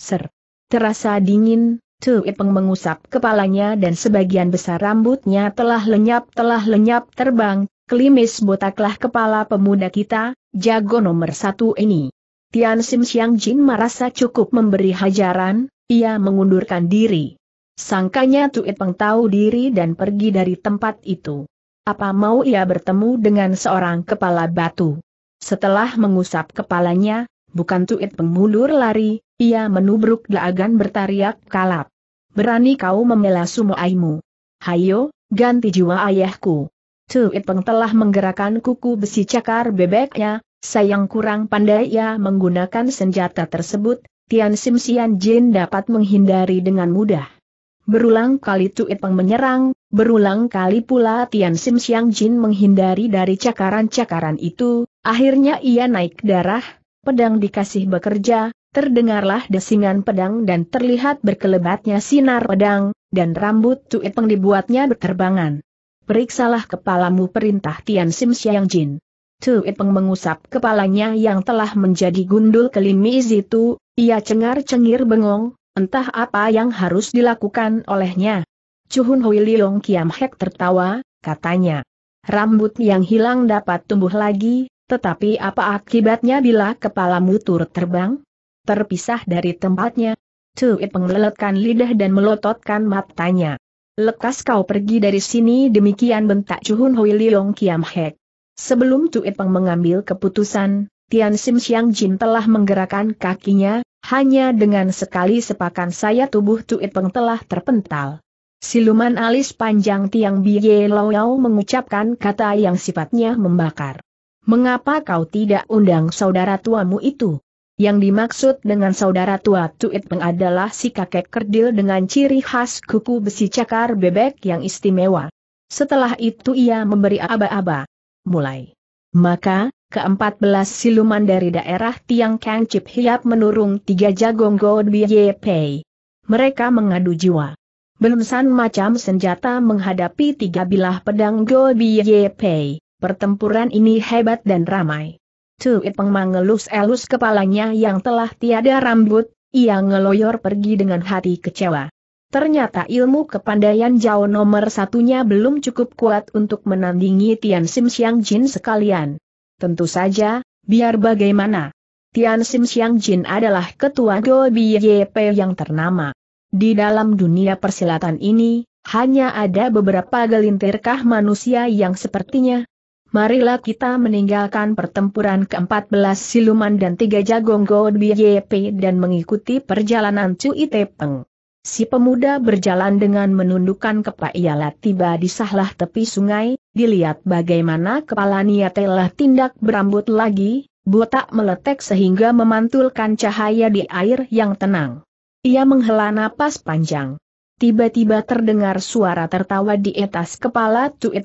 ser, terasa dingin, Peng mengusap kepalanya dan sebagian besar rambutnya telah lenyap telah lenyap terbang, kelimis botaklah kepala pemuda kita, jago nomor satu ini. Tian Sim Xiang Jin merasa cukup memberi hajaran, ia mengundurkan diri. Sangkanya Peng tahu diri dan pergi dari tempat itu. Apa mau ia bertemu dengan seorang kepala batu? Setelah mengusap kepalanya, bukan tuit pengulur lari, ia menubruk daagan bertariak kalap. Berani kau memela sumoaimu. Hayo, ganti jiwa ayahku. Tuit Peng telah menggerakkan kuku besi cakar bebeknya, sayang kurang pandai ia menggunakan senjata tersebut, Tian Sim Sian Jin dapat menghindari dengan mudah. Berulang kali Tuit Peng menyerang, berulang kali pula Tian Sim Siang Jin menghindari dari cakaran-cakaran itu, Akhirnya ia naik darah, pedang dikasih bekerja, terdengarlah desingan pedang dan terlihat berkelebatnya sinar pedang, dan rambut Tuipeng dibuatnya berterbangan. Periksalah kepalamu perintah Tian Sim Xiang Jin. Tuipeng mengusap kepalanya yang telah menjadi gundul kelimis itu, ia cengar-cengir bengong, entah apa yang harus dilakukan olehnya. Chuhun Hui Liong Kiam Hek tertawa, katanya. Rambut yang hilang dapat tumbuh lagi, tetapi apa akibatnya bila kepalamu turut terbang? Terpisah dari tempatnya? Cuit pengleletkan lidah dan melototkan matanya. Lekas kau pergi dari sini demikian bentak Chuhun Hoi Leong Kiam Hek. Sebelum Tu Peng mengambil keputusan, Tian Sim Xiang Jin telah menggerakkan kakinya, hanya dengan sekali sepakan saya tubuh Tu Peng telah terpental. Siluman alis panjang Tiang Biye Lao mengucapkan kata yang sifatnya membakar. Mengapa kau tidak undang saudara tuamu itu? Yang dimaksud dengan saudara tua Tuit Peng adalah si kakek kerdil dengan ciri khas kuku besi cakar bebek yang istimewa. Setelah itu ia memberi aba-aba. Mulai. Maka, keempat belas siluman dari daerah Tiang Kang Chip Hiap menurung tiga jagong Go Pei. Mereka mengadu jiwa. Belum san macam senjata menghadapi tiga bilah pedang Go Pei. Pertempuran ini hebat dan ramai. Cui Peng mengelus-elus kepalanya yang telah tiada rambut, ia ngeloyor pergi dengan hati kecewa. Ternyata ilmu kepandaian jauh nomor satunya belum cukup kuat untuk menandingi Tian Sim Xiang Jin sekalian. Tentu saja, biar bagaimana. Tian Sim Xiang Jin adalah ketua Go YP yang ternama. Di dalam dunia persilatan ini, hanya ada beberapa gelintirkah manusia yang sepertinya, Marilah kita meninggalkan pertempuran ke-14 siluman dan tiga jagong Go YP dan mengikuti perjalanan Cui Tepeng. Si pemuda berjalan dengan menundukkan kepala ialah tiba di sahlah tepi sungai, dilihat bagaimana kepala Nia telah tindak berambut lagi, botak meletek sehingga memantulkan cahaya di air yang tenang. Ia menghela napas panjang. Tiba-tiba terdengar suara tertawa di atas kepala Cui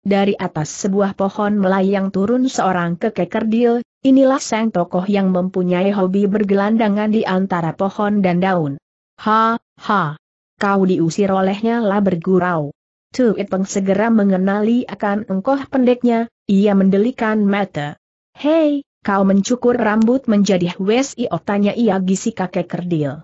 dari atas sebuah pohon melayang turun seorang kekek kerdil, inilah sang tokoh yang mempunyai hobi bergelandangan di antara pohon dan daun. Ha, ha. Kau diusir olehnya lah bergurau. Tu Itpeng segera mengenali akan engkoh pendeknya, ia mendelikan mata. Hei, kau mencukur rambut menjadi Wes Io tanya ia gisi kakek kerdil.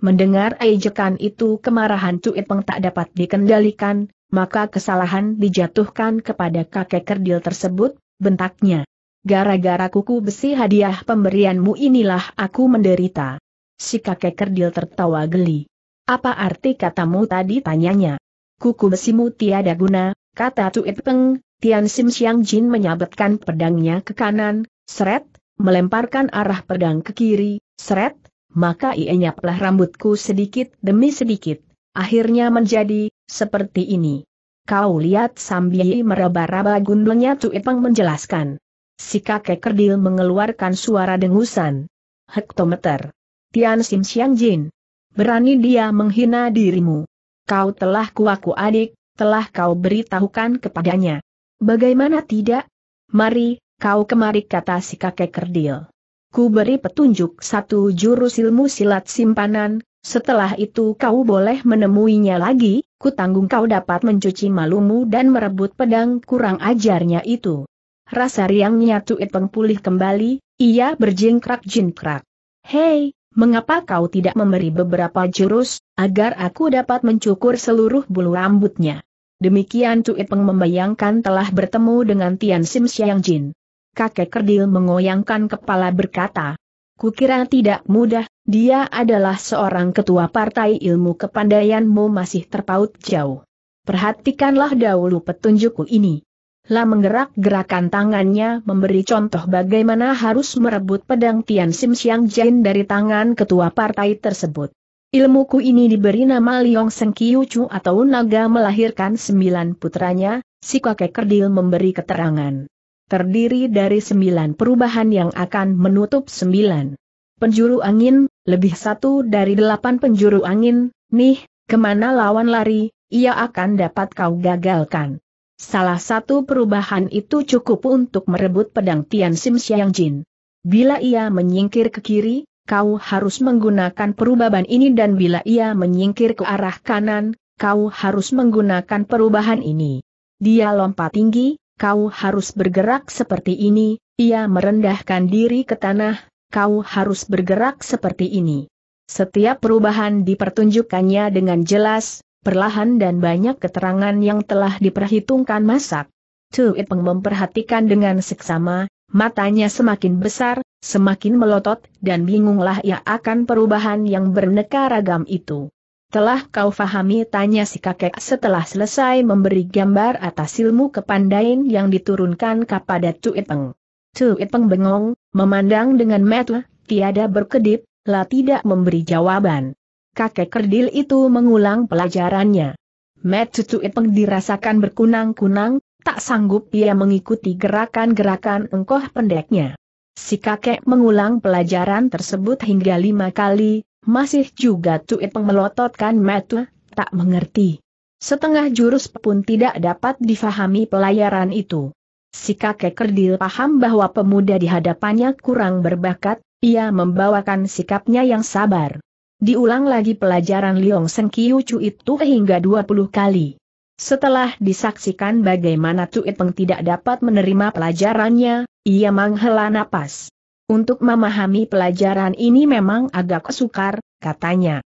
Mendengar ejekan itu kemarahan Cui Peng tak dapat dikendalikan, maka kesalahan dijatuhkan kepada kakek kerdil tersebut, bentaknya. Gara-gara kuku besi hadiah pemberianmu inilah aku menderita. Si kakek kerdil tertawa geli. Apa arti katamu tadi tanyanya? Kuku besimu tiada guna, kata Cui Peng, Tian Sim Xiang Jin menyabetkan pedangnya ke kanan, seret, melemparkan arah pedang ke kiri, seret, maka ienyaplah rambutku sedikit demi sedikit, akhirnya menjadi, seperti ini. Kau lihat sambil meraba-raba gundulnya Tu Ipeng menjelaskan. Si kakek kerdil mengeluarkan suara dengusan. Hektometer. Tian Sim Xiang Jin. Berani dia menghina dirimu. Kau telah kuaku adik, telah kau beritahukan kepadanya. Bagaimana tidak? Mari, kau kemari kata si kakek kerdil ku beri petunjuk satu jurus ilmu silat simpanan, setelah itu kau boleh menemuinya lagi, ku tanggung kau dapat mencuci malumu dan merebut pedang kurang ajarnya itu. Rasa riangnya Tuit Peng pulih kembali, ia berjingkrak-jingkrak. Hei, mengapa kau tidak memberi beberapa jurus, agar aku dapat mencukur seluruh bulu rambutnya? Demikian Tuipeng Peng membayangkan telah bertemu dengan Tian Sim Xiang Jin kakek kerdil mengoyangkan kepala berkata. Kukira tidak mudah, dia adalah seorang ketua partai ilmu kepandaianmu masih terpaut jauh. Perhatikanlah dahulu petunjukku ini. Lah menggerak-gerakan tangannya memberi contoh bagaimana harus merebut pedang Tian Sim Siang Jin dari tangan ketua partai tersebut. Ilmuku ini diberi nama Liong Seng Chu atau naga melahirkan sembilan putranya, si kakek kerdil memberi keterangan terdiri dari sembilan perubahan yang akan menutup sembilan penjuru angin, lebih satu dari delapan penjuru angin, nih, kemana lawan lari, ia akan dapat kau gagalkan. Salah satu perubahan itu cukup untuk merebut pedang Tian Sim Xiang Jin. Bila ia menyingkir ke kiri, kau harus menggunakan perubahan ini dan bila ia menyingkir ke arah kanan, kau harus menggunakan perubahan ini. Dia lompat tinggi, kau harus bergerak seperti ini, ia merendahkan diri ke tanah, kau harus bergerak seperti ini. Setiap perubahan dipertunjukkannya dengan jelas, perlahan dan banyak keterangan yang telah diperhitungkan masak. Tuit Peng memperhatikan dengan seksama, matanya semakin besar, semakin melotot dan bingunglah ia akan perubahan yang berneka ragam itu. Telah kau fahami tanya si kakek setelah selesai memberi gambar atas ilmu kepandain yang diturunkan kepada Tuiteng. Peng bengong, memandang dengan metu, tiada berkedip, lah tidak memberi jawaban. Kakek kerdil itu mengulang pelajarannya. Metu Cucu Peng dirasakan berkunang-kunang, tak sanggup ia mengikuti gerakan-gerakan engkoh pendeknya. Si kakek mengulang pelajaran tersebut hingga lima kali, masih juga Tuipeng melototkan metu, tak mengerti. Setengah jurus pun tidak dapat difahami pelayaran itu. Si kakek kerdil paham bahwa pemuda di hadapannya kurang berbakat, ia membawakan sikapnya yang sabar. Diulang lagi pelajaran Liong Seng Chu itu hingga 20 kali. Setelah disaksikan bagaimana peng tidak dapat menerima pelajarannya, ia menghela napas. Untuk memahami pelajaran ini memang agak sukar, katanya.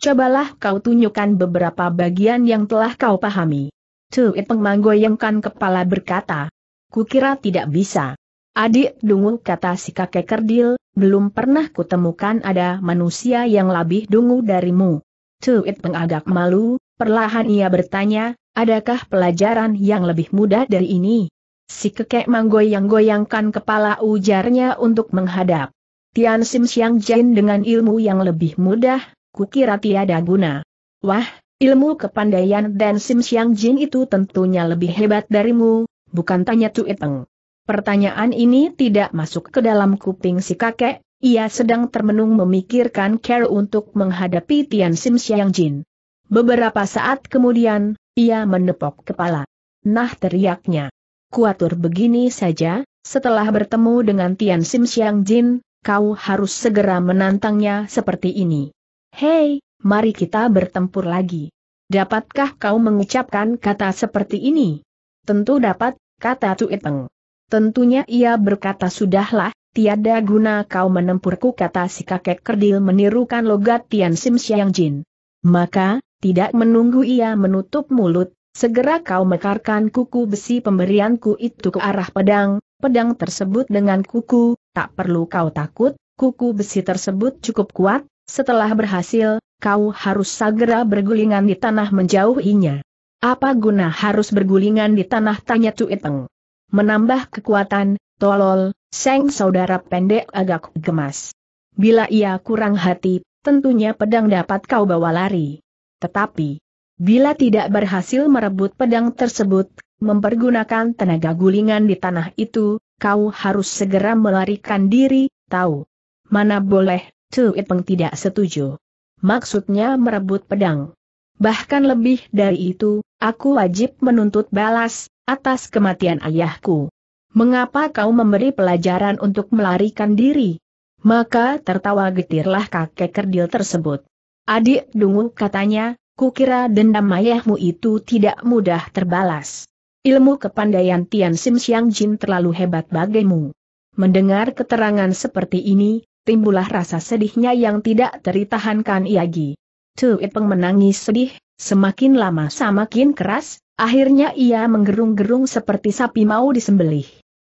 Cobalah kau tunjukkan beberapa bagian yang telah kau pahami. Cui Peng menggoyangkan kepala berkata, Kukira tidak bisa. Adik dungu kata si kakek kerdil, belum pernah kutemukan ada manusia yang lebih dungu darimu. Cuit mengagak malu, perlahan ia bertanya, adakah pelajaran yang lebih mudah dari ini? Si kekek menggoyang-goyangkan kepala ujarnya untuk menghadap. Tian Sim Siang Jin dengan ilmu yang lebih mudah, kukira tiada guna. Wah, ilmu kepandaian dan Sim Siang Jin itu tentunya lebih hebat darimu, bukan tanya Iteng. Pertanyaan ini tidak masuk ke dalam kuping si kakek, ia sedang termenung memikirkan care untuk menghadapi Tian Sim Siang Jin. Beberapa saat kemudian, ia menepok kepala. Nah teriaknya kuatur begini saja, setelah bertemu dengan Tian Sim Xiang Jin, kau harus segera menantangnya seperti ini. Hei, mari kita bertempur lagi. Dapatkah kau mengucapkan kata seperti ini? Tentu dapat, kata Peng. Tentunya ia berkata sudahlah, tiada guna kau menempurku kata si kakek kerdil menirukan logat Tian Sim Xiang Jin. Maka, tidak menunggu ia menutup mulut, Segera kau mekarkan kuku besi pemberianku itu ke arah pedang, pedang tersebut dengan kuku, tak perlu kau takut, kuku besi tersebut cukup kuat, setelah berhasil, kau harus segera bergulingan di tanah menjauhinya. Apa guna harus bergulingan di tanah tanya Cuiteng. Menambah kekuatan, tolol, seng saudara pendek agak gemas. Bila ia kurang hati, tentunya pedang dapat kau bawa lari. Tetapi, Bila tidak berhasil merebut pedang tersebut, mempergunakan tenaga gulingan di tanah itu, kau harus segera melarikan diri, tahu. Mana boleh, Tu Ipeng tidak setuju. Maksudnya merebut pedang. Bahkan lebih dari itu, aku wajib menuntut balas, atas kematian ayahku. Mengapa kau memberi pelajaran untuk melarikan diri? Maka tertawa getirlah kakek kerdil tersebut. Adik dungu katanya, Kukira dendam ayahmu itu tidak mudah terbalas. Ilmu kepandaian Tian Sim Xiang Jin terlalu hebat bagimu. Mendengar keterangan seperti ini, timbullah rasa sedihnya yang tidak teritahankan Iagi. Tu Ipeng menangis sedih, semakin lama semakin keras, akhirnya ia menggerung-gerung seperti sapi mau disembelih.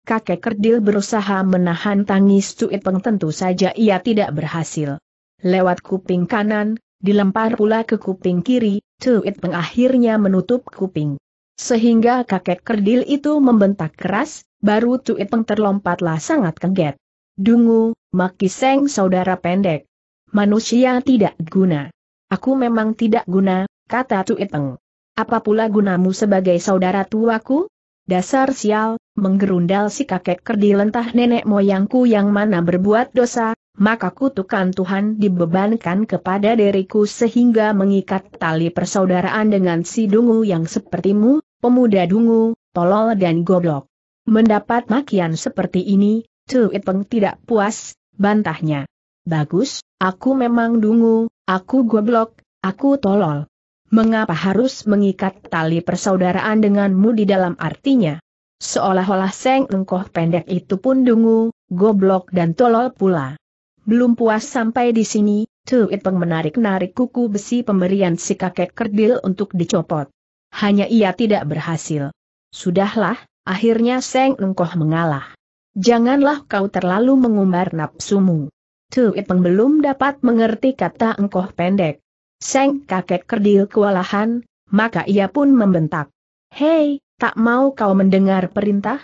Kakek kerdil berusaha menahan tangis Tu Ipeng tentu saja ia tidak berhasil. Lewat kuping kanan, Dilempar pula ke kuping kiri, Tuit Peng akhirnya menutup kuping. Sehingga kakek kerdil itu membentak keras, baru Tuit Peng terlompatlah sangat kaget. Dungu, Maki Seng saudara pendek. Manusia tidak guna. Aku memang tidak guna, kata Tuit Peng. Apa pula gunamu sebagai saudara tuaku? Dasar sial, menggerundal si kakek kerdil entah nenek moyangku yang mana berbuat dosa, maka kutukan Tuhan dibebankan kepada diriku sehingga mengikat tali persaudaraan dengan si dungu yang sepertimu, pemuda dungu, tolol dan goblok. Mendapat makian seperti ini, Tu Itpeng tidak puas, bantahnya. Bagus, aku memang dungu, aku goblok, aku tolol. Mengapa harus mengikat tali persaudaraan denganmu di dalam artinya? Seolah-olah Seng Engkoh pendek itu pun dungu, goblok dan tolol pula. Belum puas sampai di sini, Tuit Peng menarik-narik kuku besi pemberian si kakek kerdil untuk dicopot. Hanya ia tidak berhasil. Sudahlah, akhirnya Seng Engkoh mengalah. Janganlah kau terlalu mengumbar nafsumu. Tuit Peng belum dapat mengerti kata Engkoh pendek. Seng kakek kerdil kewalahan, maka ia pun membentak. Hei, tak mau kau mendengar perintah?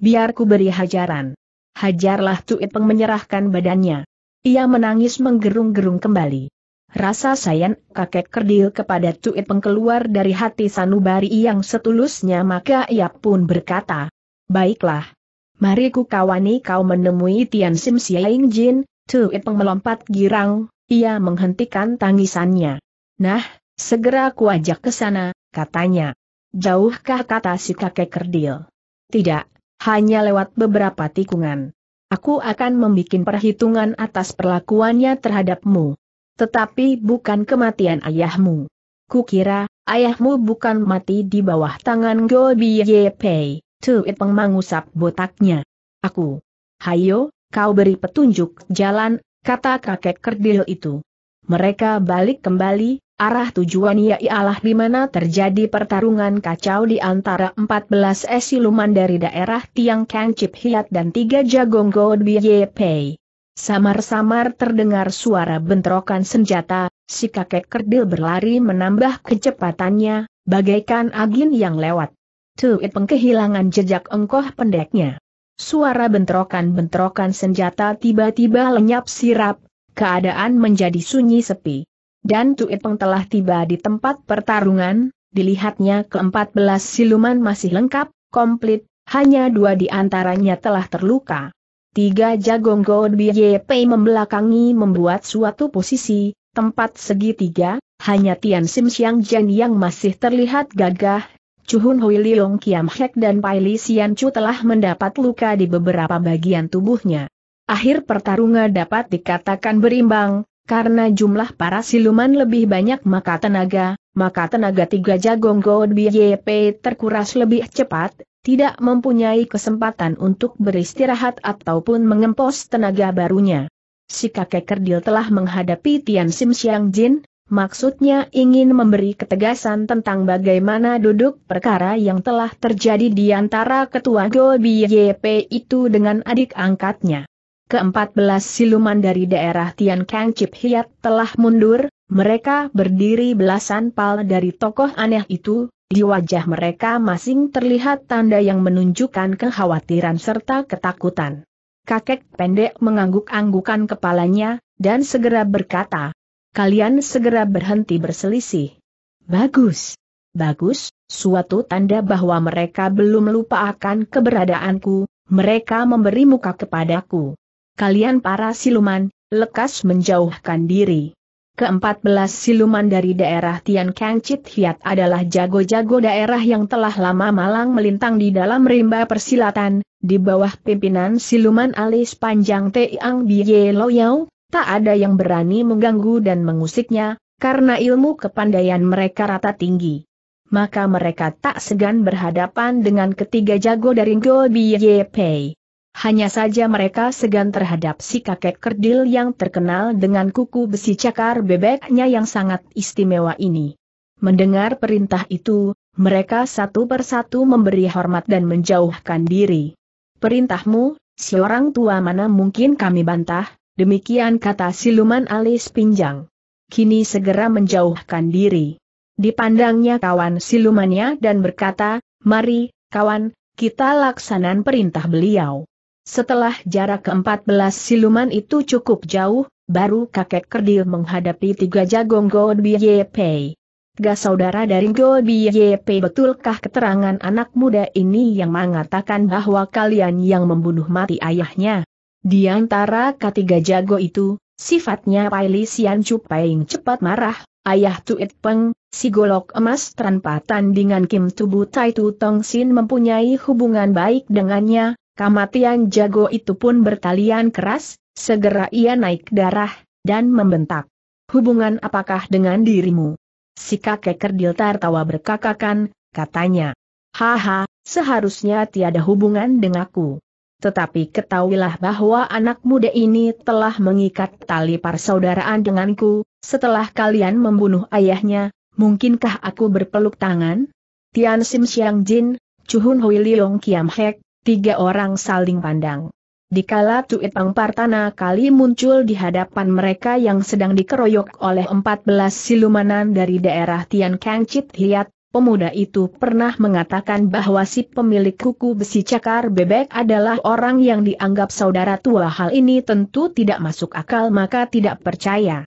Biar ku beri hajaran. Hajarlah Tuit Peng menyerahkan badannya. Ia menangis menggerung-gerung kembali. Rasa sayang kakek kerdil kepada Tuit pengkeluar dari hati sanubari yang setulusnya maka ia pun berkata, Baiklah. Mari ku kawani kau menemui Tian Sim Siaing Jin, Tuit Peng melompat girang, ia menghentikan tangisannya. Nah, segera ku ajak ke sana, katanya. Jauhkah kata si kakek kerdil? Tidak, hanya lewat beberapa tikungan. Aku akan membuat perhitungan atas perlakuannya terhadapmu. Tetapi bukan kematian ayahmu. Kukira, ayahmu bukan mati di bawah tangan Go Biye Pei, Tuit Peng mengusap botaknya. Aku. Hayo, kau beri petunjuk jalan, kata kakek kerdil itu. Mereka balik kembali, Arah tujuannya ialah di mana terjadi pertarungan kacau di antara 14 esiluman dari daerah Tiang Kang Chip Hiat dan tiga jagong God Biye Pei. Samar-samar terdengar suara bentrokan senjata, si kakek kerdil berlari menambah kecepatannya, bagaikan angin yang lewat. Tuit pengkehilangan jejak engkoh pendeknya. Suara bentrokan-bentrokan senjata tiba-tiba lenyap sirap, keadaan menjadi sunyi sepi dan Tuipeng telah tiba di tempat pertarungan, dilihatnya keempat belas siluman masih lengkap, komplit, hanya dua di antaranya telah terluka. Tiga jagong God BYP membelakangi membuat suatu posisi, tempat segitiga, hanya Tian Sim Xiang Jen yang masih terlihat gagah, Chuhun Hui Leong Kiam Hek dan Pai Li Xian Chu telah mendapat luka di beberapa bagian tubuhnya. Akhir pertarungan dapat dikatakan berimbang, karena jumlah para siluman lebih banyak maka tenaga, maka tenaga tiga jagong God BYP terkuras lebih cepat, tidak mempunyai kesempatan untuk beristirahat ataupun mengempos tenaga barunya. Si kakek kerdil telah menghadapi Tian Sim Xiang Jin, maksudnya ingin memberi ketegasan tentang bagaimana duduk perkara yang telah terjadi di antara ketua Go BYP itu dengan adik angkatnya ke-14 siluman dari daerah Tian Kang Chip Hiat telah mundur, mereka berdiri belasan pal dari tokoh aneh itu, di wajah mereka masing terlihat tanda yang menunjukkan kekhawatiran serta ketakutan. Kakek pendek mengangguk-anggukan kepalanya, dan segera berkata, Kalian segera berhenti berselisih. Bagus. Bagus, suatu tanda bahwa mereka belum lupa akan keberadaanku, mereka memberi muka kepadaku kalian para siluman, lekas menjauhkan diri. Keempat belas siluman dari daerah Tian Kang Chit Hiat adalah jago-jago daerah yang telah lama malang melintang di dalam rimba persilatan, di bawah pimpinan siluman alis panjang Tiang Bie Loyau, tak ada yang berani mengganggu dan mengusiknya, karena ilmu kepandaian mereka rata tinggi maka mereka tak segan berhadapan dengan ketiga jago dari Go Bie Pei. Hanya saja mereka segan terhadap si kakek kerdil yang terkenal dengan kuku besi cakar bebeknya yang sangat istimewa ini. Mendengar perintah itu, mereka satu persatu memberi hormat dan menjauhkan diri. Perintahmu, si orang tua mana mungkin kami bantah, demikian kata siluman alis pinjang. Kini segera menjauhkan diri. Dipandangnya kawan silumannya dan berkata, mari, kawan, kita laksanan perintah beliau. Setelah jarak ke belas siluman itu cukup jauh, baru kakek kerdil menghadapi tiga jagong God Biye Pei. Tiga saudara dari God Biye Pei betulkah keterangan anak muda ini yang mengatakan bahwa kalian yang membunuh mati ayahnya? Di antara ketiga jago itu, sifatnya Pai Li Sian Chu Peng cepat marah, ayah Tuit Peng, si golok emas tanpa tandingan Kim Tubu Tai Tu Tong Sin mempunyai hubungan baik dengannya, Kematian jago itu pun bertalian keras, segera ia naik darah, dan membentak. Hubungan apakah dengan dirimu? Si kakek kerdil tertawa berkakakan, katanya. Haha, seharusnya tiada hubungan denganku. Tetapi ketahuilah bahwa anak muda ini telah mengikat tali persaudaraan denganku, setelah kalian membunuh ayahnya, mungkinkah aku berpeluk tangan? Tian Sim Xiang Jin, Chuhun Hui Liong Kiam Hek, Tiga orang saling pandang. Dikala Tuit Pang Partana kali muncul di hadapan mereka yang sedang dikeroyok oleh 14 silumanan dari daerah Tian Kang Chit Hiat, pemuda itu pernah mengatakan bahwa si pemilik kuku besi cakar bebek adalah orang yang dianggap saudara tua hal ini tentu tidak masuk akal maka tidak percaya.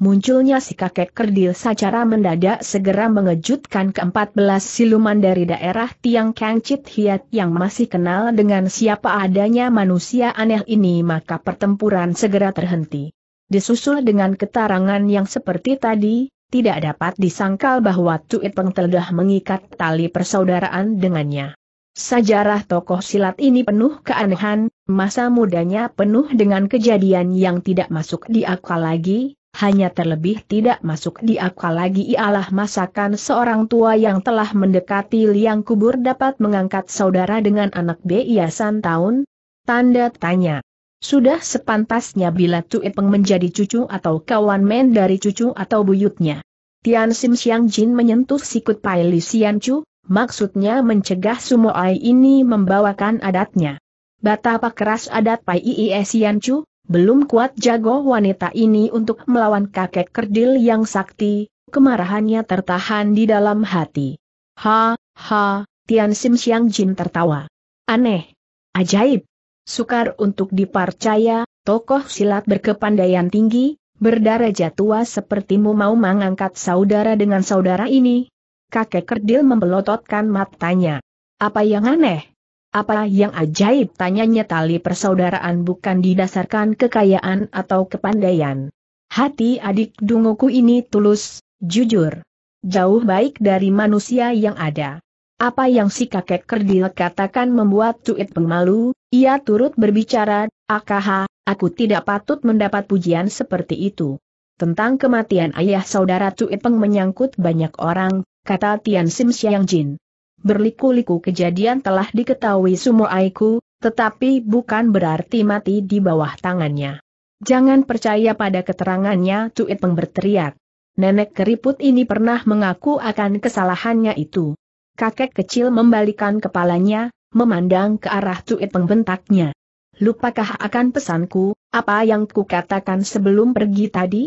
Munculnya si kakek kerdil secara mendadak segera mengejutkan keempat belas siluman dari daerah Tiang Kangcit Hiat yang masih kenal dengan siapa adanya manusia aneh ini maka pertempuran segera terhenti. Disusul dengan ketarangan yang seperti tadi, tidak dapat disangkal bahwa Tuit Peng telah mengikat tali persaudaraan dengannya. Sejarah tokoh silat ini penuh keanehan, masa mudanya penuh dengan kejadian yang tidak masuk di akal lagi, hanya terlebih tidak masuk di akal lagi ialah masakan seorang tua yang telah mendekati liang kubur dapat mengangkat saudara dengan anak beiasan tahun? Tanda tanya. Sudah sepantasnya bila Tuipeng menjadi cucu atau kawan men dari cucu atau buyutnya. Tian Sim Xiang Jin menyentuh sikut Pai Li Xian Chu, maksudnya mencegah semua Sumoai ini membawakan adatnya. Betapa keras adat Pai Iie Xian Chu, belum kuat jago wanita ini untuk melawan kakek kerdil yang sakti, kemarahannya tertahan di dalam hati. Ha, ha, Tian Sim Xiang Jin tertawa. Aneh. Ajaib. Sukar untuk dipercaya, tokoh silat berkepandaian tinggi, berdarajat tua sepertimu mau mengangkat saudara dengan saudara ini. Kakek kerdil membelototkan matanya. Apa yang aneh? Apa yang ajaib tanyanya tali persaudaraan bukan didasarkan kekayaan atau kepandaian. Hati adik dunguku ini tulus, jujur. Jauh baik dari manusia yang ada. Apa yang si kakek kerdil katakan membuat Cuit pemalu, ia turut berbicara, Akaha, aku tidak patut mendapat pujian seperti itu. Tentang kematian ayah saudara Cuit Peng menyangkut banyak orang, kata Tian Sim Xiang Jin berliku-liku kejadian telah diketahui sumo aiku, tetapi bukan berarti mati di bawah tangannya. Jangan percaya pada keterangannya, peng berteriak. Nenek keriput ini pernah mengaku akan kesalahannya itu. Kakek kecil membalikan kepalanya, memandang ke arah Peng bentaknya. Lupakah akan pesanku, apa yang kukatakan sebelum pergi tadi?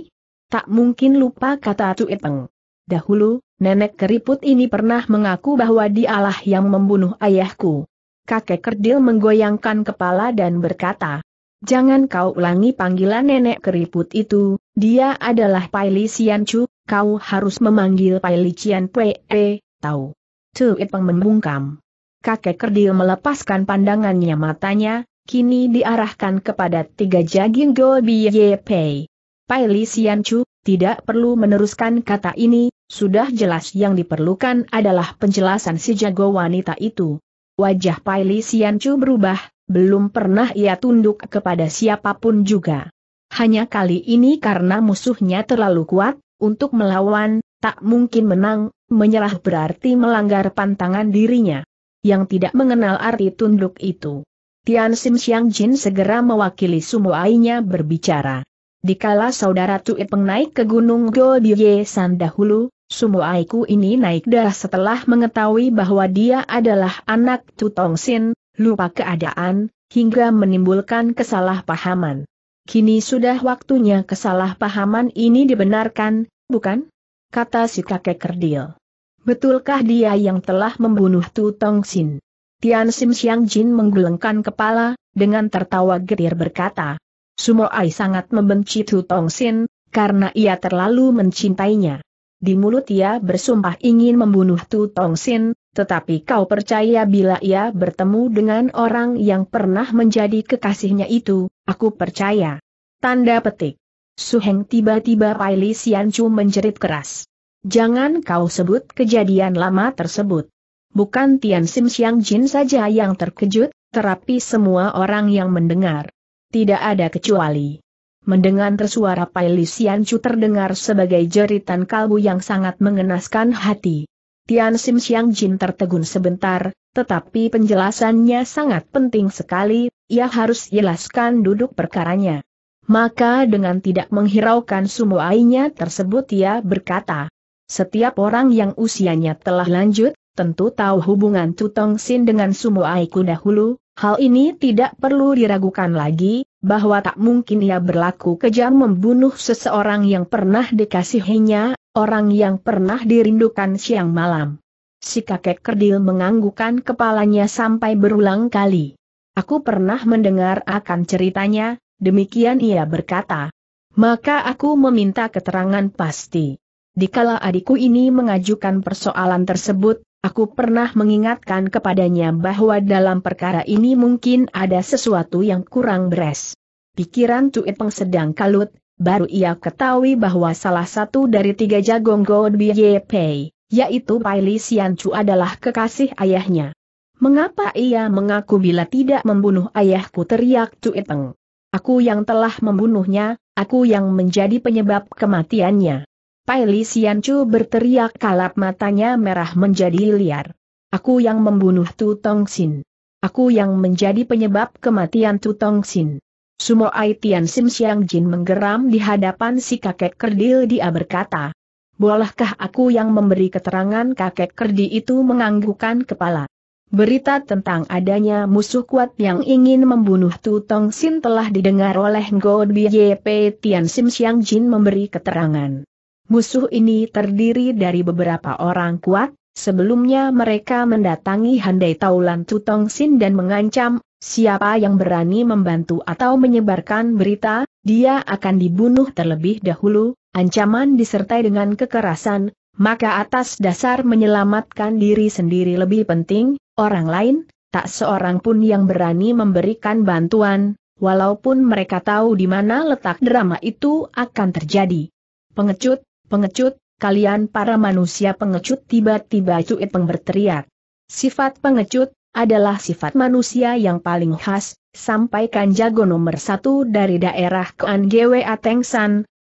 Tak mungkin lupa kata peng. Dahulu, nenek keriput ini pernah mengaku bahwa dialah yang membunuh ayahku. Kakek kerdil menggoyangkan kepala dan berkata, Jangan kau ulangi panggilan nenek keriput itu, dia adalah Paili Chu, kau harus memanggil Paili Cian Pee, tahu. Tuit membungkam. Kakek kerdil melepaskan pandangannya matanya, kini diarahkan kepada tiga jaging Go Biye Pei. Paili Chu, tidak perlu meneruskan kata ini, sudah jelas yang diperlukan adalah penjelasan si jago wanita itu. Wajah Pai Li Chu berubah, belum pernah ia tunduk kepada siapapun juga. Hanya kali ini karena musuhnya terlalu kuat, untuk melawan, tak mungkin menang, menyerah berarti melanggar pantangan dirinya. Yang tidak mengenal arti tunduk itu. Tian Sim Xiang Jin segera mewakili sumuainya berbicara. Dikala saudara Tuit Peng naik ke Gunung Goldie San dahulu, Sumo Aiku ini naik darah setelah mengetahui bahwa dia adalah anak Tutong Sin, lupa keadaan, hingga menimbulkan kesalahpahaman. Kini sudah waktunya kesalahpahaman ini dibenarkan, bukan? Kata si kakek kerdil. Betulkah dia yang telah membunuh Tutong Sin? Tian Sim Xiang Jin menggelengkan kepala, dengan tertawa getir berkata. Sumo Ai sangat membenci Tutong Sin, karena ia terlalu mencintainya. Di mulut ia bersumpah ingin membunuh Tu Tong Sin, tetapi kau percaya bila ia bertemu dengan orang yang pernah menjadi kekasihnya itu, aku percaya. Tanda petik. Suheng tiba-tiba Pai Li Chu menjerit keras. Jangan kau sebut kejadian lama tersebut. Bukan Tian Sim Xiang Jin saja yang terkejut, terapi semua orang yang mendengar. Tidak ada kecuali. Mendengar tersuara Paili Chu terdengar sebagai jeritan kalbu yang sangat mengenaskan hati. Tian Sim Xiang Jin tertegun sebentar, tetapi penjelasannya sangat penting sekali, ia harus jelaskan duduk perkaranya. Maka dengan tidak menghiraukan sumuainya tersebut ia berkata, setiap orang yang usianya telah lanjut, tentu tahu hubungan Tutong Sin dengan sumuaiku dahulu, Hal ini tidak perlu diragukan lagi, bahwa tak mungkin ia berlaku kejam membunuh seseorang yang pernah dikasihinya, orang yang pernah dirindukan siang malam. Si kakek kerdil menganggukan kepalanya sampai berulang kali. Aku pernah mendengar akan ceritanya, demikian ia berkata. Maka aku meminta keterangan pasti. Dikala adikku ini mengajukan persoalan tersebut, Aku pernah mengingatkan kepadanya bahwa dalam perkara ini mungkin ada sesuatu yang kurang beres. Pikiran Tu Peng sedang kalut, baru ia ketahui bahwa salah satu dari tiga jagong God Biye Pei, yaitu Pai Li Sian Chu adalah kekasih ayahnya. Mengapa ia mengaku bila tidak membunuh ayahku teriak Tu Peng. Aku yang telah membunuhnya, aku yang menjadi penyebab kematiannya. Pai Li Chu berteriak kalap matanya merah menjadi liar. Aku yang membunuh Tu Tong Sin. Aku yang menjadi penyebab kematian Tu Tong Sin. Sumo Ai Tian Sim Siang Jin menggeram di hadapan si kakek kerdil dia berkata. Bolehkah aku yang memberi keterangan kakek kerdi itu menganggukkan kepala. Berita tentang adanya musuh kuat yang ingin membunuh Tu Tong Sin telah didengar oleh Ngo Ye Tian Sim Siang Jin memberi keterangan. Musuh ini terdiri dari beberapa orang kuat, sebelumnya mereka mendatangi Handai Taulan Tutong Sin dan mengancam, siapa yang berani membantu atau menyebarkan berita, dia akan dibunuh terlebih dahulu, ancaman disertai dengan kekerasan, maka atas dasar menyelamatkan diri sendiri lebih penting, orang lain, tak seorang pun yang berani memberikan bantuan, walaupun mereka tahu di mana letak drama itu akan terjadi. Pengecut, Pengecut, kalian para manusia pengecut tiba-tiba Peng berteriak. Sifat pengecut, adalah sifat manusia yang paling khas, sampaikan jago nomor satu dari daerah Kuan Gwa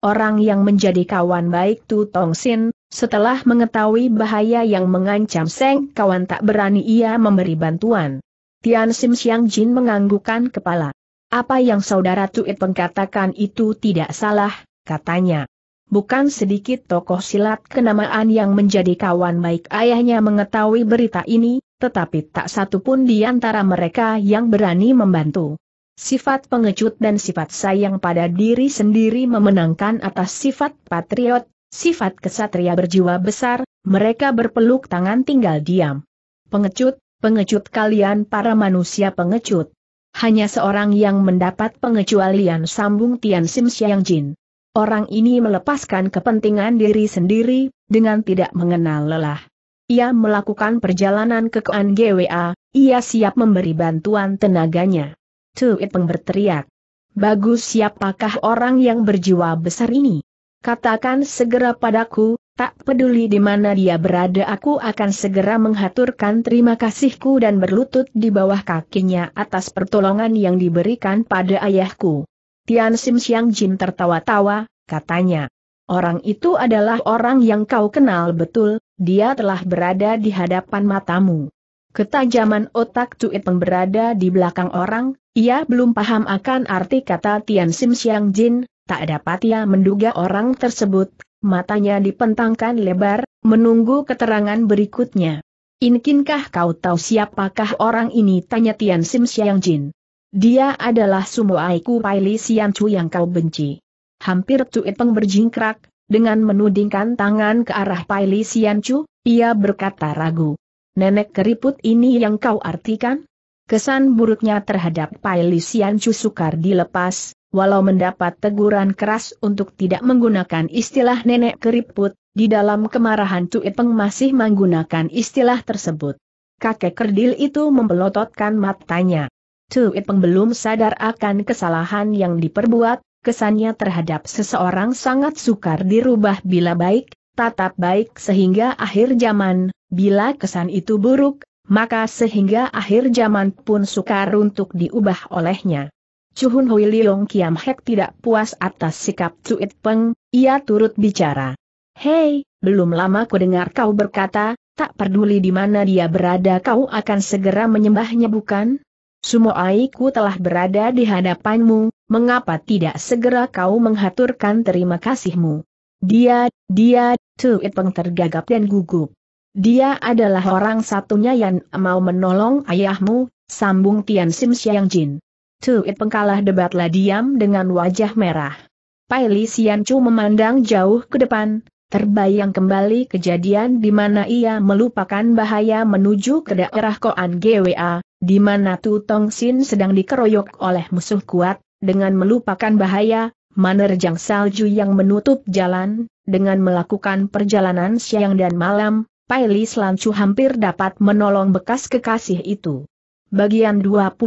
orang yang menjadi kawan baik Tu Tong Sin, setelah mengetahui bahaya yang mengancam Seng kawan tak berani ia memberi bantuan. Tian Sim Xiang Jin menganggukkan kepala. Apa yang saudara Tuit pengkatakan itu tidak salah, katanya bukan sedikit tokoh silat kenamaan yang menjadi kawan baik ayahnya mengetahui berita ini, tetapi tak satu pun di antara mereka yang berani membantu. Sifat pengecut dan sifat sayang pada diri sendiri memenangkan atas sifat patriot, sifat kesatria berjiwa besar, mereka berpeluk tangan tinggal diam. Pengecut, pengecut kalian para manusia pengecut. Hanya seorang yang mendapat pengecualian sambung Tian Sim Xiang Jin. Orang ini melepaskan kepentingan diri sendiri, dengan tidak mengenal lelah. Ia melakukan perjalanan ke Kuan GWA, ia siap memberi bantuan tenaganya. Tu Peng berteriak. Bagus siapakah orang yang berjiwa besar ini? Katakan segera padaku, tak peduli di mana dia berada aku akan segera menghaturkan terima kasihku dan berlutut di bawah kakinya atas pertolongan yang diberikan pada ayahku. Tian Sim Siang Jin tertawa-tawa, katanya. Orang itu adalah orang yang kau kenal betul, dia telah berada di hadapan matamu. Ketajaman otak Peng berada di belakang orang, ia belum paham akan arti kata Tian Sim Siang Jin, tak dapat ia menduga orang tersebut, matanya dipentangkan lebar, menunggu keterangan berikutnya. Inkinkah kau tahu siapakah orang ini? Tanya Tian Sim Siang Jin. Dia adalah Sumoaiku Paili Chu yang kau benci. Hampir Peng berjingkrak, dengan menudingkan tangan ke arah Paili Chu, ia berkata ragu. Nenek keriput ini yang kau artikan? Kesan buruknya terhadap Paili Chu sukar dilepas, walau mendapat teguran keras untuk tidak menggunakan istilah nenek keriput, di dalam kemarahan Peng masih menggunakan istilah tersebut. Kakek kerdil itu membelototkan matanya. Tuit Peng belum sadar akan kesalahan yang diperbuat, kesannya terhadap seseorang sangat sukar dirubah bila baik, tatap baik sehingga akhir zaman, bila kesan itu buruk, maka sehingga akhir zaman pun sukar untuk diubah olehnya. Chuhun Hui Liong Kiam Hek tidak puas atas sikap Cuit Peng, ia turut bicara. Hei, belum lama ku dengar kau berkata, tak peduli di mana dia berada kau akan segera menyembahnya bukan? Sumoaiku telah berada di hadapanmu, mengapa tidak segera kau menghaturkan terima kasihmu? Dia, dia, Tuit Peng tergagap dan gugup. Dia adalah orang satunya yang mau menolong ayahmu, sambung Tian Sim Xiang Jin. Tuit pengkalah debatlah diam dengan wajah merah. Pai Li Xian Chu memandang jauh ke depan, terbayang kembali kejadian di mana ia melupakan bahaya menuju ke daerah Koan GWA, di mana Tu Tong Sin sedang dikeroyok oleh musuh kuat, dengan melupakan bahaya, menerjang salju yang menutup jalan, dengan melakukan perjalanan siang dan malam, Paili Selancu hampir dapat menolong bekas kekasih itu. Bagian 25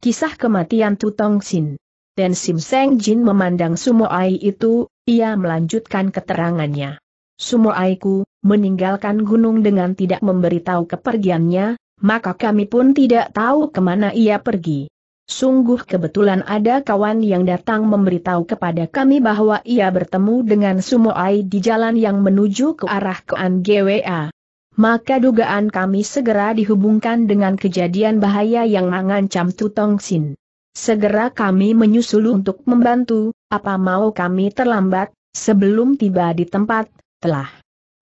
Kisah kematian Tu Tong Sin Dan Sim Seng Jin memandang Sumo Ai itu, ia melanjutkan keterangannya. Sumo Aiku meninggalkan gunung dengan tidak memberitahu kepergiannya, maka kami pun tidak tahu kemana ia pergi. Sungguh kebetulan ada kawan yang datang memberitahu kepada kami bahwa ia bertemu dengan Sumoai di jalan yang menuju ke arah Koan GWA. Maka dugaan kami segera dihubungkan dengan kejadian bahaya yang mengancam Tutong Sin. Segera kami menyusul untuk membantu, apa mau kami terlambat, sebelum tiba di tempat, telah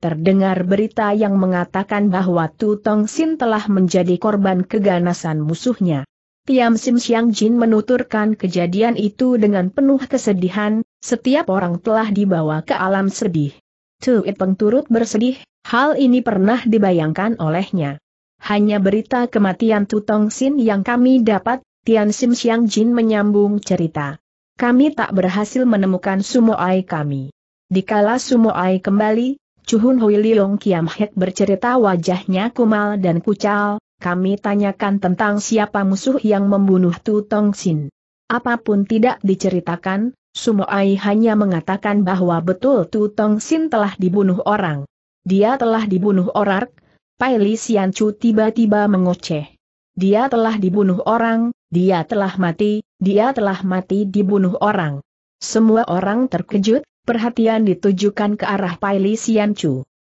terdengar berita yang mengatakan bahwa Tu Tong Sin telah menjadi korban keganasan musuhnya. Tiam Sim Xiang Jin menuturkan kejadian itu dengan penuh kesedihan, setiap orang telah dibawa ke alam sedih. Tu Itpeng turut bersedih, hal ini pernah dibayangkan olehnya. Hanya berita kematian Tu Tong Sin yang kami dapat, Tian Sim Xiang Jin menyambung cerita. Kami tak berhasil menemukan Sumo Ai kami. Dikala Sumo Ai kembali, Chuhun Hui Liong Kiam Hek bercerita wajahnya kumal dan kucal, kami tanyakan tentang siapa musuh yang membunuh Tu Tong Sin. Apapun tidak diceritakan, Sumoai hanya mengatakan bahwa betul Tu Tong Sin telah dibunuh orang. Dia telah dibunuh orang, Pai Li Sian Chu tiba-tiba mengoceh. Dia telah dibunuh orang, dia telah mati, dia telah mati dibunuh orang. Semua orang terkejut, perhatian ditujukan ke arah Pai Li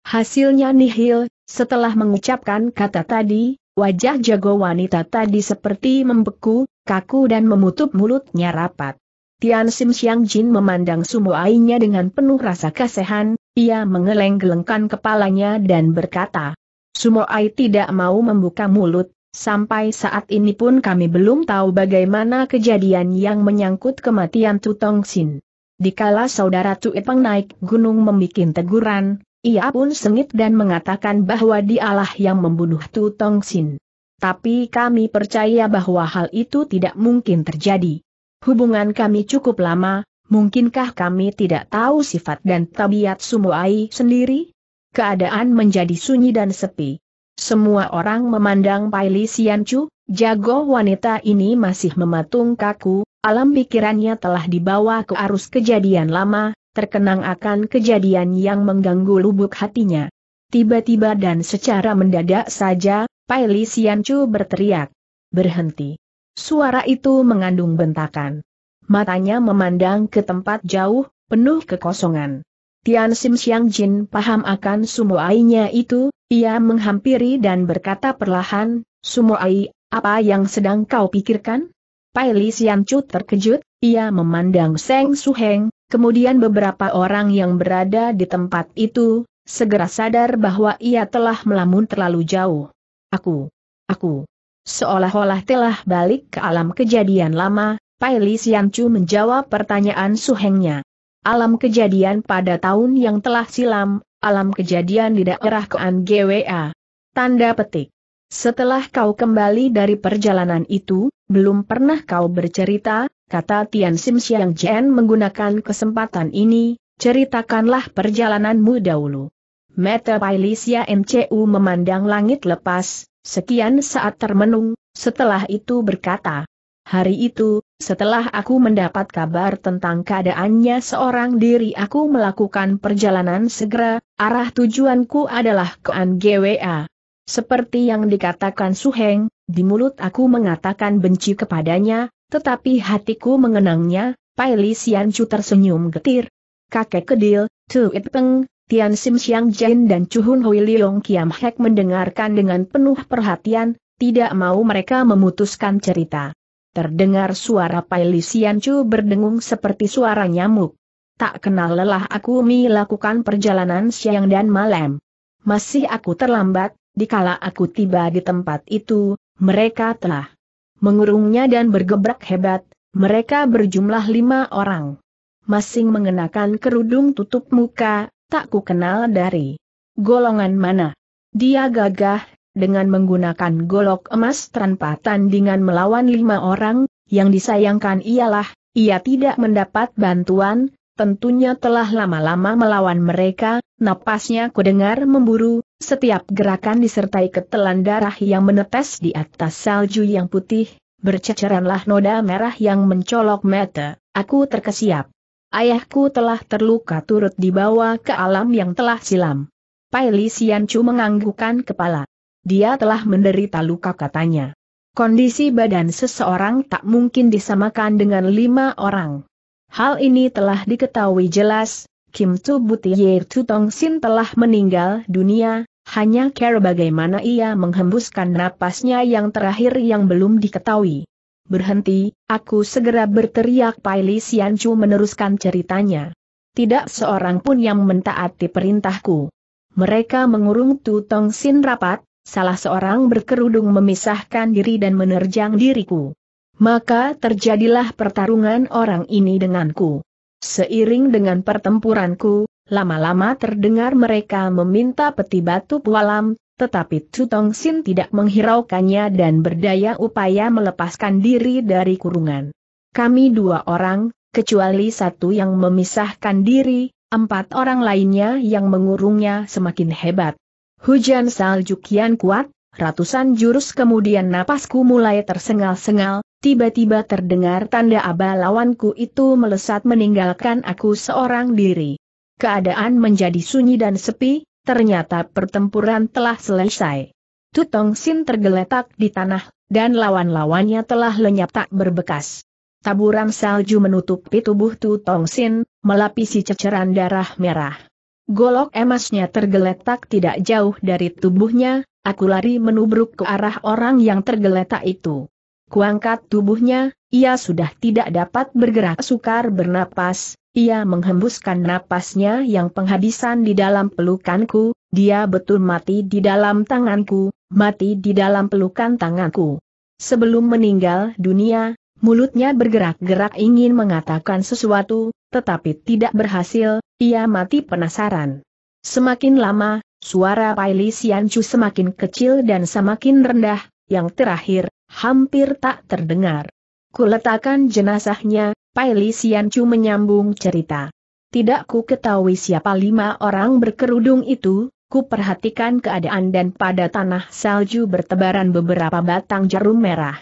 Hasilnya nihil, setelah mengucapkan kata tadi, wajah jago wanita tadi seperti membeku, kaku dan memutup mulutnya rapat. Tian Sim Xiang Jin memandang Sumo sumuainya dengan penuh rasa kasihan, ia mengeleng-gelengkan kepalanya dan berkata, Sumo Sumoai tidak mau membuka mulut, sampai saat ini pun kami belum tahu bagaimana kejadian yang menyangkut kematian Tutong Xin. Dikala saudara Tuipeng naik gunung membuat teguran, ia pun sengit dan mengatakan bahwa dialah yang membunuh Tu Tong Sin. Tapi kami percaya bahwa hal itu tidak mungkin terjadi. Hubungan kami cukup lama, mungkinkah kami tidak tahu sifat dan tabiat Sumuai sendiri? Keadaan menjadi sunyi dan sepi. Semua orang memandang Pai Li Sian Chu, jago wanita ini masih mematung kaku, Alam pikirannya telah dibawa ke arus kejadian lama, terkenang akan kejadian yang mengganggu lubuk hatinya. Tiba-tiba dan secara mendadak saja, Pai Li Chu berteriak. Berhenti. Suara itu mengandung bentakan. Matanya memandang ke tempat jauh, penuh kekosongan. Tian Sim Xiang Jin paham akan Sumo Ainya itu, ia menghampiri dan berkata perlahan, Sumo Ai, apa yang sedang kau pikirkan? Pai Li Sian Chu terkejut, ia memandang Seng Su Heng, kemudian beberapa orang yang berada di tempat itu, segera sadar bahwa ia telah melamun terlalu jauh. Aku, aku, seolah-olah telah balik ke alam kejadian lama, Pai Li Sian Chu menjawab pertanyaan Su Hengnya. Alam kejadian pada tahun yang telah silam, alam kejadian di daerah kean GWA. Tanda petik. Setelah kau kembali dari perjalanan itu, belum pernah kau bercerita, kata Tian Sim Xiang Jen menggunakan kesempatan ini, ceritakanlah perjalananmu dahulu. Meta Pailisia MCU memandang langit lepas, sekian saat termenung, setelah itu berkata. Hari itu, setelah aku mendapat kabar tentang keadaannya seorang diri aku melakukan perjalanan segera, arah tujuanku adalah ke GWA. Seperti yang dikatakan Suheng, di mulut aku mengatakan benci kepadanya, tetapi hatiku mengenangnya, Pai Li Chu tersenyum getir. Kakek kedil, It Peng, Tian Sim Xiang Jin dan Hun Hui Liong Kiam Hek mendengarkan dengan penuh perhatian, tidak mau mereka memutuskan cerita. Terdengar suara Pai Li Chu berdengung seperti suara nyamuk. Tak kenal lelah aku melakukan perjalanan siang dan malam. Masih aku terlambat, dikala aku tiba di tempat itu, mereka telah mengurungnya dan bergebrak hebat, mereka berjumlah lima orang. Masing mengenakan kerudung tutup muka, tak ku kenal dari golongan mana. Dia gagah, dengan menggunakan golok emas tanpa tandingan melawan lima orang, yang disayangkan ialah, ia tidak mendapat bantuan, tentunya telah lama-lama melawan mereka, napasnya kudengar memburu, setiap gerakan disertai ketelan darah yang menetes di atas salju yang putih, berceceranlah noda merah yang mencolok mata, aku terkesiap. Ayahku telah terluka turut dibawa ke alam yang telah silam. Pai Li Chu menganggukkan kepala. Dia telah menderita luka katanya. Kondisi badan seseorang tak mungkin disamakan dengan lima orang. Hal ini telah diketahui jelas, Kim Tu Buti Yer Tu Tong Sin telah meninggal dunia, hanya care bagaimana ia menghembuskan napasnya yang terakhir yang belum diketahui. Berhenti, aku segera berteriak Pai Li Xianchu meneruskan ceritanya. Tidak seorang pun yang mentaati perintahku. Mereka mengurung Tu Tong Sin rapat, salah seorang berkerudung memisahkan diri dan menerjang diriku. Maka terjadilah pertarungan orang ini denganku. Seiring dengan pertempuranku, Lama-lama terdengar mereka meminta peti batu pualam, tetapi Tutong Sin tidak menghiraukannya dan berdaya upaya melepaskan diri dari kurungan. Kami dua orang, kecuali satu yang memisahkan diri, empat orang lainnya yang mengurungnya semakin hebat. Hujan salju kian kuat, ratusan jurus kemudian napasku mulai tersengal-sengal, tiba-tiba terdengar tanda aba lawanku itu melesat meninggalkan aku seorang diri keadaan menjadi sunyi dan sepi, ternyata pertempuran telah selesai. Tutong Sin tergeletak di tanah, dan lawan-lawannya telah lenyap tak berbekas. Taburan salju menutupi tubuh Tutong Sin, melapisi ceceran darah merah. Golok emasnya tergeletak tidak jauh dari tubuhnya, aku lari menubruk ke arah orang yang tergeletak itu. Kuangkat tubuhnya, ia sudah tidak dapat bergerak sukar bernapas, ia menghembuskan napasnya yang penghabisan di dalam pelukanku, dia betul mati di dalam tanganku, mati di dalam pelukan tanganku. Sebelum meninggal dunia, mulutnya bergerak-gerak ingin mengatakan sesuatu, tetapi tidak berhasil, ia mati penasaran. Semakin lama, suara Paili Siancu semakin kecil dan semakin rendah, yang terakhir, hampir tak terdengar. Kuletakkan jenazahnya, Pai Li Xianchu menyambung cerita. Tidak ku ketahui siapa lima orang berkerudung itu, ku perhatikan keadaan dan pada tanah salju bertebaran beberapa batang jarum merah.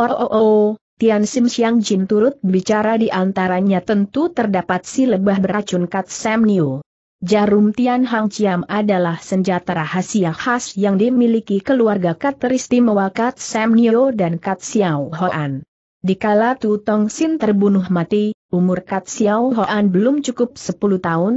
Oh oh oh, Tian Sim Xiang Jin turut bicara di antaranya tentu terdapat si lebah beracun Kat Sam Niu. Jarum Tian Hang Chiam adalah senjata rahasia khas yang dimiliki keluarga Kat Kat Sam Niu dan Kat Xiao Hoan. Dikala Tu Tong Sin terbunuh mati, umur Kat Xiao Hoan belum cukup 10 tahun,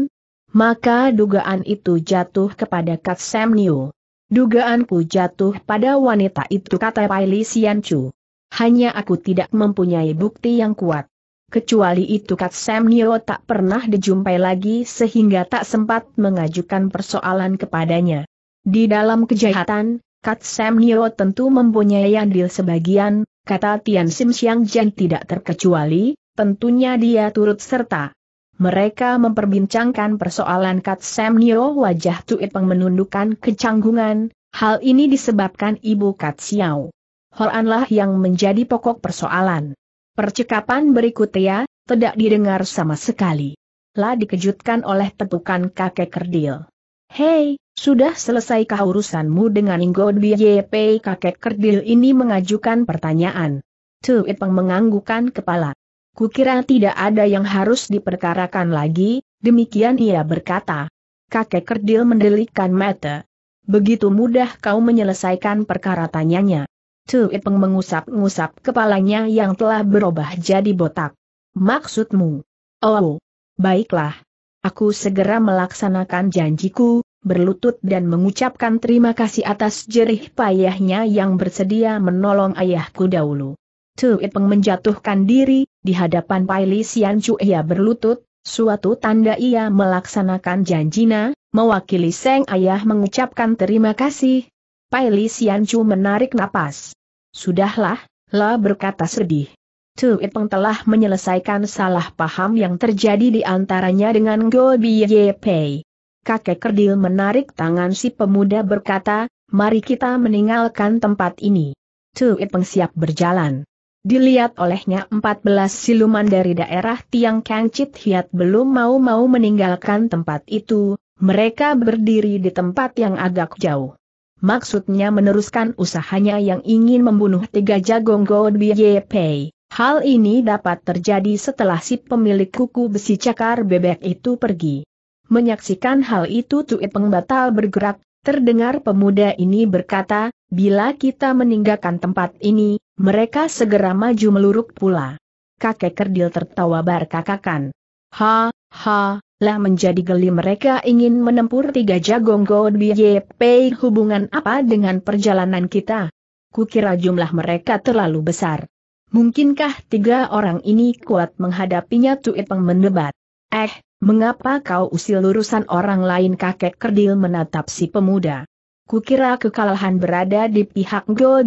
maka dugaan itu jatuh kepada Kat Sam Niu. Dugaanku jatuh pada wanita itu kata Pai Li Sian Chu. Hanya aku tidak mempunyai bukti yang kuat. Kecuali itu Kat Sam Niu tak pernah dijumpai lagi sehingga tak sempat mengajukan persoalan kepadanya. Di dalam kejahatan, Kat Sam Nio tentu mempunyai andil sebagian, kata Tian Sim Xiang jen tidak terkecuali, tentunya dia turut serta. Mereka memperbincangkan persoalan Kat Sam Nio wajah Tuit Peng menundukkan kecanggungan, hal ini disebabkan ibu Kat Xiao. Hoanlah yang menjadi pokok persoalan. Percakapan berikutnya, tidak didengar sama sekali. La dikejutkan oleh tetukan kakek kerdil. Hei, sudah selesaikah urusanmu dengan Inggo DYP kakek kerdil ini mengajukan pertanyaan. Tuit Peng menganggukkan kepala. Kukira tidak ada yang harus diperkarakan lagi, demikian ia berkata. Kakek kerdil mendelikkan mata. Begitu mudah kau menyelesaikan perkara tanyanya. Tuit Peng mengusap-ngusap kepalanya yang telah berubah jadi botak. Maksudmu? Oh, baiklah. Aku segera melaksanakan janjiku, berlutut dan mengucapkan terima kasih atas jerih payahnya yang bersedia menolong ayahku dahulu. Tu Peng menjatuhkan diri, di hadapan Pai Li Sian Chu ia berlutut, suatu tanda ia melaksanakan janjinya, mewakili Seng Ayah mengucapkan terima kasih. Pai Li Sian Chu menarik napas. Sudahlah, La berkata sedih. Tu Peng telah menyelesaikan salah paham yang terjadi di antaranya dengan Go Bi Ye Pei kakek kerdil menarik tangan si pemuda berkata, mari kita meninggalkan tempat ini. Tuit pengsiap siap berjalan. Dilihat olehnya 14 siluman dari daerah Tiang Kang Chit Hiat belum mau-mau meninggalkan tempat itu, mereka berdiri di tempat yang agak jauh. Maksudnya meneruskan usahanya yang ingin membunuh tiga jagong God Pei. Hal ini dapat terjadi setelah si pemilik kuku besi cakar bebek itu pergi. Menyaksikan hal itu Tui Peng batal bergerak, terdengar pemuda ini berkata, bila kita meninggalkan tempat ini, mereka segera maju meluruk pula. Kakek kerdil tertawa berkakakan, Ha, ha, lah menjadi geli mereka ingin menempur tiga jagong God BYP hubungan apa dengan perjalanan kita. Kukira jumlah mereka terlalu besar. Mungkinkah tiga orang ini kuat menghadapinya Tui Peng mendebat? Eh, Mengapa kau usil lurusan orang lain kakek kerdil menatap si pemuda? Kukira kekalahan berada di pihak Go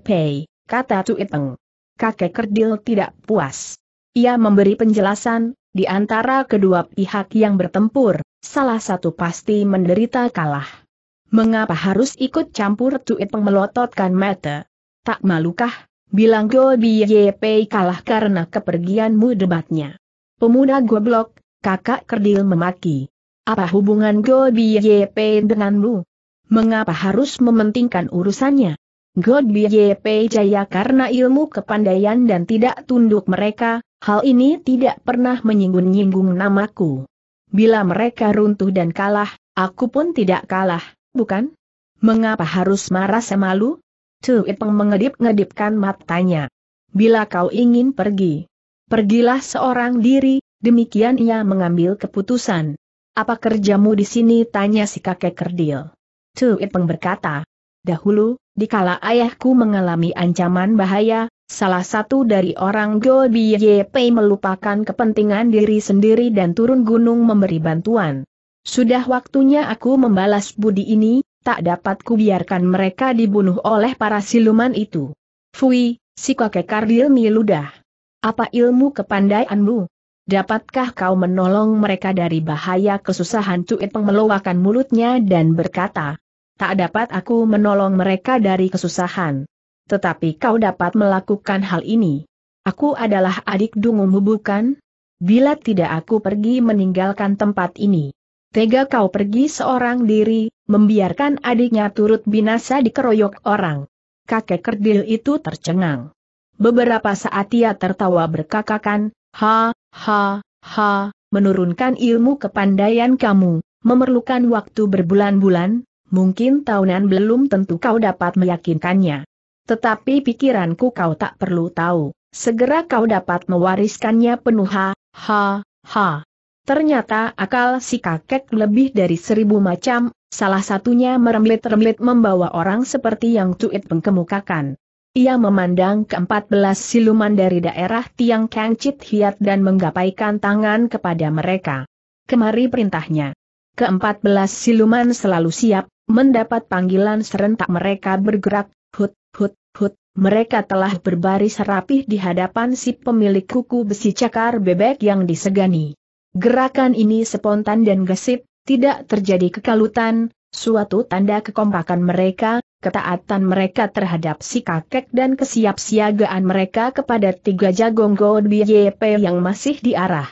Pei, kata Tuiteng. Kakek kerdil tidak puas. Ia memberi penjelasan, di antara kedua pihak yang bertempur, salah satu pasti menderita kalah. Mengapa harus ikut campur Tuiteng melototkan mata? Tak malukah, bilang Go Pei kalah karena kepergianmu debatnya. Pemuda goblok, kakak kerdil memaki. Apa hubungan Gobi YP denganmu? Mengapa harus mementingkan urusannya? Gobi YP jaya karena ilmu kepandaian dan tidak tunduk mereka, hal ini tidak pernah menyinggung-nyinggung namaku. Bila mereka runtuh dan kalah, aku pun tidak kalah, bukan? Mengapa harus marah semalu? Tuipeng mengedip-ngedipkan matanya. Bila kau ingin pergi, pergilah seorang diri, Demikian ia mengambil keputusan. Apa kerjamu di sini? tanya si kakek kerdil. Tu Ipeng berkata, Dahulu, dikala ayahku mengalami ancaman bahaya, salah satu dari orang Go BYP melupakan kepentingan diri sendiri dan turun gunung memberi bantuan. Sudah waktunya aku membalas budi ini, tak dapat kubiarkan mereka dibunuh oleh para siluman itu. Fui, si kakek kardil miludah. Apa ilmu kepandaianmu? Dapatkah kau menolong mereka dari bahaya kesusahan Cuit Peng meluakan mulutnya dan berkata, Tak dapat aku menolong mereka dari kesusahan. Tetapi kau dapat melakukan hal ini. Aku adalah adik dungumu bukan? Bila tidak aku pergi meninggalkan tempat ini. Tega kau pergi seorang diri, membiarkan adiknya turut binasa dikeroyok orang. Kakek kerdil itu tercengang. Beberapa saat ia tertawa berkakakan, Ha, Ha, ha, menurunkan ilmu kepandaian kamu, memerlukan waktu berbulan-bulan, mungkin tahunan belum tentu kau dapat meyakinkannya. Tetapi pikiranku kau tak perlu tahu, segera kau dapat mewariskannya penuh ha, ha, ha. Ternyata akal si kakek lebih dari seribu macam, salah satunya meremlet-remlet membawa orang seperti yang Tuit pengkemukakan. Ia memandang keempat belas siluman dari daerah Tiang Kang Chit Hiat dan menggapaikan tangan kepada mereka. Kemari perintahnya. Keempat belas siluman selalu siap, mendapat panggilan serentak mereka bergerak, hut, hut, hut, mereka telah berbaris rapih di hadapan si pemilik kuku besi cakar bebek yang disegani. Gerakan ini spontan dan gesit, tidak terjadi kekalutan, suatu tanda kekompakan mereka, ketaatan mereka terhadap si kakek dan kesiapsiagaan mereka kepada tiga jagong God BYP yang masih diarah.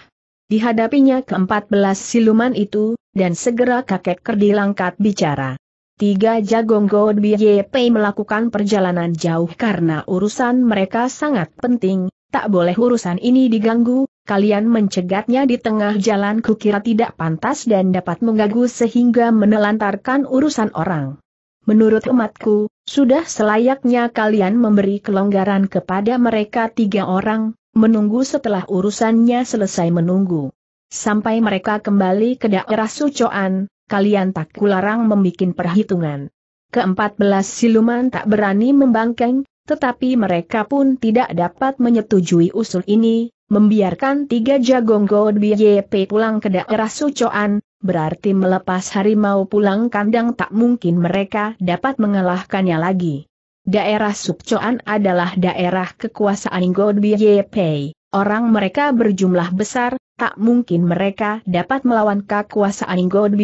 Dihadapinya ke belas siluman itu, dan segera kakek kerdil angkat bicara. Tiga jagong God BYP melakukan perjalanan jauh karena urusan mereka sangat penting, tak boleh urusan ini diganggu, kalian mencegatnya di tengah jalan kukira tidak pantas dan dapat mengganggu sehingga menelantarkan urusan orang. Menurut umatku, sudah selayaknya kalian memberi kelonggaran kepada mereka tiga orang, menunggu setelah urusannya selesai menunggu. Sampai mereka kembali ke daerah sucoan, kalian tak kularang membuat perhitungan. Keempat belas siluman tak berani membangkang, tetapi mereka pun tidak dapat menyetujui usul ini, membiarkan tiga jagong BYP pulang ke daerah sucoan, berarti melepas harimau pulang kandang tak mungkin mereka dapat mengalahkannya lagi. Daerah Subcoan adalah daerah kekuasaan God Pei. Orang mereka berjumlah besar, tak mungkin mereka dapat melawan kekuasaan God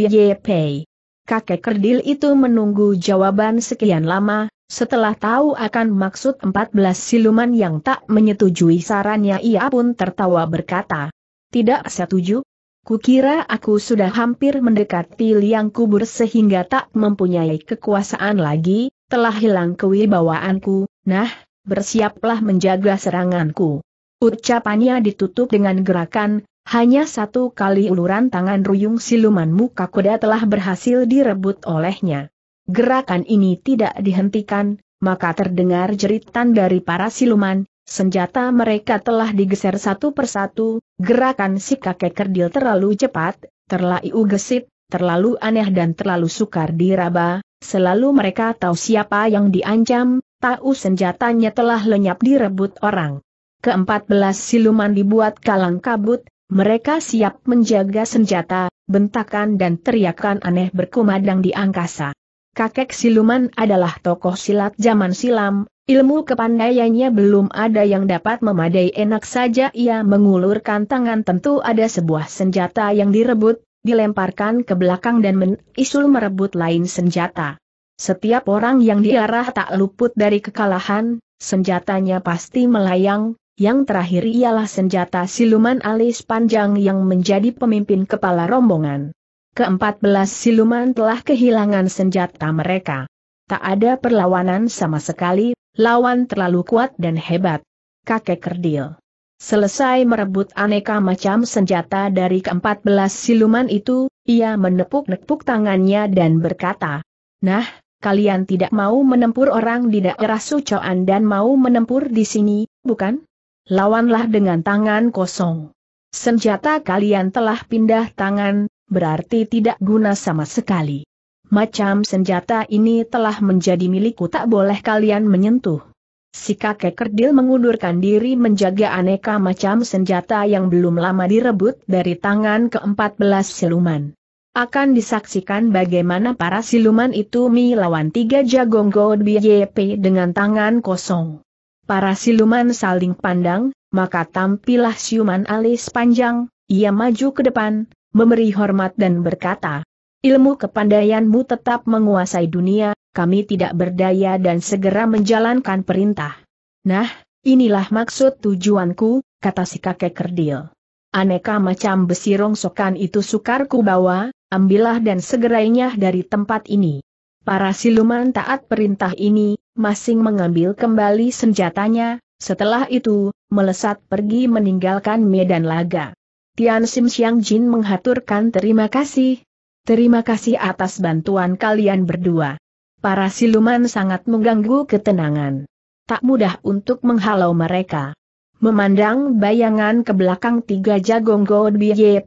Pei. Kakek kerdil itu menunggu jawaban sekian lama, setelah tahu akan maksud 14 siluman yang tak menyetujui sarannya ia pun tertawa berkata, Tidak setuju, Kukira aku sudah hampir mendekati liang kubur sehingga tak mempunyai kekuasaan lagi, telah hilang kewibawaanku, nah, bersiaplah menjaga seranganku. Ucapannya ditutup dengan gerakan, hanya satu kali uluran tangan ruyung siluman muka kuda telah berhasil direbut olehnya. Gerakan ini tidak dihentikan, maka terdengar jeritan dari para siluman, Senjata mereka telah digeser satu persatu, gerakan si kakek kerdil terlalu cepat, terlalu gesit, terlalu aneh dan terlalu sukar diraba, selalu mereka tahu siapa yang diancam, tahu senjatanya telah lenyap direbut orang. Keempat belas siluman dibuat kalang kabut, mereka siap menjaga senjata, bentakan dan teriakan aneh berkumandang di angkasa. Kakek siluman adalah tokoh silat zaman silam, Ilmu kepandaiannya belum ada yang dapat memadai enak saja ia mengulurkan tangan tentu ada sebuah senjata yang direbut, dilemparkan ke belakang dan menisul merebut lain senjata. Setiap orang yang diarah tak luput dari kekalahan, senjatanya pasti melayang, yang terakhir ialah senjata siluman alis panjang yang menjadi pemimpin kepala rombongan. Keempat belas siluman telah kehilangan senjata mereka. Tak ada perlawanan sama sekali, Lawan terlalu kuat dan hebat. Kakek kerdil. Selesai merebut aneka macam senjata dari keempat belas siluman itu, ia menepuk-nepuk tangannya dan berkata, Nah, kalian tidak mau menempur orang di daerah Sucoan dan mau menempur di sini, bukan? Lawanlah dengan tangan kosong. Senjata kalian telah pindah tangan, berarti tidak guna sama sekali. Macam senjata ini telah menjadi milikku tak boleh kalian menyentuh. Si kakek kerdil mengundurkan diri menjaga aneka macam senjata yang belum lama direbut dari tangan ke-14 siluman. Akan disaksikan bagaimana para siluman itu melawan tiga jagong God BYP dengan tangan kosong. Para siluman saling pandang, maka tampilah siuman alis panjang, ia maju ke depan, memberi hormat dan berkata, Ilmu kepandaianmu tetap menguasai dunia, kami tidak berdaya dan segera menjalankan perintah. Nah, inilah maksud tujuanku, kata si kakek kerdil. Aneka macam besi rongsokan itu sukar ku bawa, ambillah dan segerainya dari tempat ini. Para siluman taat perintah ini, masing mengambil kembali senjatanya, setelah itu, melesat pergi meninggalkan medan laga. Tian Sim Xiang Jin menghaturkan terima kasih, Terima kasih atas bantuan kalian berdua. Para siluman sangat mengganggu ketenangan. Tak mudah untuk menghalau mereka. Memandang bayangan ke belakang tiga jagong God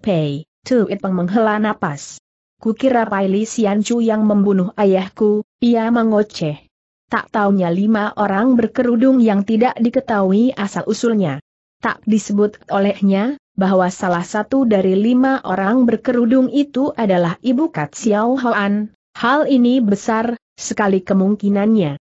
Pei, Tu Peng menghela napas. Kukira Pai Li Sian yang membunuh ayahku, ia mengoceh. Tak taunya lima orang berkerudung yang tidak diketahui asal-usulnya tak disebut olehnya, bahwa salah satu dari lima orang berkerudung itu adalah Ibu Kat Xiao Hoan, hal ini besar, sekali kemungkinannya.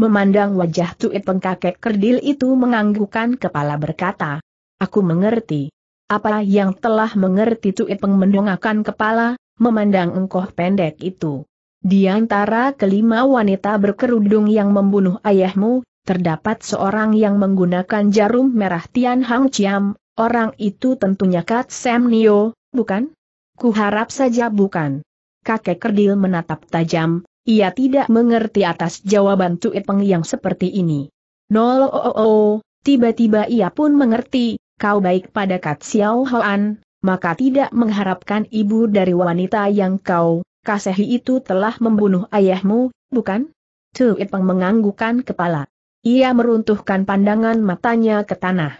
Memandang wajah Tuit pengkakek kerdil itu menganggukkan kepala berkata, Aku mengerti. Apa yang telah mengerti Tuit Peng mendongakkan kepala, memandang engkoh pendek itu. Di antara kelima wanita berkerudung yang membunuh ayahmu, terdapat seorang yang menggunakan jarum merah Tian Hang Chiam, orang itu tentunya Kat Sam Nio, bukan? Kuharap saja bukan. Kakek kerdil menatap tajam, ia tidak mengerti atas jawaban Tue Peng yang seperti ini. Nol oh oh oh, tiba-tiba ia pun mengerti, kau baik pada Kat Xiao Hoan, maka tidak mengharapkan ibu dari wanita yang kau kasehi itu telah membunuh ayahmu, bukan? Tue Peng menganggukan kepala. Ia meruntuhkan pandangan matanya ke tanah.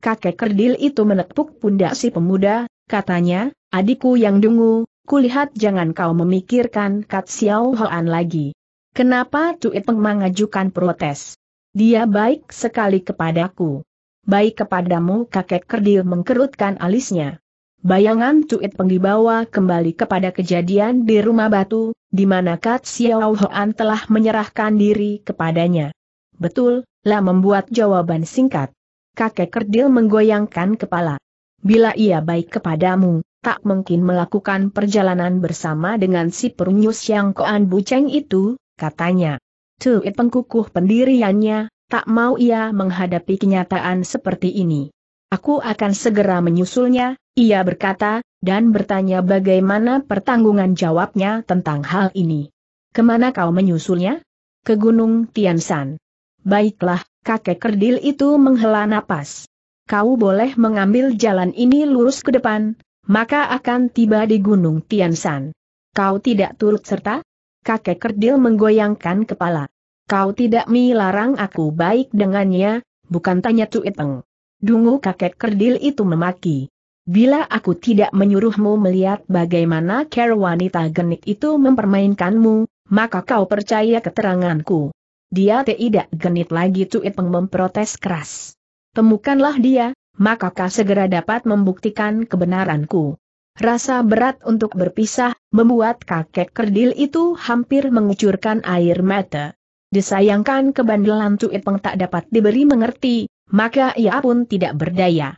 Kakek kerdil itu menepuk pundak si pemuda, katanya, adikku yang dungu, kulihat jangan kau memikirkan Kat Xiao Hoan lagi. Kenapa Cui Peng mengajukan protes? Dia baik sekali kepadaku. Baik kepadamu kakek kerdil mengkerutkan alisnya. Bayangan Cuit Peng dibawa kembali kepada kejadian di rumah batu, di mana Kat Xiao Hoan telah menyerahkan diri kepadanya. Betul, lah membuat jawaban singkat. Kakek kerdil menggoyangkan kepala. Bila ia baik kepadamu, tak mungkin melakukan perjalanan bersama dengan si perunyus yang koan buceng itu, katanya. Tuit pengkukuh pendiriannya, tak mau ia menghadapi kenyataan seperti ini. Aku akan segera menyusulnya, ia berkata, dan bertanya bagaimana pertanggungan jawabnya tentang hal ini. Kemana kau menyusulnya? Ke Gunung Tiansan. Baiklah, kakek kerdil itu menghela napas. Kau boleh mengambil jalan ini lurus ke depan, maka akan tiba di Gunung Tiansan. Kau tidak turut serta? Kakek kerdil menggoyangkan kepala. Kau tidak melarang aku baik dengannya, bukan tanya Cuiteng. Dungu kakek kerdil itu memaki. Bila aku tidak menyuruhmu melihat bagaimana care wanita genik itu mempermainkanmu, maka kau percaya keteranganku. Dia tidak genit lagi Tuipeng memprotes keras. Temukanlah dia, maka kau segera dapat membuktikan kebenaranku. Rasa berat untuk berpisah, membuat kakek kerdil itu hampir mengucurkan air mata. Disayangkan kebandelan Tuipeng tak dapat diberi mengerti, maka ia pun tidak berdaya.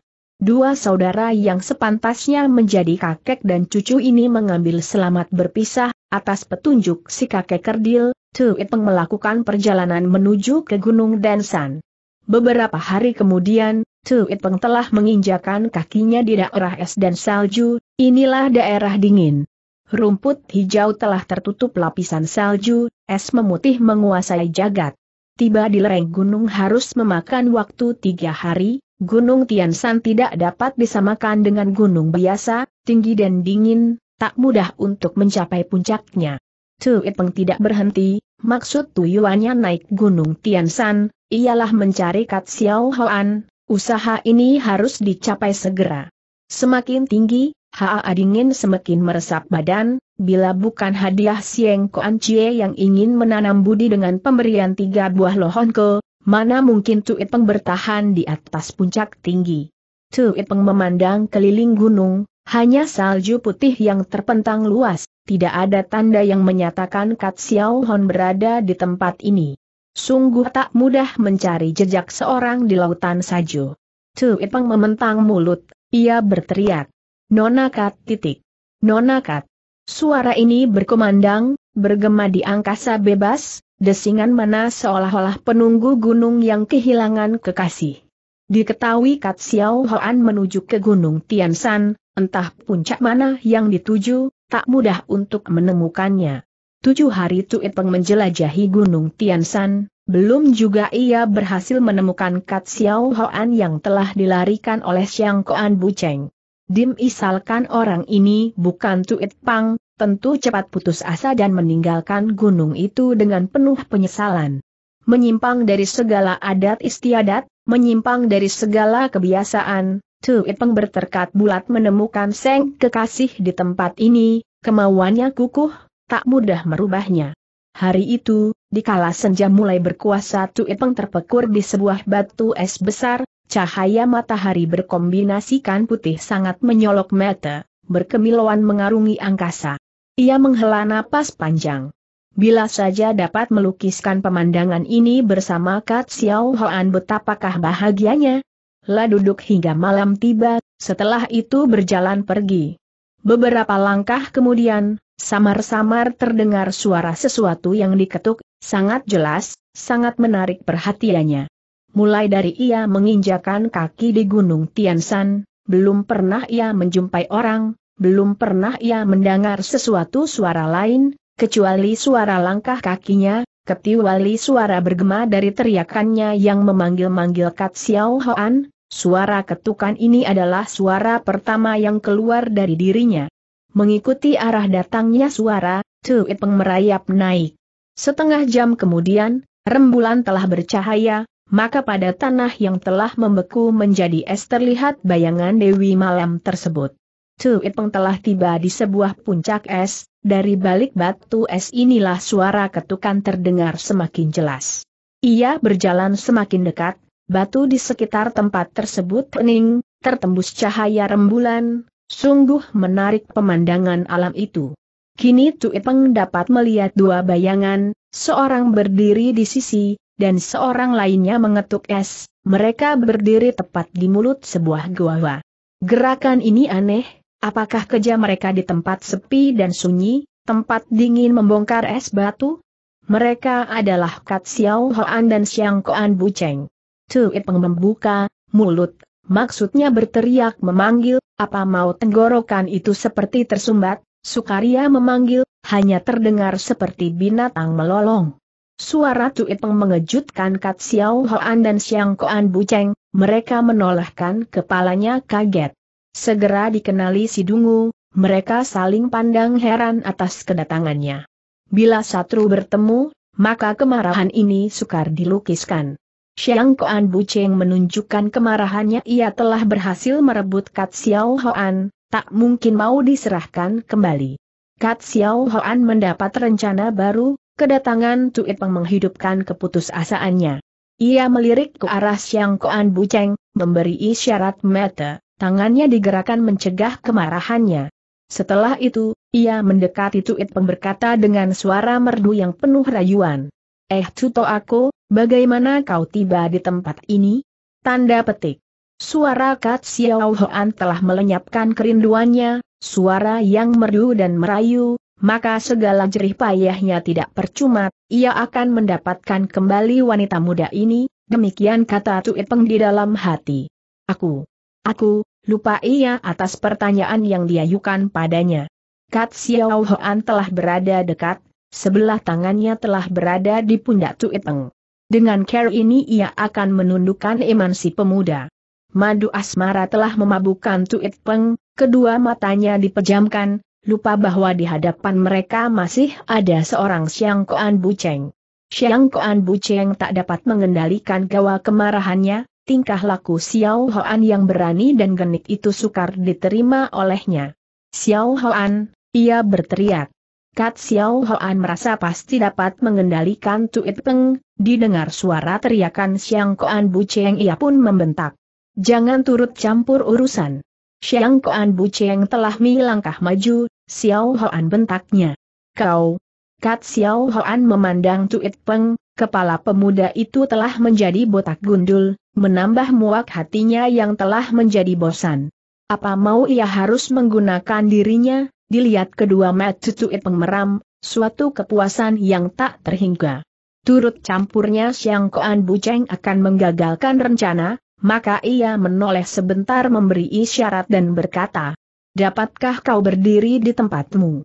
Dua saudara yang sepantasnya menjadi kakek dan cucu ini mengambil selamat berpisah, atas petunjuk si kakek kerdil, Tuiteng melakukan perjalanan menuju ke Gunung Dansan. Beberapa hari kemudian, peng telah menginjakan kakinya di daerah es dan salju, inilah daerah dingin. Rumput hijau telah tertutup lapisan salju, es memutih menguasai jagat. Tiba di lereng gunung harus memakan waktu tiga hari, Gunung Tian Tiansan tidak dapat disamakan dengan gunung biasa, tinggi dan dingin, tak mudah untuk mencapai puncaknya. Tu Peng tidak berhenti, maksud tuyuannya naik gunung Tian Tiansan, ialah mencari Kat Xiao Hoan, usaha ini harus dicapai segera. Semakin tinggi, Haa dingin semakin meresap badan, bila bukan hadiah Sieng Koan Chie yang ingin menanam budi dengan pemberian tiga buah lohon ke, Mana mungkin peng bertahan di atas puncak tinggi. peng memandang keliling gunung, hanya salju putih yang terpentang luas, tidak ada tanda yang menyatakan Kat Xiao Hon berada di tempat ini. Sungguh tak mudah mencari jejak seorang di lautan salju. peng mementang mulut, ia berteriak. Nona Kat titik. Nona Kat. Suara ini berkumandang, bergema di angkasa bebas, desingan mana seolah-olah penunggu gunung yang kehilangan kekasih. Diketahui Kat Xiao Hoan menuju ke Gunung Tian San, entah puncak mana yang dituju, tak mudah untuk menemukannya. Tujuh hari Tuit Peng menjelajahi Gunung Tian San, belum juga ia berhasil menemukan Kat Xiao Hoan yang telah dilarikan oleh Xiang Koan Buceng. Dim isalkan orang ini bukan Tuit Pang, tentu cepat putus asa dan meninggalkan gunung itu dengan penuh penyesalan. Menyimpang dari segala adat istiadat, menyimpang dari segala kebiasaan, Tu Ipeng berterkat bulat menemukan Seng Kekasih di tempat ini, kemauannya kukuh, tak mudah merubahnya. Hari itu, dikala senja mulai berkuasa Tu Ipeng terpekur di sebuah batu es besar, cahaya matahari berkombinasikan putih sangat menyolok mata, berkemilauan mengarungi angkasa. Ia menghela napas panjang. Bila saja dapat melukiskan pemandangan ini bersama Kat Xiao Hoan betapakah bahagianya. La duduk hingga malam tiba, setelah itu berjalan pergi. Beberapa langkah kemudian, samar-samar terdengar suara sesuatu yang diketuk, sangat jelas, sangat menarik perhatiannya. Mulai dari ia menginjakan kaki di Gunung Tian Tiansan, belum pernah ia menjumpai orang, belum pernah ia mendengar sesuatu suara lain, kecuali suara langkah kakinya, kecuali suara bergema dari teriakannya yang memanggil-manggil Kat Xiao Hoan, suara ketukan ini adalah suara pertama yang keluar dari dirinya. Mengikuti arah datangnya suara, Tu Ipeng merayap naik. Setengah jam kemudian, rembulan telah bercahaya, maka pada tanah yang telah membeku menjadi es terlihat bayangan Dewi Malam tersebut. Tu Peng telah tiba di sebuah puncak es, dari balik batu es inilah suara ketukan terdengar semakin jelas. Ia berjalan semakin dekat, batu di sekitar tempat tersebut pening, tertembus cahaya rembulan, sungguh menarik pemandangan alam itu. Kini Tu Peng dapat melihat dua bayangan, seorang berdiri di sisi, dan seorang lainnya mengetuk es, mereka berdiri tepat di mulut sebuah gua. Gerakan ini aneh, Apakah kerja mereka di tempat sepi dan sunyi, tempat dingin membongkar es batu? Mereka adalah Kat Xiao Hoan dan Xiang Koan Buceng. Tui Peng membuka mulut, maksudnya berteriak memanggil, apa mau tenggorokan itu seperti tersumbat, Sukaria memanggil, hanya terdengar seperti binatang melolong. Suara Tuit Peng mengejutkan Kat Xiao Hoan dan Xiang Koan Buceng, mereka menolehkan kepalanya kaget. Segera dikenali si Dungu, mereka saling pandang heran atas kedatangannya. Bila Satru bertemu, maka kemarahan ini sukar dilukiskan. Xiang Koan Buceng menunjukkan kemarahannya ia telah berhasil merebut Kat Xiao Hoan, tak mungkin mau diserahkan kembali. Kat Xiao Hoan mendapat rencana baru, kedatangan Tuipeng menghidupkan keputusasaannya. Ia melirik ke arah Xiang Koan Buceng, memberi isyarat mata tangannya digerakkan mencegah kemarahannya. Setelah itu, ia mendekati Tuit Peng berkata dengan suara merdu yang penuh rayuan. Eh Tuto aku, bagaimana kau tiba di tempat ini? Tanda petik. Suara Kat Xiao Hoan telah melenyapkan kerinduannya, suara yang merdu dan merayu, maka segala jerih payahnya tidak percuma, ia akan mendapatkan kembali wanita muda ini, demikian kata Tuit Peng di dalam hati. Aku Aku, lupa ia atas pertanyaan yang diayukan padanya. Kat Xiao Hoan telah berada dekat, sebelah tangannya telah berada di pundak Tuiteng. Dengan care ini ia akan menundukkan iman pemuda. Madu asmara telah memabukkan Tuiteng, kedua matanya dipejamkan, lupa bahwa di hadapan mereka masih ada seorang Xiang Koan Buceng. Xiang Koan Buceng tak dapat mengendalikan gawa kemarahannya, tingkah laku Xiao Hoan yang berani dan genit itu sukar diterima olehnya. Xiao Hoan, ia berteriak. Kat Xiao Hoan merasa pasti dapat mengendalikan Tuit Peng, didengar suara teriakan Xiang Koan Bu Cheng ia pun membentak. Jangan turut campur urusan. Xiang Koan Bu Cheng telah melangkah maju, Xiao Hoan bentaknya. Kau, Kat Xiao Hoan memandang Tuit Peng, kepala pemuda itu telah menjadi botak gundul, menambah muak hatinya yang telah menjadi bosan. Apa mau ia harus menggunakan dirinya, dilihat kedua itu pengmeram, suatu kepuasan yang tak terhingga. Turut campurnya Siang Koan Buceng akan menggagalkan rencana, maka ia menoleh sebentar memberi isyarat dan berkata, Dapatkah kau berdiri di tempatmu?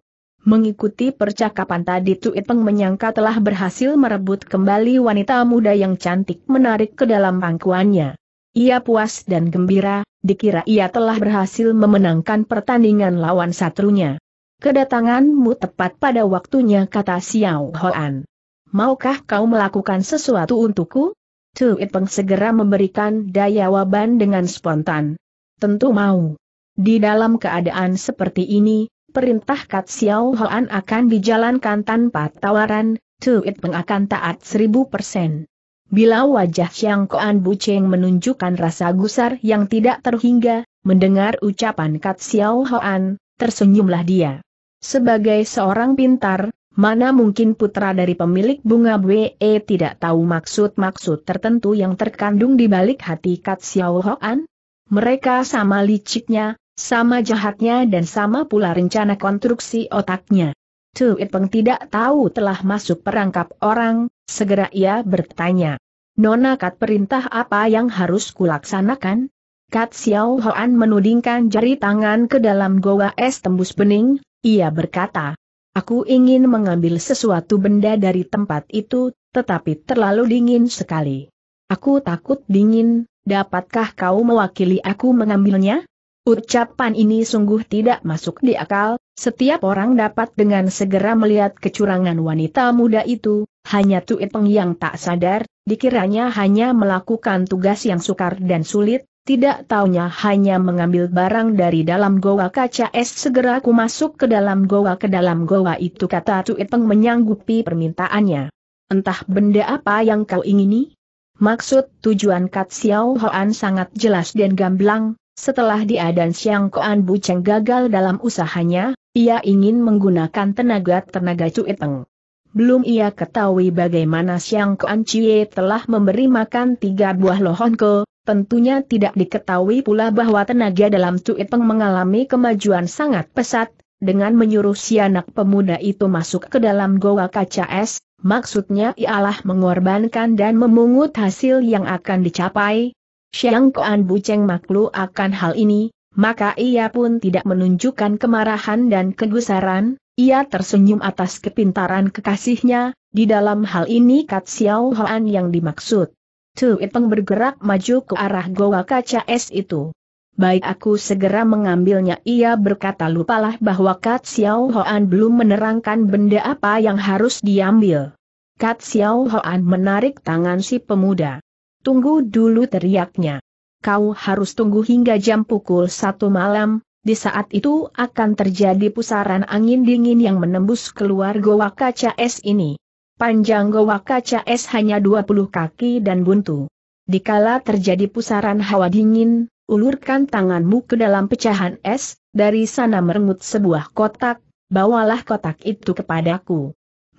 Mengikuti percakapan tadi Tuit Peng menyangka telah berhasil merebut kembali wanita muda yang cantik menarik ke dalam pangkuannya. Ia puas dan gembira, dikira ia telah berhasil memenangkan pertandingan lawan satrunya. Kedatanganmu tepat pada waktunya kata Xiao Hoan. Maukah kau melakukan sesuatu untukku? Tuit Peng segera memberikan daya waban dengan spontan. Tentu mau. Di dalam keadaan seperti ini, Perintah Kat Xiao Hoan akan dijalankan tanpa tawaran, Tuit Peng akan taat seribu persen. Bila wajah Xiang Koan Bucing menunjukkan rasa gusar yang tidak terhingga, mendengar ucapan Kat Xiao Hoan, tersenyumlah dia. Sebagai seorang pintar, mana mungkin putra dari pemilik bunga Bwe e tidak tahu maksud-maksud tertentu yang terkandung di balik hati Kat Xiao Hoan? Mereka sama liciknya, sama jahatnya dan sama pula rencana konstruksi otaknya. Tu Peng tidak tahu telah masuk perangkap orang, segera ia bertanya. Nona Kat perintah apa yang harus kulaksanakan? Kat Xiao Hoan menudingkan jari tangan ke dalam goa es tembus bening, ia berkata. Aku ingin mengambil sesuatu benda dari tempat itu, tetapi terlalu dingin sekali. Aku takut dingin, dapatkah kau mewakili aku mengambilnya? Ucapan ini sungguh tidak masuk di akal, setiap orang dapat dengan segera melihat kecurangan wanita muda itu, hanya Tuipeng yang tak sadar, dikiranya hanya melakukan tugas yang sukar dan sulit, tidak taunya hanya mengambil barang dari dalam goa kaca es segera ku masuk ke dalam goa ke dalam goa itu kata Tuipeng menyanggupi permintaannya. Entah benda apa yang kau ingini? Maksud tujuan Kat Xiao Hoan sangat jelas dan gamblang, setelah dia dan Siang Koan Buceng gagal dalam usahanya, ia ingin menggunakan tenaga-tenaga Cuiteng. Belum ia ketahui bagaimana Siang Koan Cie telah memberi makan tiga buah lohonko, tentunya tidak diketahui pula bahwa tenaga dalam Cuiteng mengalami kemajuan sangat pesat, dengan menyuruh si anak pemuda itu masuk ke dalam goa kaca es, maksudnya ialah mengorbankan dan memungut hasil yang akan dicapai, Xiang Koan Buceng maklu akan hal ini, maka ia pun tidak menunjukkan kemarahan dan kegusaran, ia tersenyum atas kepintaran kekasihnya, di dalam hal ini Kat Xiao Hoan yang dimaksud. Tu Iteng bergerak maju ke arah goa kaca es itu. Baik aku segera mengambilnya ia berkata lupalah bahwa Kat Xiao Hoan belum menerangkan benda apa yang harus diambil. Kat Xiao Hoan menarik tangan si pemuda. Tunggu dulu teriaknya. Kau harus tunggu hingga jam pukul satu malam, di saat itu akan terjadi pusaran angin dingin yang menembus keluar goa kaca es ini. Panjang goa kaca es hanya 20 kaki dan buntu. Dikala terjadi pusaran hawa dingin, ulurkan tanganmu ke dalam pecahan es, dari sana merengut sebuah kotak, bawalah kotak itu kepadaku.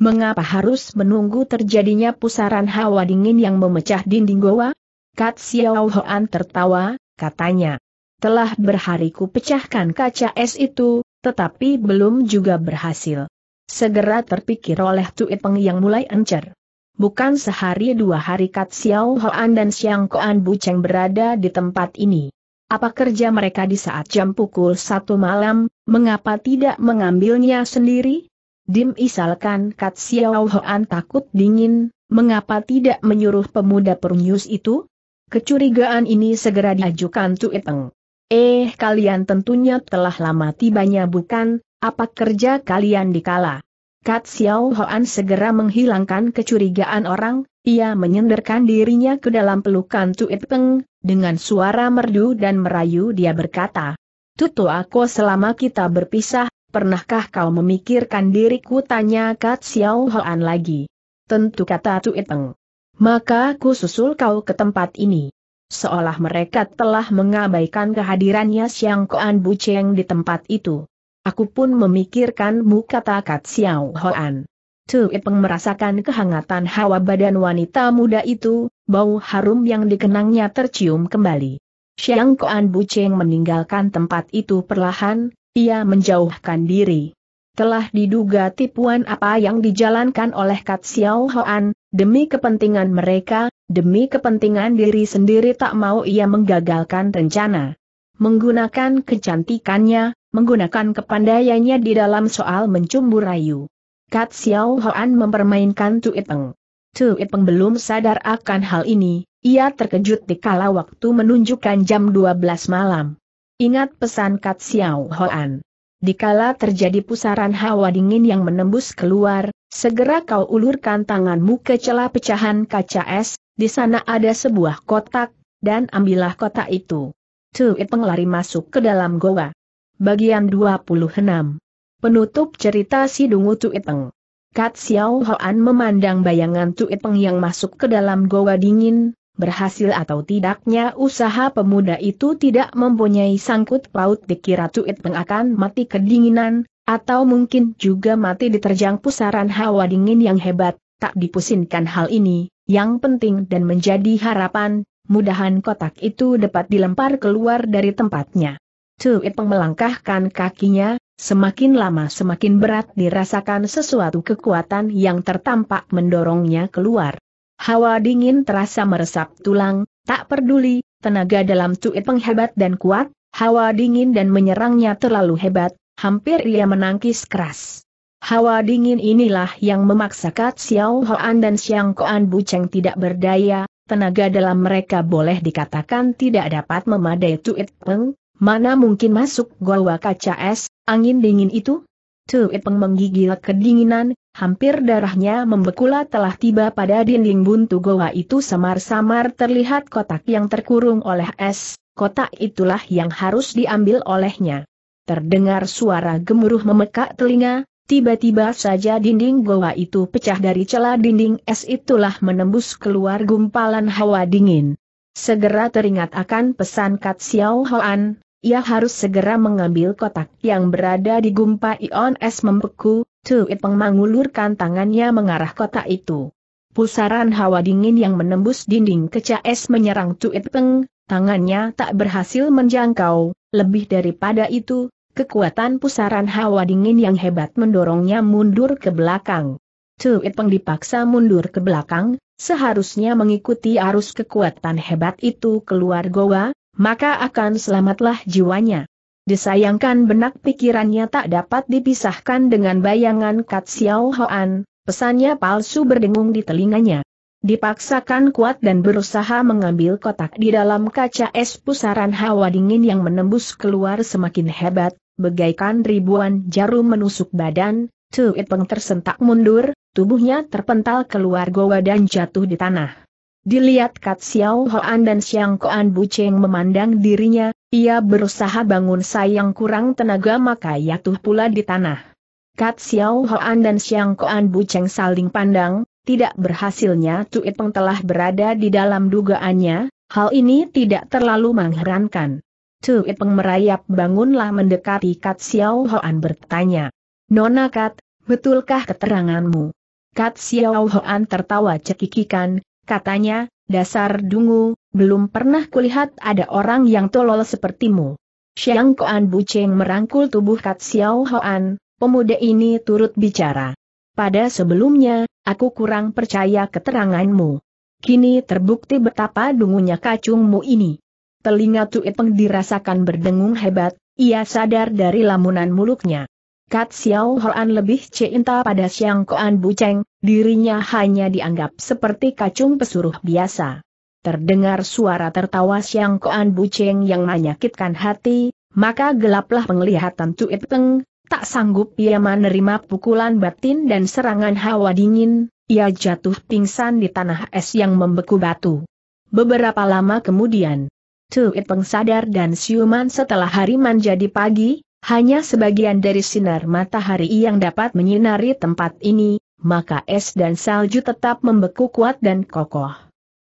Mengapa harus menunggu terjadinya pusaran hawa dingin yang memecah dinding goa? Kat Xiao Hoan tertawa, katanya. Telah berhari ku pecahkan kaca es itu, tetapi belum juga berhasil. Segera terpikir oleh Tui Peng yang mulai encer. Bukan sehari dua hari Kat Xiao Hoan dan Xiang Koan Buceng berada di tempat ini. Apa kerja mereka di saat jam pukul satu malam, mengapa tidak mengambilnya sendiri? Dim Isalkan Kat Xiao Hoan takut dingin, mengapa tidak menyuruh pemuda perunyus itu? Kecurigaan ini segera diajukan Tuiteng. Eh kalian tentunya telah lama tibanya bukan, apa kerja kalian dikala? Kat Xiao Hoan segera menghilangkan kecurigaan orang, ia menyenderkan dirinya ke dalam pelukan Tuiteng, dengan suara merdu dan merayu dia berkata, Tutu aku selama kita berpisah, Pernahkah kau memikirkan diriku? Tanya Kat Xiao Hoan lagi. Tentu kata Tu Iteng. Maka ku susul kau ke tempat ini. Seolah mereka telah mengabaikan kehadirannya Siang Koan Bu Cheng di tempat itu. Aku pun memikirkanmu kata Kat Xiao Hoan. Tu Iteng merasakan kehangatan hawa badan wanita muda itu, bau harum yang dikenangnya tercium kembali. Xiang Koan Cheng meninggalkan tempat itu perlahan, ia menjauhkan diri. Telah diduga tipuan apa yang dijalankan oleh Kat Xiao Hoan, demi kepentingan mereka, demi kepentingan diri sendiri tak mau ia menggagalkan rencana. Menggunakan kecantikannya, menggunakan kepandaiannya di dalam soal mencumbu rayu. Kat Xiao Hoan mempermainkan Tu Peng. Tu Peng belum sadar akan hal ini, ia terkejut dikala waktu menunjukkan jam 12 malam. Ingat pesan Kat Xiao Hoan. Dikala terjadi pusaran hawa dingin yang menembus keluar, segera kau ulurkan tanganmu ke celah pecahan kaca es, di sana ada sebuah kotak, dan ambillah kotak itu. Tuit penglari masuk ke dalam goa. Bagian 26. Penutup cerita si Dungu Tuiteng. Kat Xiao Hoan memandang bayangan Tuiteng yang masuk ke dalam goa dingin, berhasil atau tidaknya usaha pemuda itu tidak mempunyai sangkut paut dikira Cuit Peng akan mati kedinginan, atau mungkin juga mati diterjang pusaran hawa dingin yang hebat, tak dipusingkan hal ini, yang penting dan menjadi harapan, mudahan kotak itu dapat dilempar keluar dari tempatnya. Cuit Peng melangkahkan kakinya, Semakin lama semakin berat dirasakan sesuatu kekuatan yang tertampak mendorongnya keluar. Hawa dingin terasa meresap tulang, tak peduli, tenaga dalam tuit penghebat dan kuat, hawa dingin dan menyerangnya terlalu hebat, hampir ia menangkis keras. Hawa dingin inilah yang memaksa Kat Xiao Hoan dan Xiang Koan Buceng tidak berdaya, tenaga dalam mereka boleh dikatakan tidak dapat memadai Tuit Peng, mana mungkin masuk gua kaca es, angin dingin itu? Tuit Peng menggigil kedinginan, Hampir darahnya membekula telah tiba pada dinding buntu goa itu samar-samar terlihat kotak yang terkurung oleh es, kotak itulah yang harus diambil olehnya. Terdengar suara gemuruh memekak telinga, tiba-tiba saja dinding goa itu pecah dari celah dinding es itulah menembus keluar gumpalan hawa dingin. Segera teringat akan pesan Kat Xiao Hoan, ia harus segera mengambil kotak yang berada di gumpa ion es membeku, Tu Ipeng mengulurkan tangannya mengarah kotak itu. Pusaran hawa dingin yang menembus dinding es menyerang Tu Ipeng, tangannya tak berhasil menjangkau, lebih daripada itu, kekuatan pusaran hawa dingin yang hebat mendorongnya mundur ke belakang. Tu Ipeng dipaksa mundur ke belakang, seharusnya mengikuti arus kekuatan hebat itu keluar goa, maka akan selamatlah jiwanya. Disayangkan benak pikirannya tak dapat dipisahkan dengan bayangan Kat Xiao Hoan, pesannya palsu berdengung di telinganya. Dipaksakan kuat dan berusaha mengambil kotak di dalam kaca es pusaran hawa dingin yang menembus keluar semakin hebat, bagaikan ribuan jarum menusuk badan, Tu Peng tersentak mundur, tubuhnya terpental keluar goa dan jatuh di tanah. Dilihat Kat Xiao Hoan dan Xiang Koan Buceng memandang dirinya, ia berusaha bangun sayang kurang tenaga maka jatuh pula di tanah. Kat Xiao Hoan dan Xiang Koan Buceng saling pandang, tidak berhasilnya Tuit Peng telah berada di dalam dugaannya, hal ini tidak terlalu mengherankan. Tuit Peng merayap bangunlah mendekati Kat Xiao Hoan bertanya. Nona Kat, betulkah keteranganmu? Kat Xiao Hoan tertawa cekikikan, katanya, dasar dungu, belum pernah kulihat ada orang yang tolol sepertimu. Xiang Koan Cheng merangkul tubuh Kat Xiao Hoan, pemuda ini turut bicara. Pada sebelumnya, aku kurang percaya keteranganmu. Kini terbukti betapa dungunya kacungmu ini. Telinga Tuipeng dirasakan berdengung hebat, ia sadar dari lamunan muluknya. Kat Xiao Hoan lebih cinta pada Xiang Koan Buceng, dirinya hanya dianggap seperti kacung pesuruh biasa. Terdengar suara tertawa Xiang Koan Buceng yang menyakitkan hati, maka gelaplah penglihatan Tu Peng, tak sanggup ia menerima pukulan batin dan serangan hawa dingin, ia jatuh pingsan di tanah es yang membeku batu. Beberapa lama kemudian, Tu Peng sadar dan siuman setelah hari menjadi pagi, hanya sebagian dari sinar matahari yang dapat menyinari tempat ini, maka es dan salju tetap membeku kuat dan kokoh.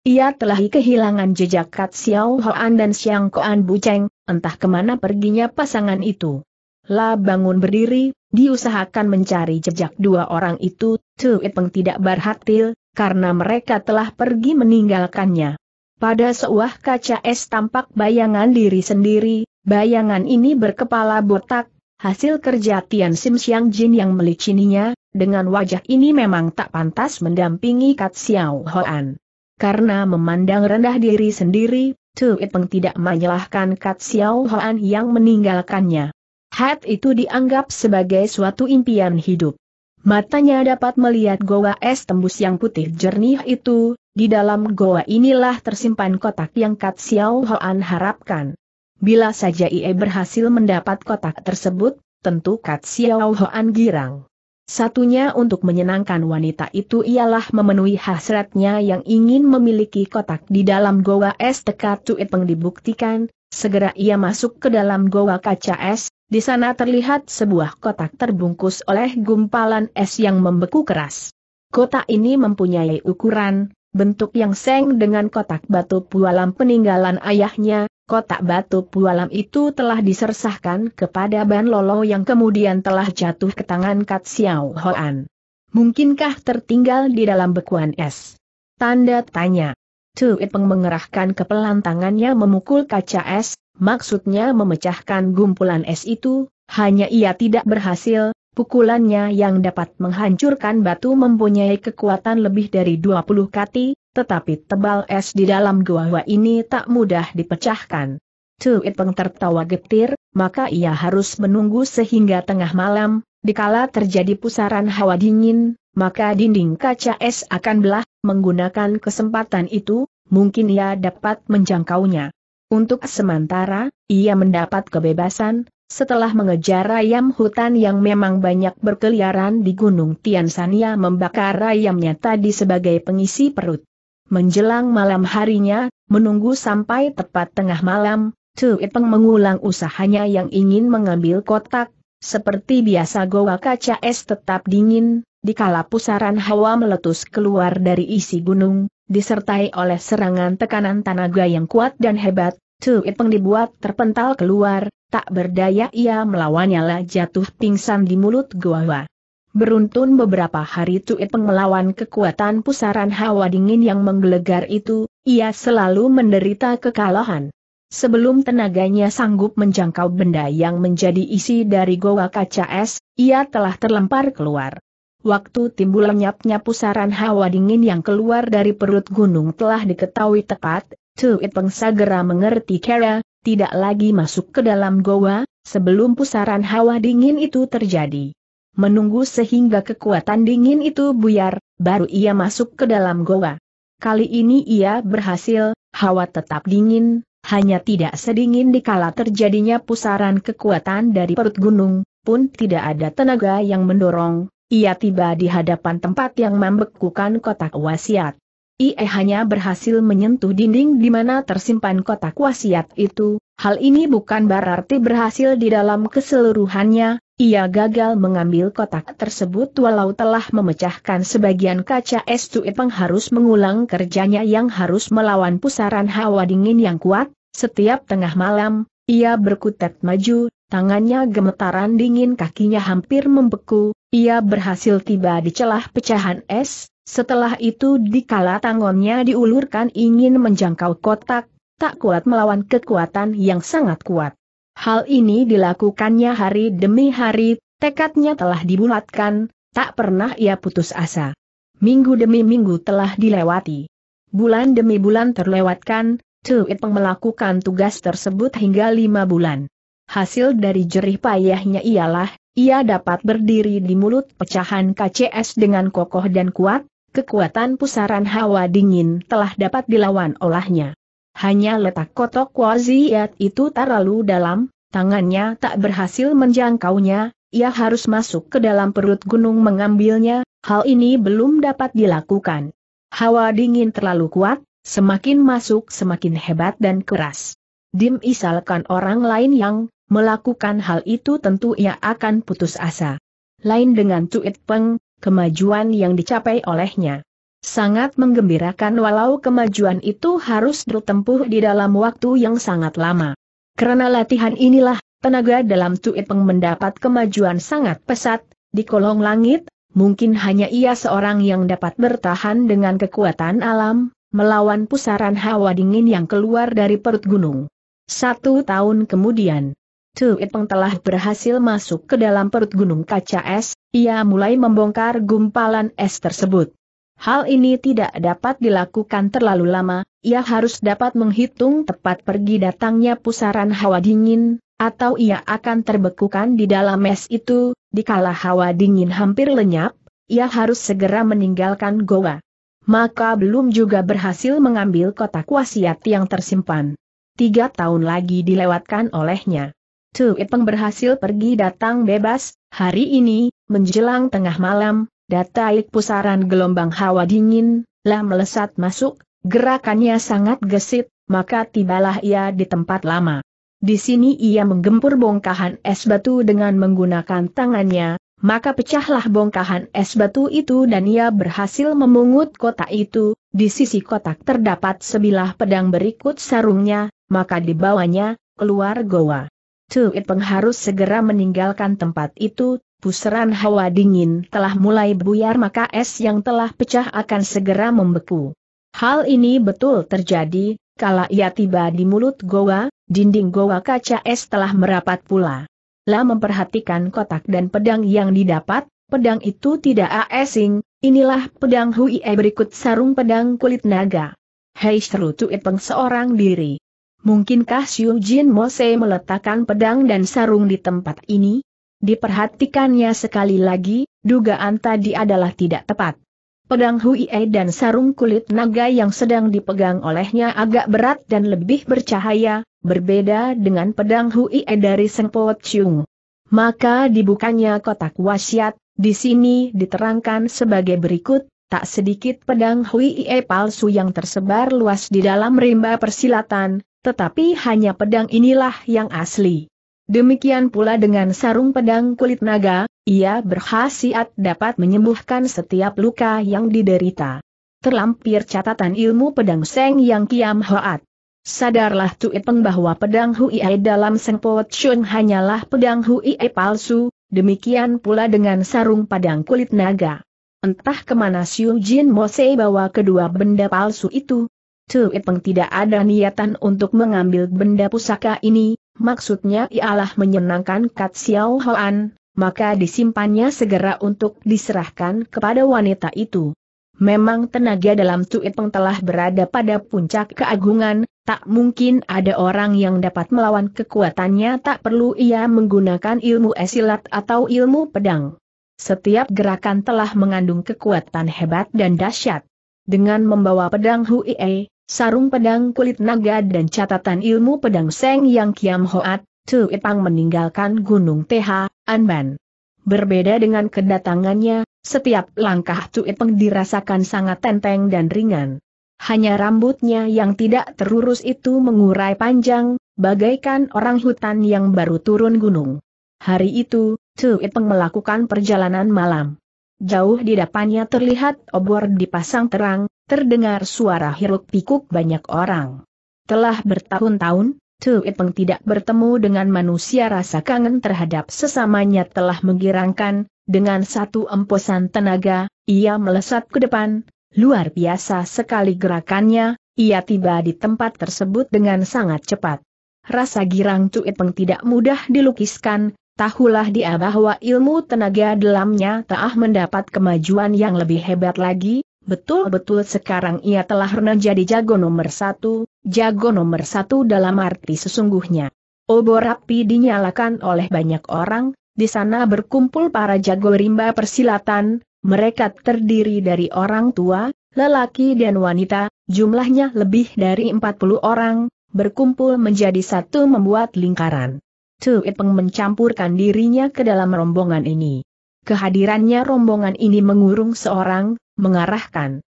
Ia telah kehilangan jejak Kat Xiao Hoan dan Xiang Koan Buceng, entah kemana perginya pasangan itu. La bangun berdiri, diusahakan mencari jejak dua orang itu, Tu Peng tidak berhatil, karena mereka telah pergi meninggalkannya. Pada sebuah kaca es tampak bayangan diri sendiri, Bayangan ini berkepala botak, hasil kerja Tian Sim Xiang Jin yang melicininya, dengan wajah ini memang tak pantas mendampingi Kat Xiao Hoan. Karena memandang rendah diri sendiri, Tu peng tidak menyalahkan Kat Xiao Hoan yang meninggalkannya. Hat itu dianggap sebagai suatu impian hidup. Matanya dapat melihat goa es tembus yang putih jernih itu, di dalam goa inilah tersimpan kotak yang Kat Xiao Hoan harapkan. Bila saja ia berhasil mendapat kotak tersebut, tentu Kat Xiao Hoan girang. Satunya untuk menyenangkan wanita itu ialah memenuhi hasratnya yang ingin memiliki kotak di dalam goa es teka Peng dibuktikan, segera ia masuk ke dalam goa kaca es, di sana terlihat sebuah kotak terbungkus oleh gumpalan es yang membeku keras. Kotak ini mempunyai ukuran, bentuk yang seng dengan kotak batu pualam peninggalan ayahnya, kotak batu pualam itu telah disersahkan kepada Ban Lolo yang kemudian telah jatuh ke tangan Kat Xiao Hoan. Mungkinkah tertinggal di dalam bekuan es? Tanda tanya. Tu Ipeng mengerahkan kepelan tangannya memukul kaca es, maksudnya memecahkan gumpulan es itu, hanya ia tidak berhasil, pukulannya yang dapat menghancurkan batu mempunyai kekuatan lebih dari 20 kati, tetapi tebal es di dalam gua ini tak mudah dipecahkan. Tuit Peng tertawa getir, maka ia harus menunggu sehingga tengah malam, dikala terjadi pusaran hawa dingin, maka dinding kaca es akan belah, menggunakan kesempatan itu, mungkin ia dapat menjangkaunya. Untuk sementara, ia mendapat kebebasan, setelah mengejar ayam hutan yang memang banyak berkeliaran di Gunung Tiansania membakar ayamnya tadi sebagai pengisi perut. Menjelang malam harinya, menunggu sampai tepat tengah malam, Tu Ipeng mengulang usahanya yang ingin mengambil kotak, seperti biasa goa kaca es tetap dingin, dikala pusaran hawa meletus keluar dari isi gunung, disertai oleh serangan tekanan tenaga yang kuat dan hebat, Tu Ipeng dibuat terpental keluar, Tak berdaya ia melawannya lah jatuh pingsan di mulut gua. Beruntun beberapa hari tuit melawan kekuatan pusaran hawa dingin yang menggelegar itu, ia selalu menderita kekalahan. Sebelum tenaganya sanggup menjangkau benda yang menjadi isi dari goa kaca es, ia telah terlempar keluar. Waktu timbul lenyapnya pusaran hawa dingin yang keluar dari perut gunung telah diketahui tepat, Tuit Peng segera mengerti kera, tidak lagi masuk ke dalam goa, sebelum pusaran hawa dingin itu terjadi. Menunggu sehingga kekuatan dingin itu buyar, baru ia masuk ke dalam goa. Kali ini ia berhasil, hawa tetap dingin, hanya tidak sedingin dikala terjadinya pusaran kekuatan dari perut gunung, pun tidak ada tenaga yang mendorong, ia tiba di hadapan tempat yang membekukan kotak wasiat. IE hanya berhasil menyentuh dinding di mana tersimpan kotak wasiat itu, hal ini bukan berarti berhasil di dalam keseluruhannya, ia gagal mengambil kotak tersebut walau telah memecahkan sebagian kaca es Cuipeng harus mengulang kerjanya yang harus melawan pusaran hawa dingin yang kuat, setiap tengah malam, ia berkutat maju, tangannya gemetaran dingin kakinya hampir membeku, ia berhasil tiba di celah pecahan es, setelah itu dikala tangannya diulurkan ingin menjangkau kotak, tak kuat melawan kekuatan yang sangat kuat. Hal ini dilakukannya hari demi hari, tekadnya telah dibulatkan, tak pernah ia putus asa. Minggu demi minggu telah dilewati. Bulan demi bulan terlewatkan, Tuit melakukan tugas tersebut hingga lima bulan. Hasil dari jerih payahnya ialah, ia dapat berdiri di mulut pecahan KCS dengan kokoh dan kuat, kekuatan pusaran hawa dingin telah dapat dilawan olahnya. Hanya letak kotok Waziat itu terlalu dalam, tangannya tak berhasil menjangkaunya, ia harus masuk ke dalam perut gunung mengambilnya, hal ini belum dapat dilakukan. Hawa dingin terlalu kuat, semakin masuk semakin hebat dan keras. Dim isalkan orang lain yang melakukan hal itu tentu ia akan putus asa. Lain dengan Cuit Peng, kemajuan yang dicapai olehnya. Sangat menggembirakan walau kemajuan itu harus ditempuh di dalam waktu yang sangat lama. Karena latihan inilah, tenaga dalam Tuipeng mendapat kemajuan sangat pesat, di kolong langit, mungkin hanya ia seorang yang dapat bertahan dengan kekuatan alam, melawan pusaran hawa dingin yang keluar dari perut gunung. Satu tahun kemudian, Tuiteng telah berhasil masuk ke dalam perut gunung kaca es, ia mulai membongkar gumpalan es tersebut. Hal ini tidak dapat dilakukan terlalu lama, ia harus dapat menghitung tepat pergi datangnya pusaran hawa dingin, atau ia akan terbekukan di dalam es itu, dikala hawa dingin hampir lenyap, ia harus segera meninggalkan goa. Maka belum juga berhasil mengambil kotak wasiat yang tersimpan. Tiga tahun lagi dilewatkan olehnya. Tu Ipeng berhasil pergi datang bebas, hari ini, menjelang tengah malam, dataik pusaran gelombang hawa dingin, lah melesat masuk, gerakannya sangat gesit, maka tibalah ia di tempat lama. Di sini ia menggempur bongkahan es batu dengan menggunakan tangannya, maka pecahlah bongkahan es batu itu dan ia berhasil memungut kotak itu, di sisi kotak terdapat sebilah pedang berikut sarungnya, maka dibawanya, keluar goa. Tuit Peng harus segera meninggalkan tempat itu, pusaran hawa dingin telah mulai buyar maka es yang telah pecah akan segera membeku. Hal ini betul terjadi, kala ia tiba di mulut goa, dinding goa kaca es telah merapat pula. Lah memperhatikan kotak dan pedang yang didapat, pedang itu tidak asing, inilah pedang Hui eh, berikut sarung pedang kulit naga. Hei seru Tuit Ipeng seorang diri. Mungkinkah Xiu Jin Mose meletakkan pedang dan sarung di tempat ini? Diperhatikannya sekali lagi, dugaan tadi adalah tidak tepat. Pedang Huie dan sarung kulit naga yang sedang dipegang olehnya agak berat dan lebih bercahaya, berbeda dengan pedang Huie dari Sengpo Chung. Maka dibukanya kotak wasiat, di sini diterangkan sebagai berikut, tak sedikit pedang Huie palsu yang tersebar luas di dalam rimba persilatan, tetapi hanya pedang inilah yang asli. Demikian pula dengan sarung pedang kulit naga, ia berhasil dapat menyembuhkan setiap luka yang diderita. Terlampir catatan ilmu pedang Seng Yang Kiam Hoat. Sadarlah Tuit Peng bahwa pedang Hui Ai dalam Seng Po Chun hanyalah pedang Hui Ai palsu, demikian pula dengan sarung pedang kulit naga. Entah kemana Xiu Jin Mose bawa kedua benda palsu itu, Tu Ipeng tidak ada niatan untuk mengambil benda pusaka ini, maksudnya ialah menyenangkan Kat Xiao Hoan, maka disimpannya segera untuk diserahkan kepada wanita itu. Memang tenaga dalam Tu Ipeng telah berada pada puncak keagungan, tak mungkin ada orang yang dapat melawan kekuatannya tak perlu ia menggunakan ilmu esilat atau ilmu pedang. Setiap gerakan telah mengandung kekuatan hebat dan dahsyat. Dengan membawa pedang Huie, sarung pedang kulit naga dan catatan ilmu pedang Seng Yang Kiam Hoat, Tu Ipang meninggalkan Gunung TH, Anban. Berbeda dengan kedatangannya, setiap langkah Tu Ipang dirasakan sangat tenteng dan ringan. Hanya rambutnya yang tidak terurus itu mengurai panjang, bagaikan orang hutan yang baru turun gunung. Hari itu, Tu Ipang melakukan perjalanan malam. Jauh di depannya terlihat obor dipasang terang, terdengar suara hiruk pikuk banyak orang. Telah bertahun-tahun, Tu Ipeng tidak bertemu dengan manusia rasa kangen terhadap sesamanya telah menggirangkan, dengan satu emposan tenaga, ia melesat ke depan, luar biasa sekali gerakannya, ia tiba di tempat tersebut dengan sangat cepat. Rasa girang Tu Ipeng tidak mudah dilukiskan, tahulah dia bahwa ilmu tenaga dalamnya telah mendapat kemajuan yang lebih hebat lagi, Betul-betul sekarang ia telah menjadi jago nomor satu, jago nomor satu dalam arti sesungguhnya. Obor api dinyalakan oleh banyak orang, di sana berkumpul para jago rimba persilatan, mereka terdiri dari orang tua, lelaki dan wanita, jumlahnya lebih dari 40 orang, berkumpul menjadi satu membuat lingkaran. Tuit Peng mencampurkan dirinya ke dalam rombongan ini. Kehadirannya rombongan ini mengurung seorang, mengarahkan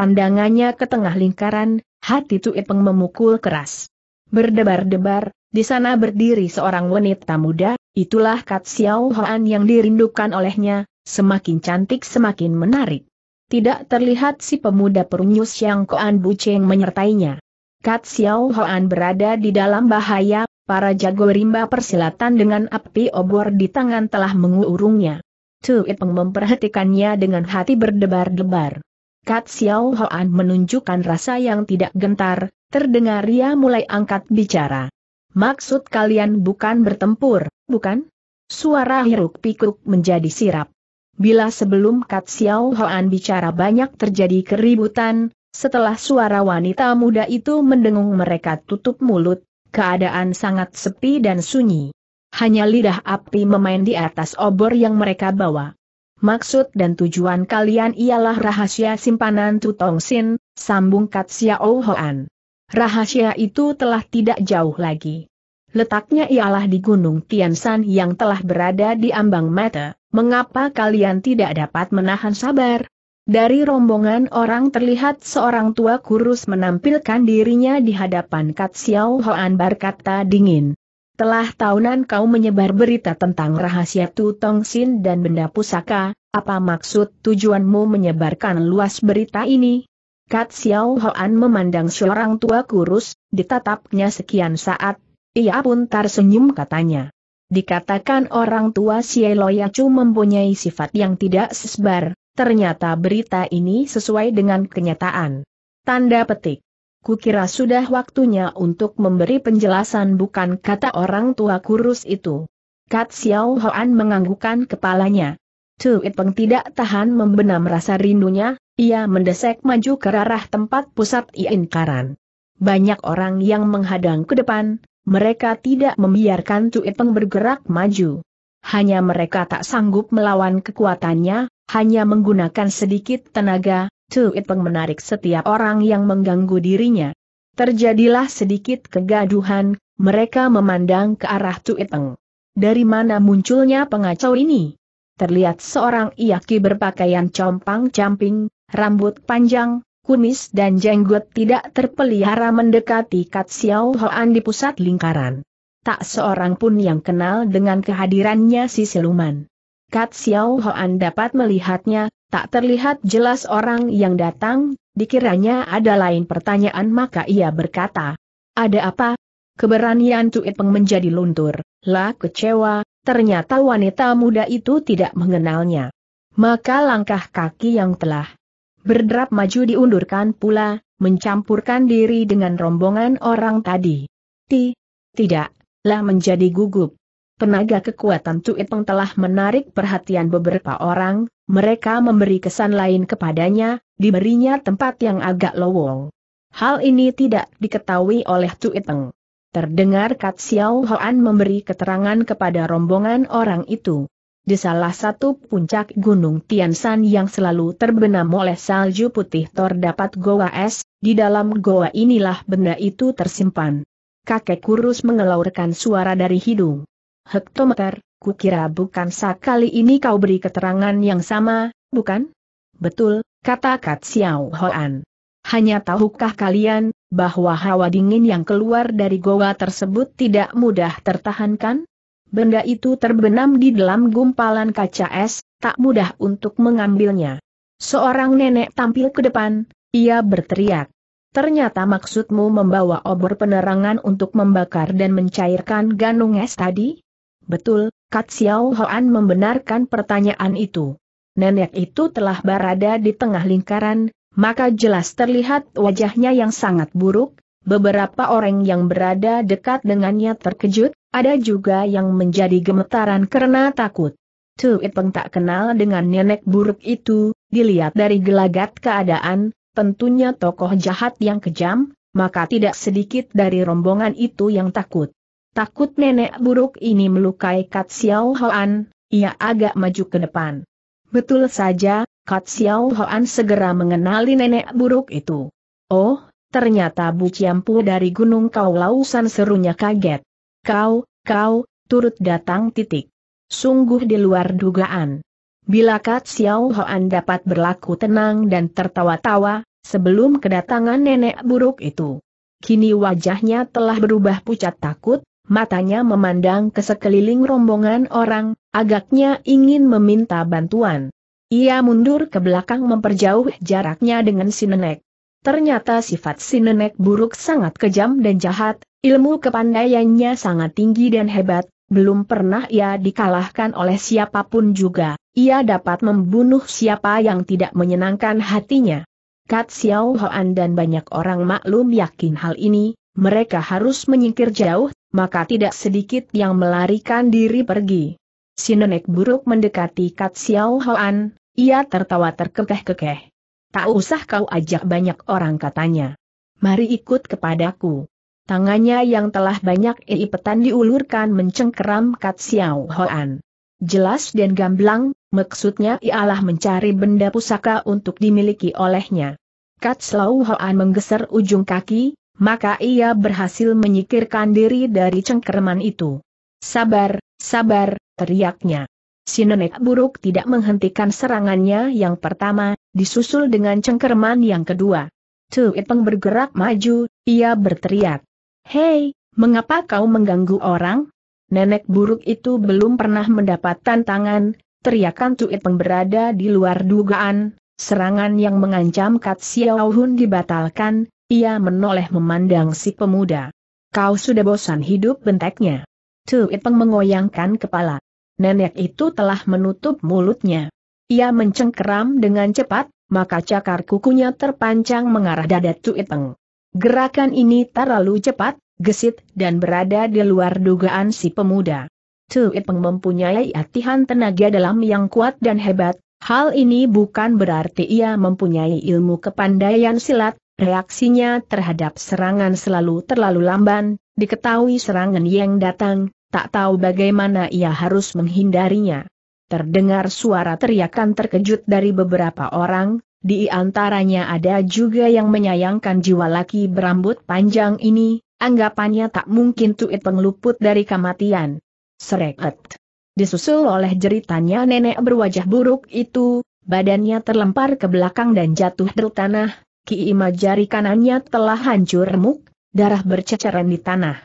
pandangannya ke tengah lingkaran, hati Tuipeng memukul keras. Berdebar-debar, di sana berdiri seorang wanita muda, itulah Kat Xiao Hoan yang dirindukan olehnya, semakin cantik semakin menarik. Tidak terlihat si pemuda perunyus yang Koan Cheng menyertainya. Kat Xiao Hoan berada di dalam bahaya, para jago rimba persilatan dengan api obor di tangan telah mengurungnya. Tu Ipeng memperhatikannya dengan hati berdebar-debar. Kat Xiao Hoan menunjukkan rasa yang tidak gentar, terdengar ia mulai angkat bicara. Maksud kalian bukan bertempur, bukan? Suara hiruk pikuk menjadi sirap. Bila sebelum Kat Xiao Hoan bicara banyak terjadi keributan, setelah suara wanita muda itu mendengung mereka tutup mulut, keadaan sangat sepi dan sunyi hanya lidah api memain di atas obor yang mereka bawa. Maksud dan tujuan kalian ialah rahasia simpanan Tutong Sin, sambung Kat Xiao Hoan. Rahasia itu telah tidak jauh lagi. Letaknya ialah di Gunung Tiansan yang telah berada di ambang mata. Mengapa kalian tidak dapat menahan sabar? Dari rombongan orang terlihat seorang tua kurus menampilkan dirinya di hadapan Kat Xiao Hoan berkata dingin. Telah tahunan kau menyebar berita tentang rahasia Tu Tong Sin dan benda pusaka, apa maksud tujuanmu menyebarkan luas berita ini? Kat Xiao Hoan memandang seorang tua kurus, ditatapnya sekian saat, ia pun tersenyum katanya. Dikatakan orang tua Xieloya Chu mempunyai sifat yang tidak sesbar, ternyata berita ini sesuai dengan kenyataan. Tanda petik. Kukira sudah waktunya untuk memberi penjelasan bukan kata orang tua kurus itu. Kat Xiao Hoan menganggukkan kepalanya. Tu Peng tidak tahan membenam rasa rindunya, ia mendesek maju ke arah tempat pusat Iinkaran. Banyak orang yang menghadang ke depan, mereka tidak membiarkan Tu Peng bergerak maju. Hanya mereka tak sanggup melawan kekuatannya, hanya menggunakan sedikit tenaga, Tu Peng menarik setiap orang yang mengganggu dirinya. Terjadilah sedikit kegaduhan, mereka memandang ke arah Tu Peng. Dari mana munculnya pengacau ini? Terlihat seorang iaki berpakaian compang-camping, rambut panjang, kumis dan jenggot tidak terpelihara mendekati Kat Xiao Hoan di pusat lingkaran. Tak seorang pun yang kenal dengan kehadirannya si siluman. Kat Xiao Hoan dapat melihatnya, tak terlihat jelas orang yang datang, dikiranya ada lain pertanyaan maka ia berkata, ada apa? Keberanian Cui Peng menjadi luntur, lah kecewa, ternyata wanita muda itu tidak mengenalnya. Maka langkah kaki yang telah berderap maju diundurkan pula, mencampurkan diri dengan rombongan orang tadi. Ti, tidak, lah menjadi gugup. Penaga kekuatan Peng telah menarik perhatian beberapa orang, mereka memberi kesan lain kepadanya, diberinya tempat yang agak lowong. Hal ini tidak diketahui oleh Tuiteng. Terdengar Kat Xiao Hoan memberi keterangan kepada rombongan orang itu. Di salah satu puncak Gunung Tiansan yang selalu terbenam oleh salju putih terdapat goa es, di dalam goa inilah benda itu tersimpan. Kakek kurus mengelaurkan suara dari hidung. Hektometer, Kukira bukan sekali ini kau beri keterangan yang sama, bukan? Betul, kata Kat Xiao Hoan. Hanya tahukah kalian, bahwa hawa dingin yang keluar dari goa tersebut tidak mudah tertahankan? Benda itu terbenam di dalam gumpalan kaca es, tak mudah untuk mengambilnya. Seorang nenek tampil ke depan, ia berteriak. Ternyata maksudmu membawa obor penerangan untuk membakar dan mencairkan ganung es tadi? Betul, Katsiao Hoan membenarkan pertanyaan itu. Nenek itu telah berada di tengah lingkaran, maka jelas terlihat wajahnya yang sangat buruk, beberapa orang yang berada dekat dengannya terkejut, ada juga yang menjadi gemetaran karena takut. Tu Peng tak kenal dengan nenek buruk itu, dilihat dari gelagat keadaan, tentunya tokoh jahat yang kejam, maka tidak sedikit dari rombongan itu yang takut. Takut nenek buruk ini melukai Kat Xiao Hoan, ia agak maju ke depan. Betul saja, Kat Xiao Hoan segera mengenali nenek buruk itu. Oh, ternyata Bu Ciampu dari Gunung Kaulausan serunya kaget. Kau, kau, turut datang titik. Sungguh di luar dugaan. Bila Kat Xiao Hoan dapat berlaku tenang dan tertawa-tawa, sebelum kedatangan nenek buruk itu. Kini wajahnya telah berubah pucat takut, matanya memandang ke sekeliling rombongan orang, agaknya ingin meminta bantuan. Ia mundur ke belakang memperjauh jaraknya dengan si nenek. Ternyata sifat si nenek buruk sangat kejam dan jahat, ilmu kepandaiannya sangat tinggi dan hebat, belum pernah ia dikalahkan oleh siapapun juga, ia dapat membunuh siapa yang tidak menyenangkan hatinya. Kat Xiao Hoan dan banyak orang maklum yakin hal ini, mereka harus menyingkir jauh maka tidak sedikit yang melarikan diri pergi. Si nenek buruk mendekati Kat Xiao Hoan, ia tertawa terkekeh-kekeh. Tak usah kau ajak banyak orang katanya. Mari ikut kepadaku. Tangannya yang telah banyak iipetan diulurkan mencengkeram Kat Xiao Hoan. Jelas dan gamblang, maksudnya ialah mencari benda pusaka untuk dimiliki olehnya. Kat Xiao Hoan menggeser ujung kaki, maka ia berhasil menyikirkan diri dari cengkerman itu. Sabar, sabar, teriaknya. Si nenek buruk tidak menghentikan serangannya yang pertama, disusul dengan cengkerman yang kedua. Ipeng bergerak maju, ia berteriak. Hei, mengapa kau mengganggu orang? Nenek buruk itu belum pernah mendapat tantangan, teriakan Ipeng berada di luar dugaan, serangan yang mengancam Kat Xiao Hun dibatalkan, ia menoleh memandang si pemuda. Kau sudah bosan hidup benteknya. Tu Ipeng mengoyangkan kepala. Nenek itu telah menutup mulutnya. Ia mencengkeram dengan cepat, maka cakar kukunya terpancang mengarah dada Tu Ipeng. Gerakan ini terlalu cepat, gesit dan berada di luar dugaan si pemuda. Tu Ipeng mempunyai atihan tenaga dalam yang kuat dan hebat, Hal ini bukan berarti ia mempunyai ilmu kepandaian silat, Reaksinya terhadap serangan selalu terlalu lamban, diketahui serangan yang datang, tak tahu bagaimana ia harus menghindarinya. Terdengar suara teriakan terkejut dari beberapa orang, di antaranya ada juga yang menyayangkan jiwa laki berambut panjang ini, anggapannya tak mungkin tuit pengeluput dari kematian. Sereket. Disusul oleh jeritannya nenek berwajah buruk itu, badannya terlempar ke belakang dan jatuh di tanah, Kiima jari kanannya telah hancur remuk, darah berceceran di tanah.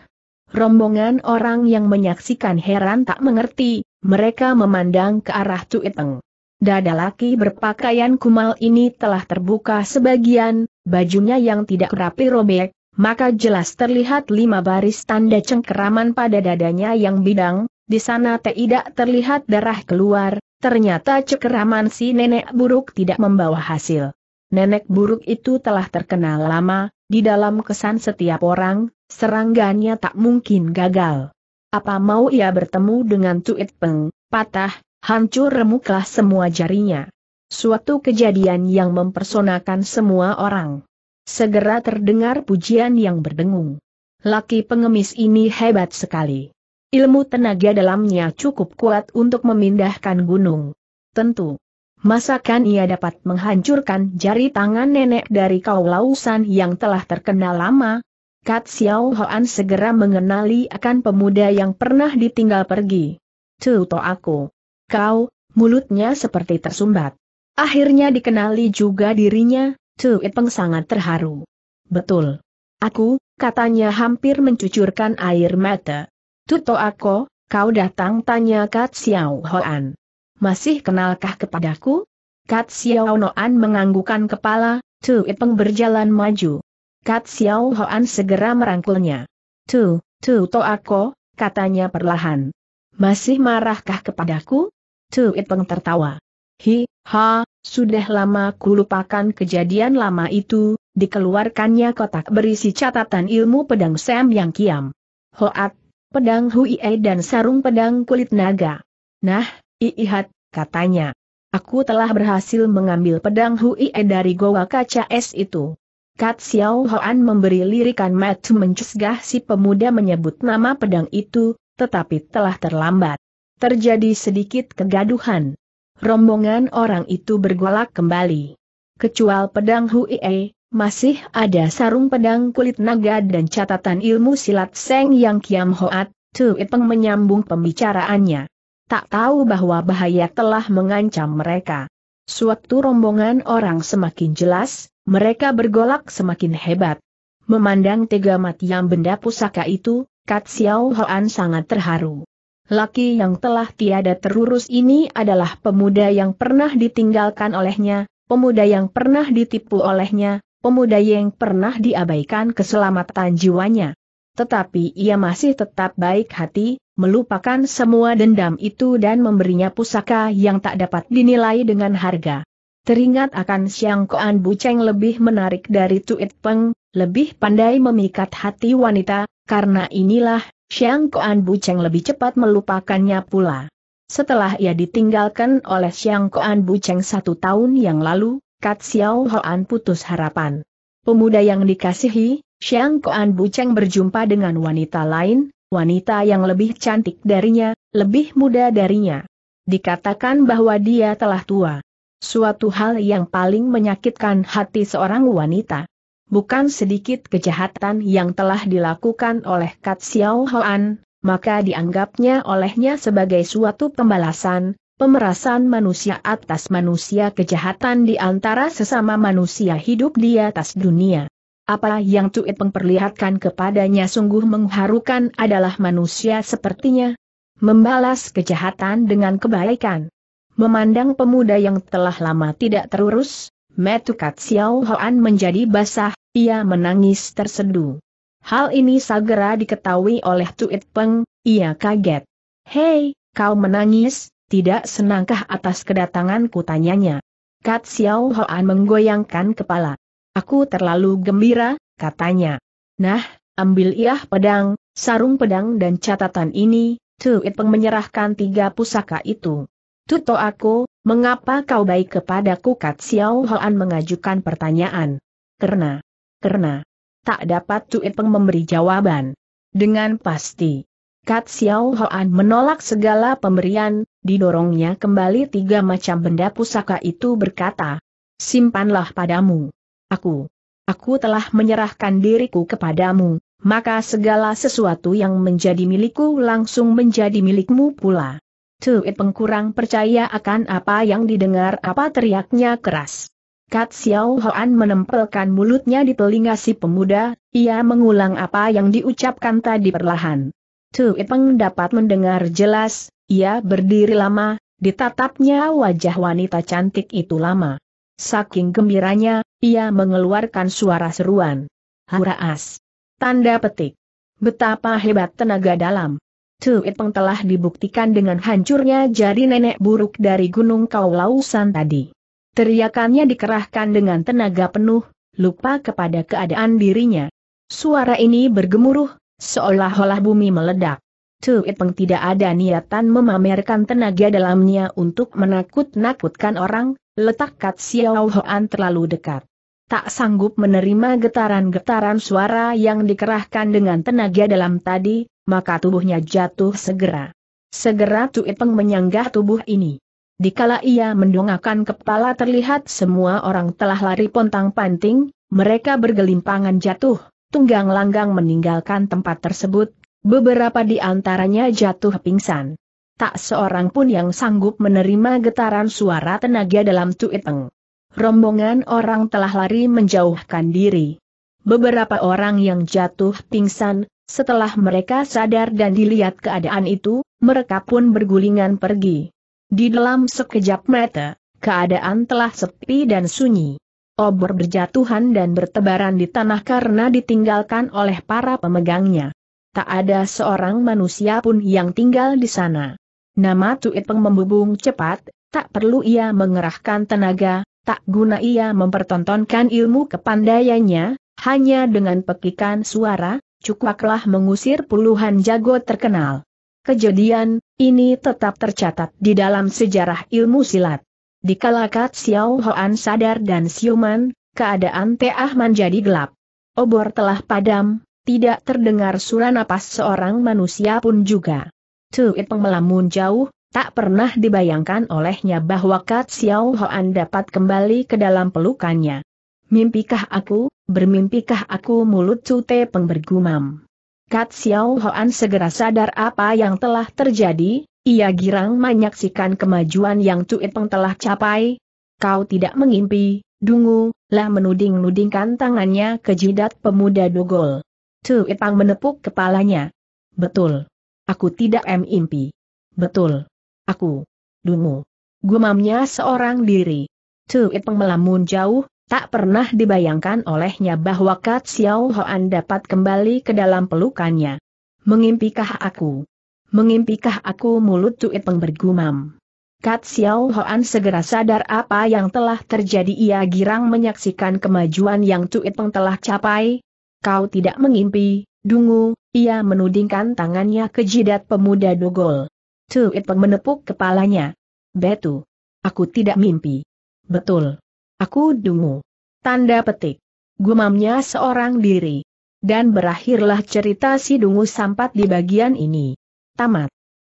Rombongan orang yang menyaksikan heran tak mengerti, mereka memandang ke arah Tuiteng. Dada laki berpakaian kumal ini telah terbuka sebagian, bajunya yang tidak rapi robek, maka jelas terlihat lima baris tanda cengkeraman pada dadanya yang bidang, di sana tidak terlihat darah keluar, ternyata cengkeraman si nenek buruk tidak membawa hasil nenek buruk itu telah terkenal lama, di dalam kesan setiap orang, serangganya tak mungkin gagal. Apa mau ia bertemu dengan Tuit Peng, patah, hancur remuklah semua jarinya. Suatu kejadian yang mempersonakan semua orang. Segera terdengar pujian yang berdengung. Laki pengemis ini hebat sekali. Ilmu tenaga dalamnya cukup kuat untuk memindahkan gunung. Tentu, Masakan ia dapat menghancurkan jari tangan nenek dari kaulausan yang telah terkenal lama? Kat Xiao Hoan segera mengenali akan pemuda yang pernah ditinggal pergi. Tuto aku. Kau, mulutnya seperti tersumbat. Akhirnya dikenali juga dirinya, Tuit Peng sangat terharu. Betul. Aku, katanya hampir mencucurkan air mata. Tuto aku, kau datang tanya Kat Xiao Hoan masih kenalkah kepadaku? Kat Xiao Noan menganggukan kepala, Tu Ipeng berjalan maju. Kat Xiao Hoan segera merangkulnya. Tu, Tu To Ako, katanya perlahan. Masih marahkah kepadaku? Tu Ipeng tertawa. Hi, ha, sudah lama ku lupakan kejadian lama itu, dikeluarkannya kotak berisi catatan ilmu pedang Sam yang kiam. Hoat, pedang Hui e dan sarung pedang kulit naga. Nah, Iihat, katanya. Aku telah berhasil mengambil pedang Hui E dari goa kaca es itu. Kat Xiao Hoan memberi lirikan mat mencegah si pemuda menyebut nama pedang itu, tetapi telah terlambat. Terjadi sedikit kegaduhan. Rombongan orang itu bergolak kembali. Kecuali pedang Hui E, masih ada sarung pedang kulit naga dan catatan ilmu silat Seng Yang Kiam Hoat, Tu Ipeng menyambung pembicaraannya tak tahu bahwa bahaya telah mengancam mereka. Suatu rombongan orang semakin jelas, mereka bergolak semakin hebat. Memandang tega mati yang benda pusaka itu, Kat Xiao Hoan sangat terharu. Laki yang telah tiada terurus ini adalah pemuda yang pernah ditinggalkan olehnya, pemuda yang pernah ditipu olehnya, pemuda yang pernah diabaikan keselamatan jiwanya tetapi ia masih tetap baik hati, melupakan semua dendam itu dan memberinya pusaka yang tak dapat dinilai dengan harga. Teringat akan Siang Koan Buceng lebih menarik dari Tuit Peng, lebih pandai memikat hati wanita, karena inilah, Siang Koan Buceng lebih cepat melupakannya pula. Setelah ia ditinggalkan oleh Siang Koan Buceng satu tahun yang lalu, Kat Xiao Hoan putus harapan. Pemuda yang dikasihi, Xiang Koan Buceng berjumpa dengan wanita lain, wanita yang lebih cantik darinya, lebih muda darinya. Dikatakan bahwa dia telah tua. Suatu hal yang paling menyakitkan hati seorang wanita. Bukan sedikit kejahatan yang telah dilakukan oleh Kat Xiao Hoan, maka dianggapnya olehnya sebagai suatu pembalasan, pemerasan manusia atas manusia kejahatan di antara sesama manusia hidup di atas dunia. Apa yang Tuit Peng perlihatkan kepadanya sungguh mengharukan adalah manusia sepertinya. Membalas kejahatan dengan kebaikan. Memandang pemuda yang telah lama tidak terurus, Metukat Xiao Hoan menjadi basah, ia menangis tersedu. Hal ini segera diketahui oleh Tuit Peng, ia kaget. Hei, kau menangis, tidak senangkah atas kedatanganku tanyanya. Kat Xiao Hoan menggoyangkan kepala. Aku terlalu gembira, katanya. Nah, ambil iah pedang, sarung pedang dan catatan ini, Tuitpeng menyerahkan tiga pusaka itu. Tuto aku, mengapa kau baik kepadaku Kat Xiao Hoan mengajukan pertanyaan. Karena, karena, tak dapat Tuitpeng memberi jawaban. Dengan pasti. Kat Xiao Hoan menolak segala pemberian, didorongnya kembali tiga macam benda pusaka itu berkata, simpanlah padamu. Aku, aku telah menyerahkan diriku kepadamu, maka segala sesuatu yang menjadi milikku langsung menjadi milikmu pula. Tuit pengkurang percaya akan apa yang didengar apa teriaknya keras. Kat Xiao Hoan menempelkan mulutnya di telinga si pemuda, ia mengulang apa yang diucapkan tadi perlahan. Tuit Peng dapat mendengar jelas, ia berdiri lama, ditatapnya wajah wanita cantik itu lama. Saking gembiranya, ia mengeluarkan suara seruan. Huraas. Tanda petik. Betapa hebat tenaga dalam. Tuit Peng telah dibuktikan dengan hancurnya jari nenek buruk dari Gunung Kaulausan tadi. Teriakannya dikerahkan dengan tenaga penuh, lupa kepada keadaan dirinya. Suara ini bergemuruh, seolah-olah bumi meledak. Tuit Peng tidak ada niatan memamerkan tenaga dalamnya untuk menakut-nakutkan orang, letak Kat Xiao Hoan terlalu dekat tak sanggup menerima getaran-getaran suara yang dikerahkan dengan tenaga dalam tadi, maka tubuhnya jatuh segera. Segera Tuipeng menyanggah tubuh ini. Dikala ia mendongakkan kepala terlihat semua orang telah lari pontang-panting, mereka bergelimpangan jatuh, tunggang langgang meninggalkan tempat tersebut, beberapa di antaranya jatuh pingsan. Tak seorang pun yang sanggup menerima getaran suara tenaga dalam Tuipeng rombongan orang telah lari menjauhkan diri. Beberapa orang yang jatuh pingsan, setelah mereka sadar dan dilihat keadaan itu, mereka pun bergulingan pergi. Di dalam sekejap mata, keadaan telah sepi dan sunyi. Obor berjatuhan dan bertebaran di tanah karena ditinggalkan oleh para pemegangnya. Tak ada seorang manusia pun yang tinggal di sana. Nama Tuit Peng membubung cepat, tak perlu ia mengerahkan tenaga, Tak guna ia mempertontonkan ilmu kepandaiannya, hanya dengan pekikan suara, cukaklah mengusir puluhan jago terkenal. Kejadian, ini tetap tercatat di dalam sejarah ilmu silat. Di kalakat Xiao Hoan sadar dan siuman, keadaan Ahman jadi gelap. Obor telah padam, tidak terdengar suara napas seorang manusia pun juga. Tuit melamun jauh, Tak pernah dibayangkan olehnya bahwa Kat Xiao Hoan dapat kembali ke dalam pelukannya. Mimpikah aku, bermimpikah aku mulut Cute Peng bergumam. Kat Xiao Hoan segera sadar apa yang telah terjadi, ia girang menyaksikan kemajuan yang Cute Peng telah capai. Kau tidak mengimpi, dungu, lah menuding-nudingkan tangannya ke jidat pemuda dogol. Cute Peng menepuk kepalanya. Betul. Aku tidak mimpi. Betul. Aku. Dungu. Gumamnya seorang diri. Tuit pengelamun melamun jauh, tak pernah dibayangkan olehnya bahwa Kat Xiao Hoan dapat kembali ke dalam pelukannya. Mengimpikah aku? Mengimpikah aku mulut Tuit Peng bergumam. Kat Xiao Hoan segera sadar apa yang telah terjadi ia girang menyaksikan kemajuan yang Tuit Peng telah capai. Kau tidak mengimpi, dungu, ia menudingkan tangannya ke jidat pemuda Dogol. Cuit Itpeng menepuk kepalanya. Betu. Aku tidak mimpi. Betul. Aku dungu. Tanda petik. Gumamnya seorang diri. Dan berakhirlah cerita si dungu sampat di bagian ini. Tamat.